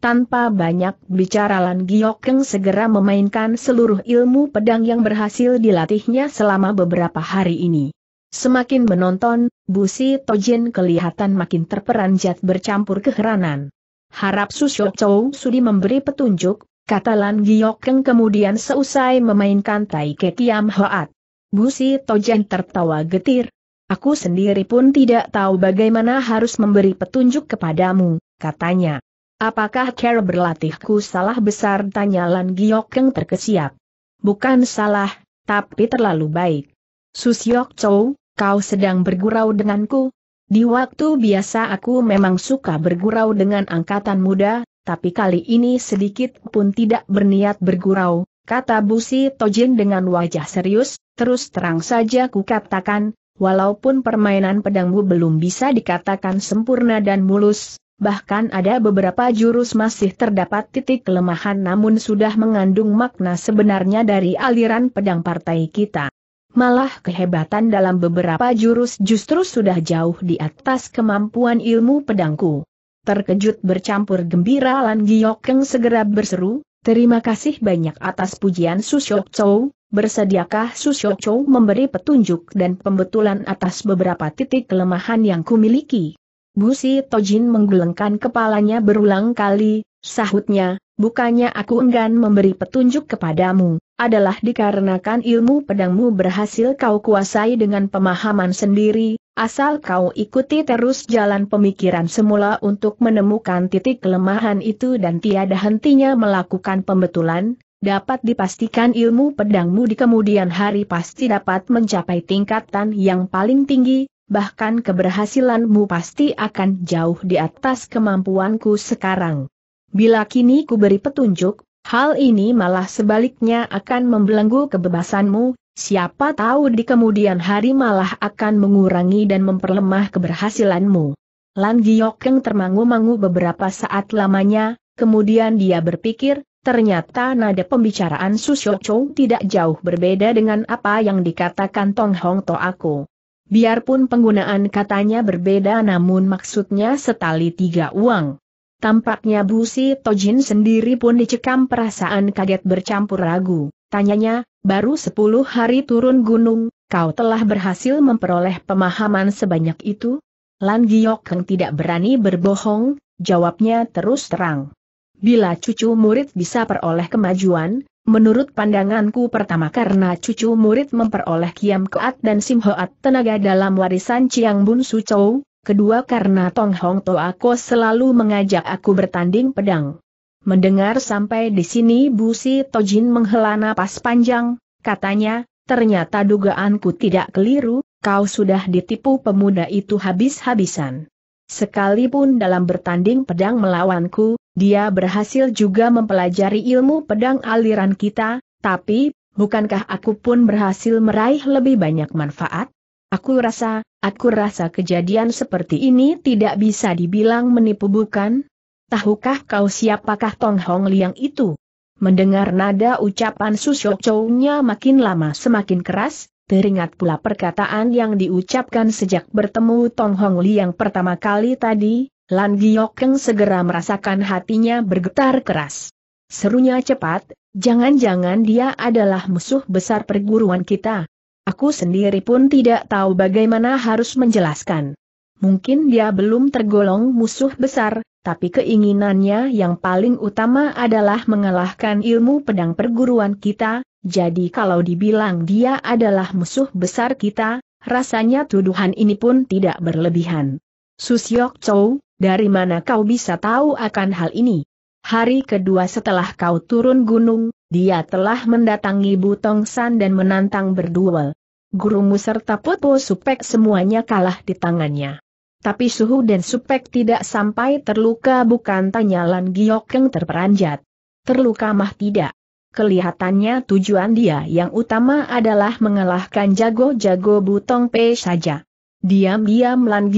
Tanpa banyak bicara Lan Giokeng segera memainkan seluruh ilmu pedang yang berhasil dilatihnya selama beberapa hari ini. Semakin menonton, Busi Tojin kelihatan makin terperanjat bercampur keheranan. Harap Shou Chou Sudi memberi petunjuk, kata Lan Giokeng kemudian seusai memainkan Taike Kiam Hoat. Busi Tojin tertawa getir. Aku sendiri pun tidak tahu bagaimana harus memberi petunjuk kepadamu, katanya. Apakah cara berlatihku salah besar? Tanya Lan yang terkesiap. Bukan salah, tapi terlalu baik. Susyok Chow, kau sedang bergurau denganku? Di waktu biasa aku memang suka bergurau dengan angkatan muda, tapi kali ini sedikit pun tidak berniat bergurau, kata Busi Tojin dengan wajah serius, terus terang saja ku katakan, walaupun permainan pedangmu belum bisa dikatakan sempurna dan mulus, Bahkan ada beberapa jurus masih terdapat titik kelemahan namun sudah mengandung makna sebenarnya dari aliran pedang partai kita. Malah kehebatan dalam beberapa jurus justru sudah jauh di atas kemampuan ilmu pedangku. Terkejut bercampur gembira Lan Giokeng segera berseru, terima kasih banyak atas pujian Susyok Chow, bersediakah Susyok Chow memberi petunjuk dan pembetulan atas beberapa titik kelemahan yang kumiliki? Busi Tojin menggelengkan kepalanya berulang kali, sahutnya, bukannya aku enggan memberi petunjuk kepadamu, adalah dikarenakan ilmu pedangmu berhasil kau kuasai dengan pemahaman sendiri, asal kau ikuti terus jalan pemikiran semula untuk menemukan titik kelemahan itu dan tiada hentinya melakukan pembetulan, dapat dipastikan ilmu pedangmu di kemudian hari pasti dapat mencapai tingkatan yang paling tinggi, bahkan keberhasilanmu pasti akan jauh di atas kemampuanku sekarang. Bila kini ku beri petunjuk, hal ini malah sebaliknya akan membelenggu kebebasanmu, siapa tahu di kemudian hari malah akan mengurangi dan memperlemah keberhasilanmu. Lan yang termangu-mangu beberapa saat lamanya, kemudian dia berpikir, Ternyata nada pembicaraan Su Chong tidak jauh berbeda dengan apa yang dikatakan Tong Hong To aku. Biarpun penggunaan katanya berbeda namun maksudnya setali tiga uang. Tampaknya Bu Si Tojin sendiri pun dicekam perasaan kaget bercampur ragu. Tanyanya, baru sepuluh hari turun gunung, kau telah berhasil memperoleh pemahaman sebanyak itu? Lan Giok tidak berani berbohong, jawabnya terus terang. Bila cucu murid bisa peroleh kemajuan, Menurut pandanganku pertama karena cucu murid memperoleh Kiam Koat dan Sim Hoat tenaga dalam warisan Chiang Bun Su Chou, kedua karena Tong Hong Toako selalu mengajak aku bertanding pedang. Mendengar sampai di sini Bu Si Tojin menghela napas panjang, katanya, ternyata dugaanku tidak keliru, kau sudah ditipu pemuda itu habis-habisan. Sekalipun dalam bertanding pedang melawanku, dia berhasil juga mempelajari ilmu pedang aliran kita, tapi, bukankah aku pun berhasil meraih lebih banyak manfaat? Aku rasa, aku rasa kejadian seperti ini tidak bisa dibilang menipu bukan? Tahukah kau siapakah Tong Hong Liang itu? Mendengar nada ucapan Su Chow-nya makin lama semakin keras, teringat pula perkataan yang diucapkan sejak bertemu Tong Hong Liang pertama kali tadi, Lan Giokeng segera merasakan hatinya bergetar keras. Serunya cepat, jangan-jangan dia adalah musuh besar perguruan kita. Aku sendiri pun tidak tahu bagaimana harus menjelaskan. Mungkin dia belum tergolong musuh besar, tapi keinginannya yang paling utama adalah mengalahkan ilmu pedang perguruan kita, jadi kalau dibilang dia adalah musuh besar kita, rasanya tuduhan ini pun tidak berlebihan. Susyok Chow, dari mana kau bisa tahu akan hal ini? Hari kedua setelah kau turun gunung, dia telah mendatangi Butong San dan menantang berduel. Gurumu serta Popo Supek semuanya kalah di tangannya. Tapi Suhu dan Supek tidak sampai terluka bukan Tanyalan Lan Giokeng terperanjat. Terluka mah tidak. Kelihatannya tujuan dia yang utama adalah mengalahkan jago-jago Butong P saja. Diam-diam Lan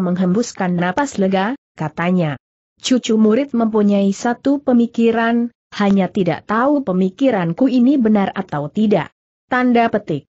menghembuskan napas lega, katanya. Cucu murid mempunyai satu pemikiran, hanya tidak tahu pemikiranku ini benar atau tidak. Tanda petik.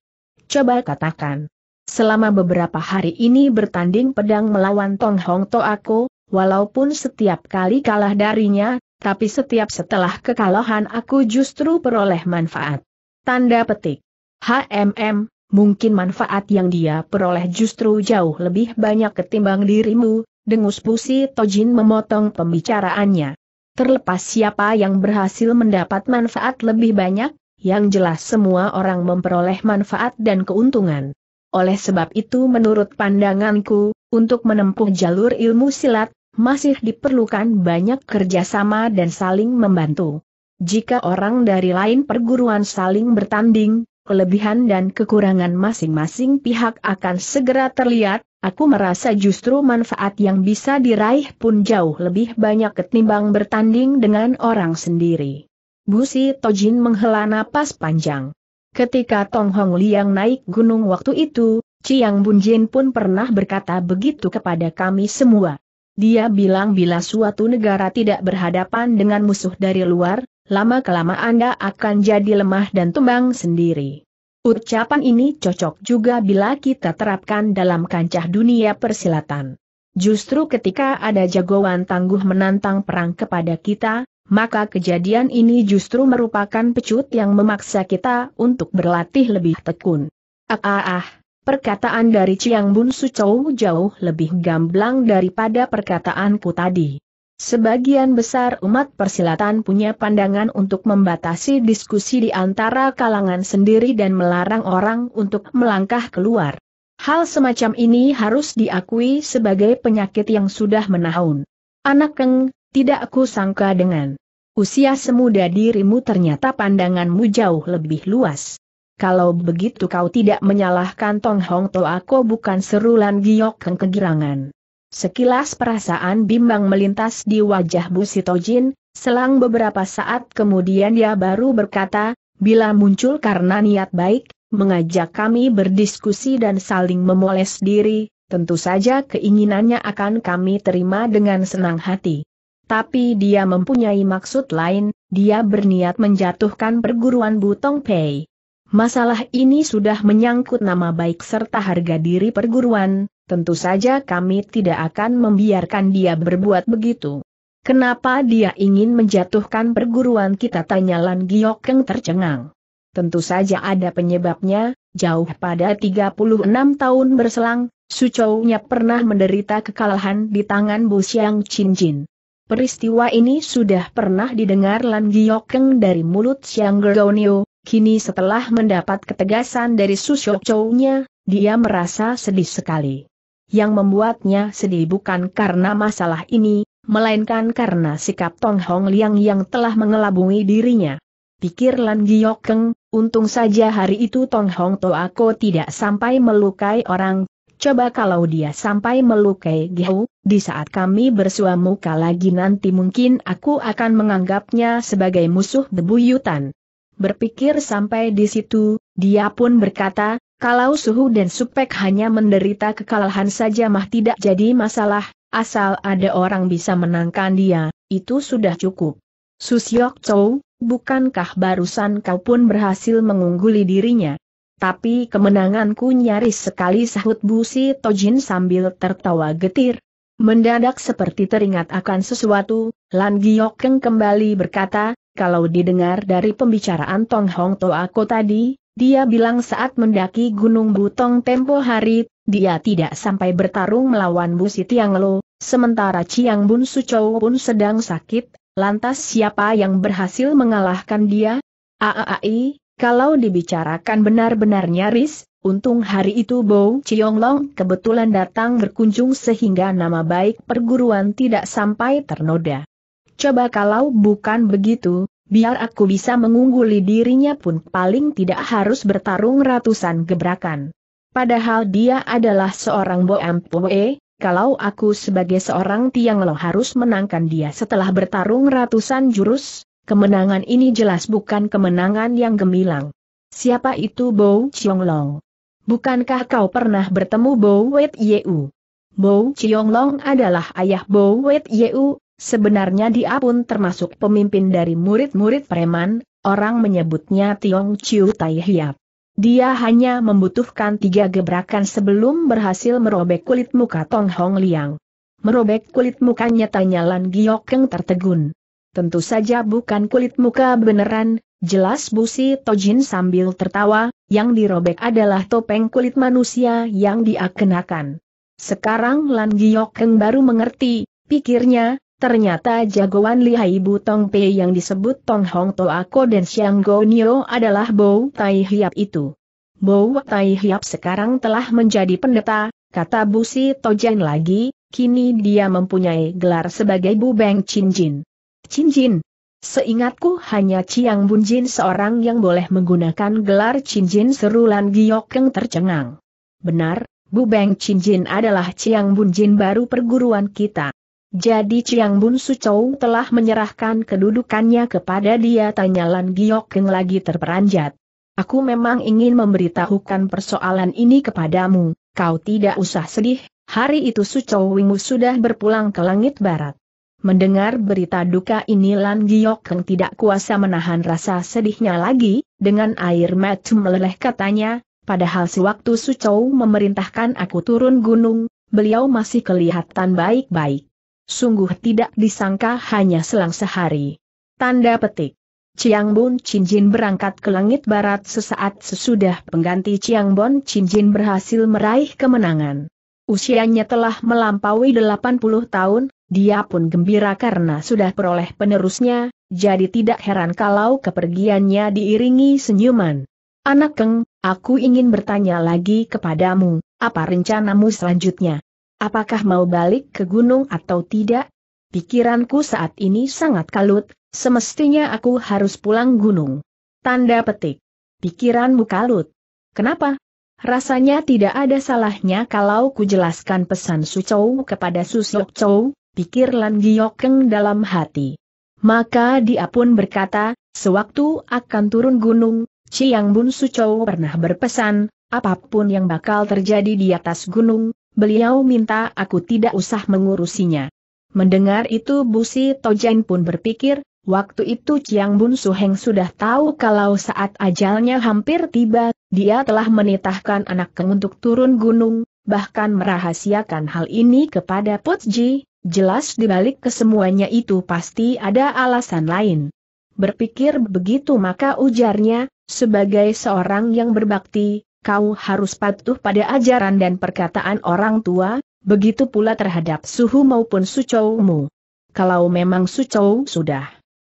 Coba katakan. Selama beberapa hari ini bertanding pedang melawan Tong Hong To aku, walaupun setiap kali kalah darinya, tapi setiap setelah kekalahan aku justru peroleh manfaat. Tanda petik. HMM, mungkin manfaat yang dia peroleh justru jauh lebih banyak ketimbang dirimu, dengus Pusi Tojin memotong pembicaraannya. Terlepas siapa yang berhasil mendapat manfaat lebih banyak, yang jelas semua orang memperoleh manfaat dan keuntungan. Oleh sebab itu menurut pandanganku, untuk menempuh jalur ilmu silat, masih diperlukan banyak kerjasama dan saling membantu. Jika orang dari lain perguruan saling bertanding, kelebihan dan kekurangan masing-masing pihak akan segera terlihat, aku merasa justru manfaat yang bisa diraih pun jauh lebih banyak ketimbang bertanding dengan orang sendiri. Busi Tojin menghela napas panjang. Ketika Tong Hong Liang naik gunung waktu itu, Chiang Bunjin pun pernah berkata begitu kepada kami semua. Dia bilang bila suatu negara tidak berhadapan dengan musuh dari luar, lama kelamaan Anda akan jadi lemah dan tumbang sendiri. Ucapan ini cocok juga bila kita terapkan dalam kancah dunia persilatan. Justru ketika ada jagoan tangguh menantang perang kepada kita, maka kejadian ini justru merupakan pecut yang memaksa kita untuk berlatih lebih tekun. Ah ah ah, perkataan dari Chiang Bun Su Chou jauh lebih gamblang daripada perkataanku tadi. Sebagian besar umat persilatan punya pandangan untuk membatasi diskusi di antara kalangan sendiri dan melarang orang untuk melangkah keluar. Hal semacam ini harus diakui sebagai penyakit yang sudah menahun. Anak Keng, tidak aku sangka dengan usia semuda dirimu ternyata pandanganmu jauh lebih luas. Kalau begitu kau tidak menyalahkan Tong Hong To aku bukan serulan giok keng kegirangan. Sekilas perasaan bimbang melintas di wajah Bu Sitojin, selang beberapa saat kemudian dia baru berkata, bila muncul karena niat baik, mengajak kami berdiskusi dan saling memoles diri, tentu saja keinginannya akan kami terima dengan senang hati. Tapi dia mempunyai maksud lain, dia berniat menjatuhkan perguruan Butong Pei. Masalah ini sudah menyangkut nama baik serta harga diri perguruan, tentu saja kami tidak akan membiarkan dia berbuat begitu. Kenapa dia ingin menjatuhkan perguruan kita tanya Lan Giokeng tercengang. Tentu saja ada penyebabnya, jauh pada 36 tahun berselang, Sucounya pernah menderita kekalahan di tangan Bu Xiang Jin. Peristiwa ini sudah pernah didengar Lan Giokeng dari mulut Xiang Gergonio, kini setelah mendapat ketegasan dari Su Shou dia merasa sedih sekali yang membuatnya sedih bukan karena masalah ini, melainkan karena sikap Tong Hong Liang yang telah mengelabungi dirinya. Pikir Lan Giok untung saja hari itu Tong Hong Toako tidak sampai melukai orang, Coba kalau dia sampai melukai Gihau, di saat kami muka lagi nanti mungkin aku akan menganggapnya sebagai musuh bebuyutan. Berpikir sampai di situ, dia pun berkata, kalau Suhu dan Supek hanya menderita kekalahan saja mah tidak jadi masalah, asal ada orang bisa menangkan dia, itu sudah cukup. Susyok Chow, bukankah barusan kau pun berhasil mengungguli dirinya? Tapi kemenanganku nyaris sekali sahut Busi Tojin sambil tertawa getir. Mendadak seperti teringat akan sesuatu, Lan Giok Keng kembali berkata, kalau didengar dari pembicaraan Tong Hong Toa aku tadi, dia bilang saat mendaki Gunung Butong tempo hari, dia tidak sampai bertarung melawan Bu Busi Lo, sementara Chiang Bun Sucow pun sedang sakit, lantas siapa yang berhasil mengalahkan dia? Aaai, kalau dibicarakan benar-benar nyaris, untung hari itu Bo Long kebetulan datang berkunjung sehingga nama baik perguruan tidak sampai ternoda. Coba kalau bukan begitu, biar aku bisa mengungguli dirinya pun paling tidak harus bertarung ratusan gebrakan. Padahal dia adalah seorang boempoe, kalau aku sebagai seorang Tiang Lo harus menangkan dia setelah bertarung ratusan jurus, kemenangan ini jelas bukan kemenangan yang gemilang. Siapa itu Bo Chiong Long? Bukankah kau pernah bertemu Bo Wet Yeu? Bo Chiong Long adalah ayah Bo Wet Yeu, Sebenarnya dia pun termasuk pemimpin dari murid-murid preman, orang menyebutnya Tiong Chiu Tai Hiap. Dia hanya membutuhkan tiga gebrakan sebelum berhasil merobek kulit muka Tong Hong Liang. Merobek kulit mukanya Lan Giok Keng tertegun. Tentu saja bukan kulit muka beneran, jelas Busi Tojin sambil tertawa, yang dirobek adalah topeng kulit manusia yang dia kenakan. Sekarang Lan Keng baru mengerti, pikirnya, Ternyata jagoan lihai Bu Tong Pei yang disebut Tong Hong Toako dan Xiang Gonio adalah Bou Tai Hiap itu. Bou Tai Hiap sekarang telah menjadi pendeta, kata Bu Si Tojen lagi, kini dia mempunyai gelar sebagai Bu Beng Chin Jin. Chin Jin. Seingatku hanya Chiang Bun Jin seorang yang boleh menggunakan gelar Chin Jin serulan Giok yang tercengang. Benar, Bu Beng Chin Jin adalah Chiang Bun Jin baru perguruan kita. Jadi Chiang Bun Su telah menyerahkan kedudukannya kepada dia tanya Lan Giok Keng lagi terperanjat. Aku memang ingin memberitahukan persoalan ini kepadamu, kau tidak usah sedih, hari itu Su Chow Wingu sudah berpulang ke langit barat. Mendengar berita duka ini Lan Giok Keng tidak kuasa menahan rasa sedihnya lagi, dengan air mata meleleh katanya, padahal sewaktu Su memerintahkan aku turun gunung, beliau masih kelihatan baik-baik. Sungguh tidak disangka hanya selang sehari. Tanda petik. Chiang Bun Jin berangkat ke langit barat sesaat sesudah pengganti Chiang Bun Jin berhasil meraih kemenangan. Usianya telah melampaui 80 tahun, dia pun gembira karena sudah peroleh penerusnya, jadi tidak heran kalau kepergiannya diiringi senyuman. Anak Keng, aku ingin bertanya lagi kepadamu, apa rencanamu selanjutnya? Apakah mau balik ke gunung atau tidak? Pikiranku saat ini sangat kalut, semestinya aku harus pulang gunung. Tanda petik. Pikiranmu kalut. Kenapa? Rasanya tidak ada salahnya kalau ku jelaskan pesan Sucou kepada Susyok Chou, pikir Lan Giokeng dalam hati. Maka dia pun berkata, sewaktu akan turun gunung, Chiang Bun Sucou pernah berpesan, apapun yang bakal terjadi di atas gunung, Beliau minta aku tidak usah mengurusinya. Mendengar itu Busi Tojen pun berpikir, waktu itu Chiang Bun Suheng sudah tahu kalau saat ajalnya hampir tiba, dia telah menitahkan anak Keng untuk turun gunung, bahkan merahasiakan hal ini kepada Ji, jelas dibalik kesemuanya itu pasti ada alasan lain. Berpikir begitu maka ujarnya, sebagai seorang yang berbakti, kau harus patuh pada ajaran dan perkataan orang tua, begitu pula terhadap suhu maupun sucoumu. Kalau memang sucou sudah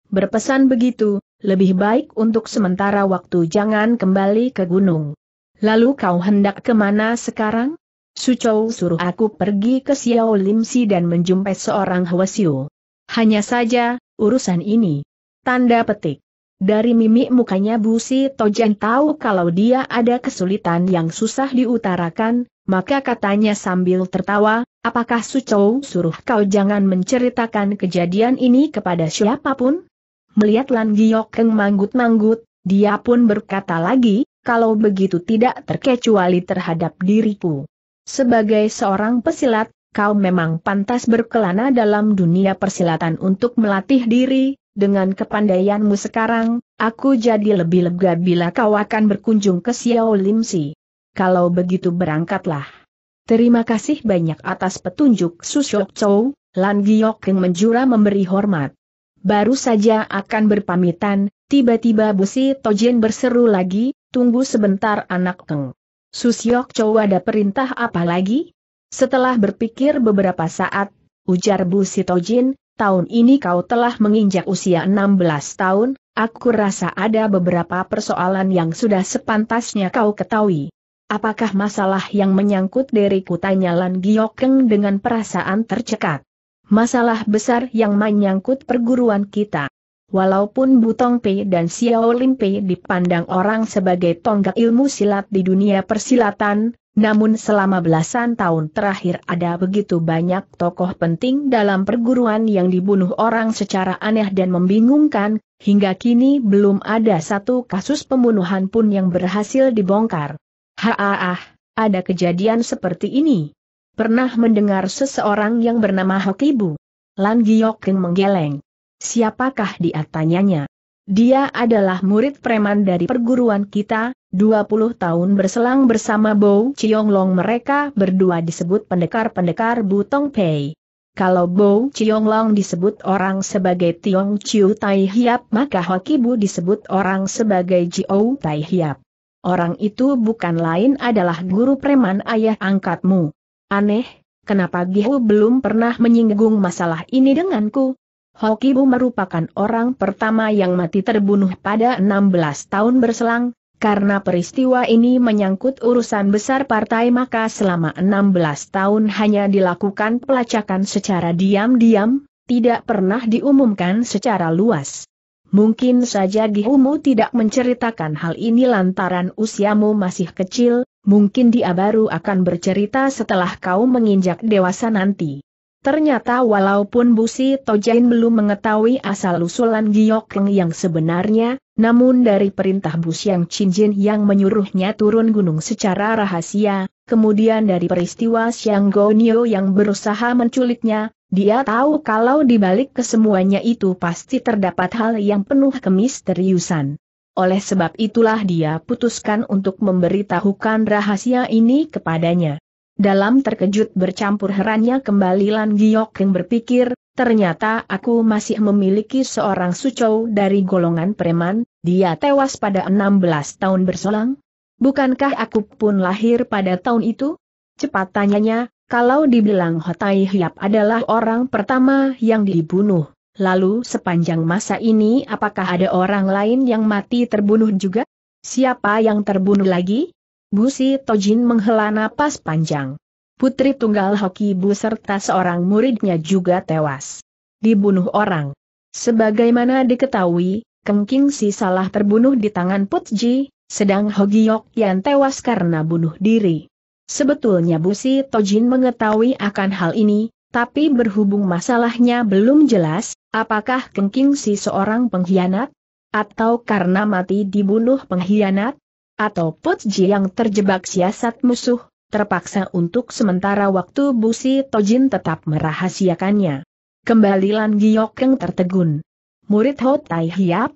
berpesan begitu, lebih baik untuk sementara waktu jangan kembali ke gunung. Lalu kau hendak kemana sekarang? Sucou suruh aku pergi ke Xiao Limsi dan menjumpai seorang Hwasyu. Hanya saja, urusan ini. Tanda petik. Dari mimik mukanya Busi Tojen tahu kalau dia ada kesulitan yang susah diutarakan, maka katanya sambil tertawa, apakah Su Chou suruh kau jangan menceritakan kejadian ini kepada siapapun? Melihat Lan Giok Keng manggut-manggut, dia pun berkata lagi, kalau begitu tidak terkecuali terhadap diriku. Sebagai seorang pesilat, kau memang pantas berkelana dalam dunia persilatan untuk melatih diri, dengan kepandaianmu sekarang, aku jadi lebih lega bila kau akan berkunjung ke Xiao Lim Si. Kalau begitu berangkatlah. Terima kasih banyak atas petunjuk Susyok Chou, Lan Giok yang menjura memberi hormat. Baru saja akan berpamitan, tiba-tiba Busi Tojin berseru lagi, tunggu sebentar anak Keng. Susyok Chou ada perintah apa lagi? Setelah berpikir beberapa saat, ujar Busi Tojin, tahun ini kau telah menginjak usia 16 tahun, aku rasa ada beberapa persoalan yang sudah sepantasnya kau ketahui. Apakah masalah yang menyangkut diriku tanya Lan Giokeng dengan perasaan tercekat? Masalah besar yang menyangkut perguruan kita. Walaupun Butong Pei dan Xiao Lim Pei dipandang orang sebagai tonggak ilmu silat di dunia persilatan, namun selama belasan tahun terakhir ada begitu banyak tokoh penting dalam perguruan yang dibunuh orang secara aneh dan membingungkan, hingga kini belum ada satu kasus pembunuhan pun yang berhasil dibongkar. Haah, ada kejadian seperti ini. Pernah mendengar seseorang yang bernama Hokibu? Lan Giok menggeleng. Siapakah dia tanyanya? Dia adalah murid preman dari perguruan kita, 20 tahun berselang bersama Bo Long mereka berdua disebut pendekar-pendekar Butong Pei. Kalau Bo Long disebut orang sebagai Tiong Chiu Tai Hiap maka Bu disebut orang sebagai Jio Tai Hiap. Orang itu bukan lain adalah guru preman ayah angkatmu. Aneh, kenapa Gihu belum pernah menyinggung masalah ini denganku? Hokibu merupakan orang pertama yang mati terbunuh pada 16 tahun berselang, karena peristiwa ini menyangkut urusan besar partai maka selama 16 tahun hanya dilakukan pelacakan secara diam-diam, tidak pernah diumumkan secara luas. Mungkin saja Gihumu tidak menceritakan hal ini lantaran usiamu masih kecil, mungkin dia baru akan bercerita setelah kau menginjak dewasa nanti. Ternyata walaupun Busi Tojain belum mengetahui asal-usulan Giokeng yang sebenarnya, namun dari perintah Bus Yang Cinjin yang menyuruhnya turun gunung secara rahasia, kemudian dari peristiwa Siang Gonio yang berusaha menculiknya, dia tahu kalau dibalik kesemuanya itu pasti terdapat hal yang penuh kemisteriusan. Oleh sebab itulah dia putuskan untuk memberitahukan rahasia ini kepadanya. Dalam terkejut bercampur herannya kembali Lan Giok yang berpikir, ternyata aku masih memiliki seorang sucou dari golongan preman, dia tewas pada 16 tahun berselang. Bukankah aku pun lahir pada tahun itu? Cepat tanyanya, kalau dibilang Hotai Hiap adalah orang pertama yang dibunuh, lalu sepanjang masa ini apakah ada orang lain yang mati terbunuh juga? Siapa yang terbunuh lagi? Busi Tojin menghela napas panjang. Putri tunggal Hoki Bu serta seorang muridnya juga tewas. Dibunuh orang. Sebagaimana diketahui, Kengking Si salah terbunuh di tangan Putji, sedang Yok yang tewas karena bunuh diri. Sebetulnya Busi Tojin mengetahui akan hal ini, tapi berhubung masalahnya belum jelas, apakah Kengking Si seorang pengkhianat? Atau karena mati dibunuh pengkhianat? atau Potji yang terjebak siasat musuh, terpaksa untuk sementara waktu Busi Tojin tetap merahasiakannya. Kembali Lan yang tertegun. Murid Ho Tai Hiap?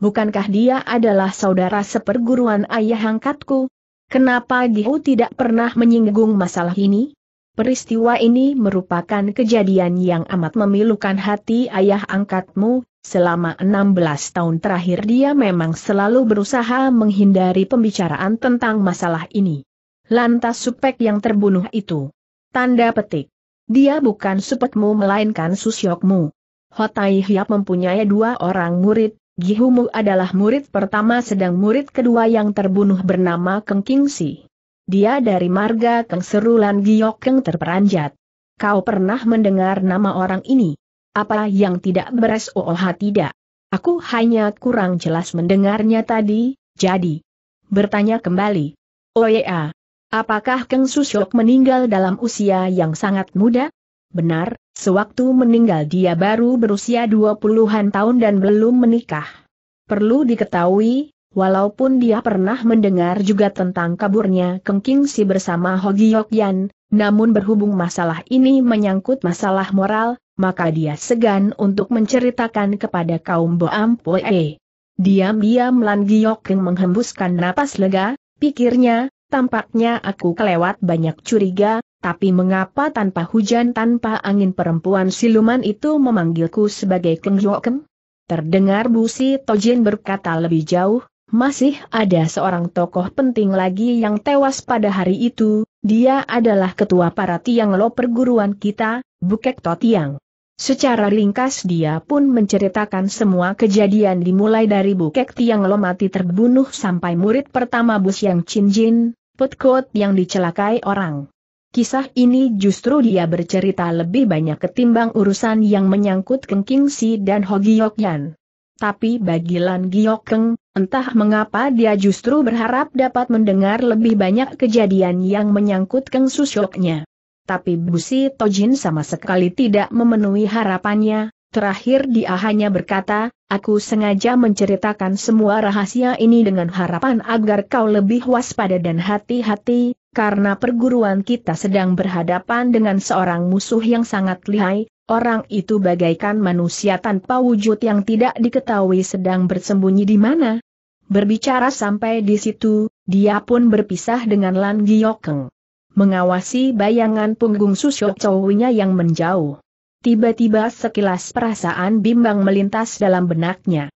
Bukankah dia adalah saudara seperguruan ayah angkatku? Kenapa Gihu tidak pernah menyinggung masalah ini? Peristiwa ini merupakan kejadian yang amat memilukan hati ayah angkatmu, selama 16 tahun terakhir dia memang selalu berusaha menghindari pembicaraan tentang masalah ini. Lantas supek yang terbunuh itu. Tanda petik. Dia bukan supekmu melainkan susyokmu. Hotai Hyap mempunyai dua orang murid, Gihumu adalah murid pertama sedang murid kedua yang terbunuh bernama Kengkingsi. Kingsi dia dari marga Keng Serulan Giok Keng terperanjat. Kau pernah mendengar nama orang ini? Apa yang tidak beres OOH oh, tidak? Aku hanya kurang jelas mendengarnya tadi, jadi. Bertanya kembali. Oh ya. apakah Keng Susyok meninggal dalam usia yang sangat muda? Benar, sewaktu meninggal dia baru berusia 20-an tahun dan belum menikah. Perlu diketahui, Walaupun dia pernah mendengar juga tentang kaburnya Kengking Si bersama Hogi Yan, namun berhubung masalah ini menyangkut masalah moral, maka dia segan untuk menceritakan kepada kaum Boam Poe. Diam-diam Lan Giok menghembuskan napas lega, pikirnya, tampaknya aku kelewat banyak curiga, tapi mengapa tanpa hujan tanpa angin perempuan siluman itu memanggilku sebagai Keng Yokem? Terdengar Busi Tojin berkata lebih jauh, masih ada seorang tokoh penting lagi yang tewas pada hari itu, dia adalah ketua para Tiang Lo perguruan kita, Bukek Totiang. Secara ringkas dia pun menceritakan semua kejadian dimulai dari Bukek Tiang Lo mati terbunuh sampai murid pertama Bus Yang Chin Jin, Putkot yang dicelakai orang. Kisah ini justru dia bercerita lebih banyak ketimbang urusan yang menyangkut Kengking Si dan Hogi Yokyan tapi bagi Lan Giokeng, entah mengapa dia justru berharap dapat mendengar lebih banyak kejadian yang menyangkut Keng Susyoknya. Tapi Busi Tojin sama sekali tidak memenuhi harapannya, terakhir dia hanya berkata, aku sengaja menceritakan semua rahasia ini dengan harapan agar kau lebih waspada dan hati-hati, karena perguruan kita sedang berhadapan dengan seorang musuh yang sangat lihai, orang itu bagaikan manusia tanpa wujud yang tidak diketahui sedang bersembunyi di mana. Berbicara sampai di situ, dia pun berpisah dengan Lan Giokeng. Mengawasi bayangan punggung Susyo Chowinya yang menjauh. Tiba-tiba sekilas perasaan bimbang melintas dalam benaknya.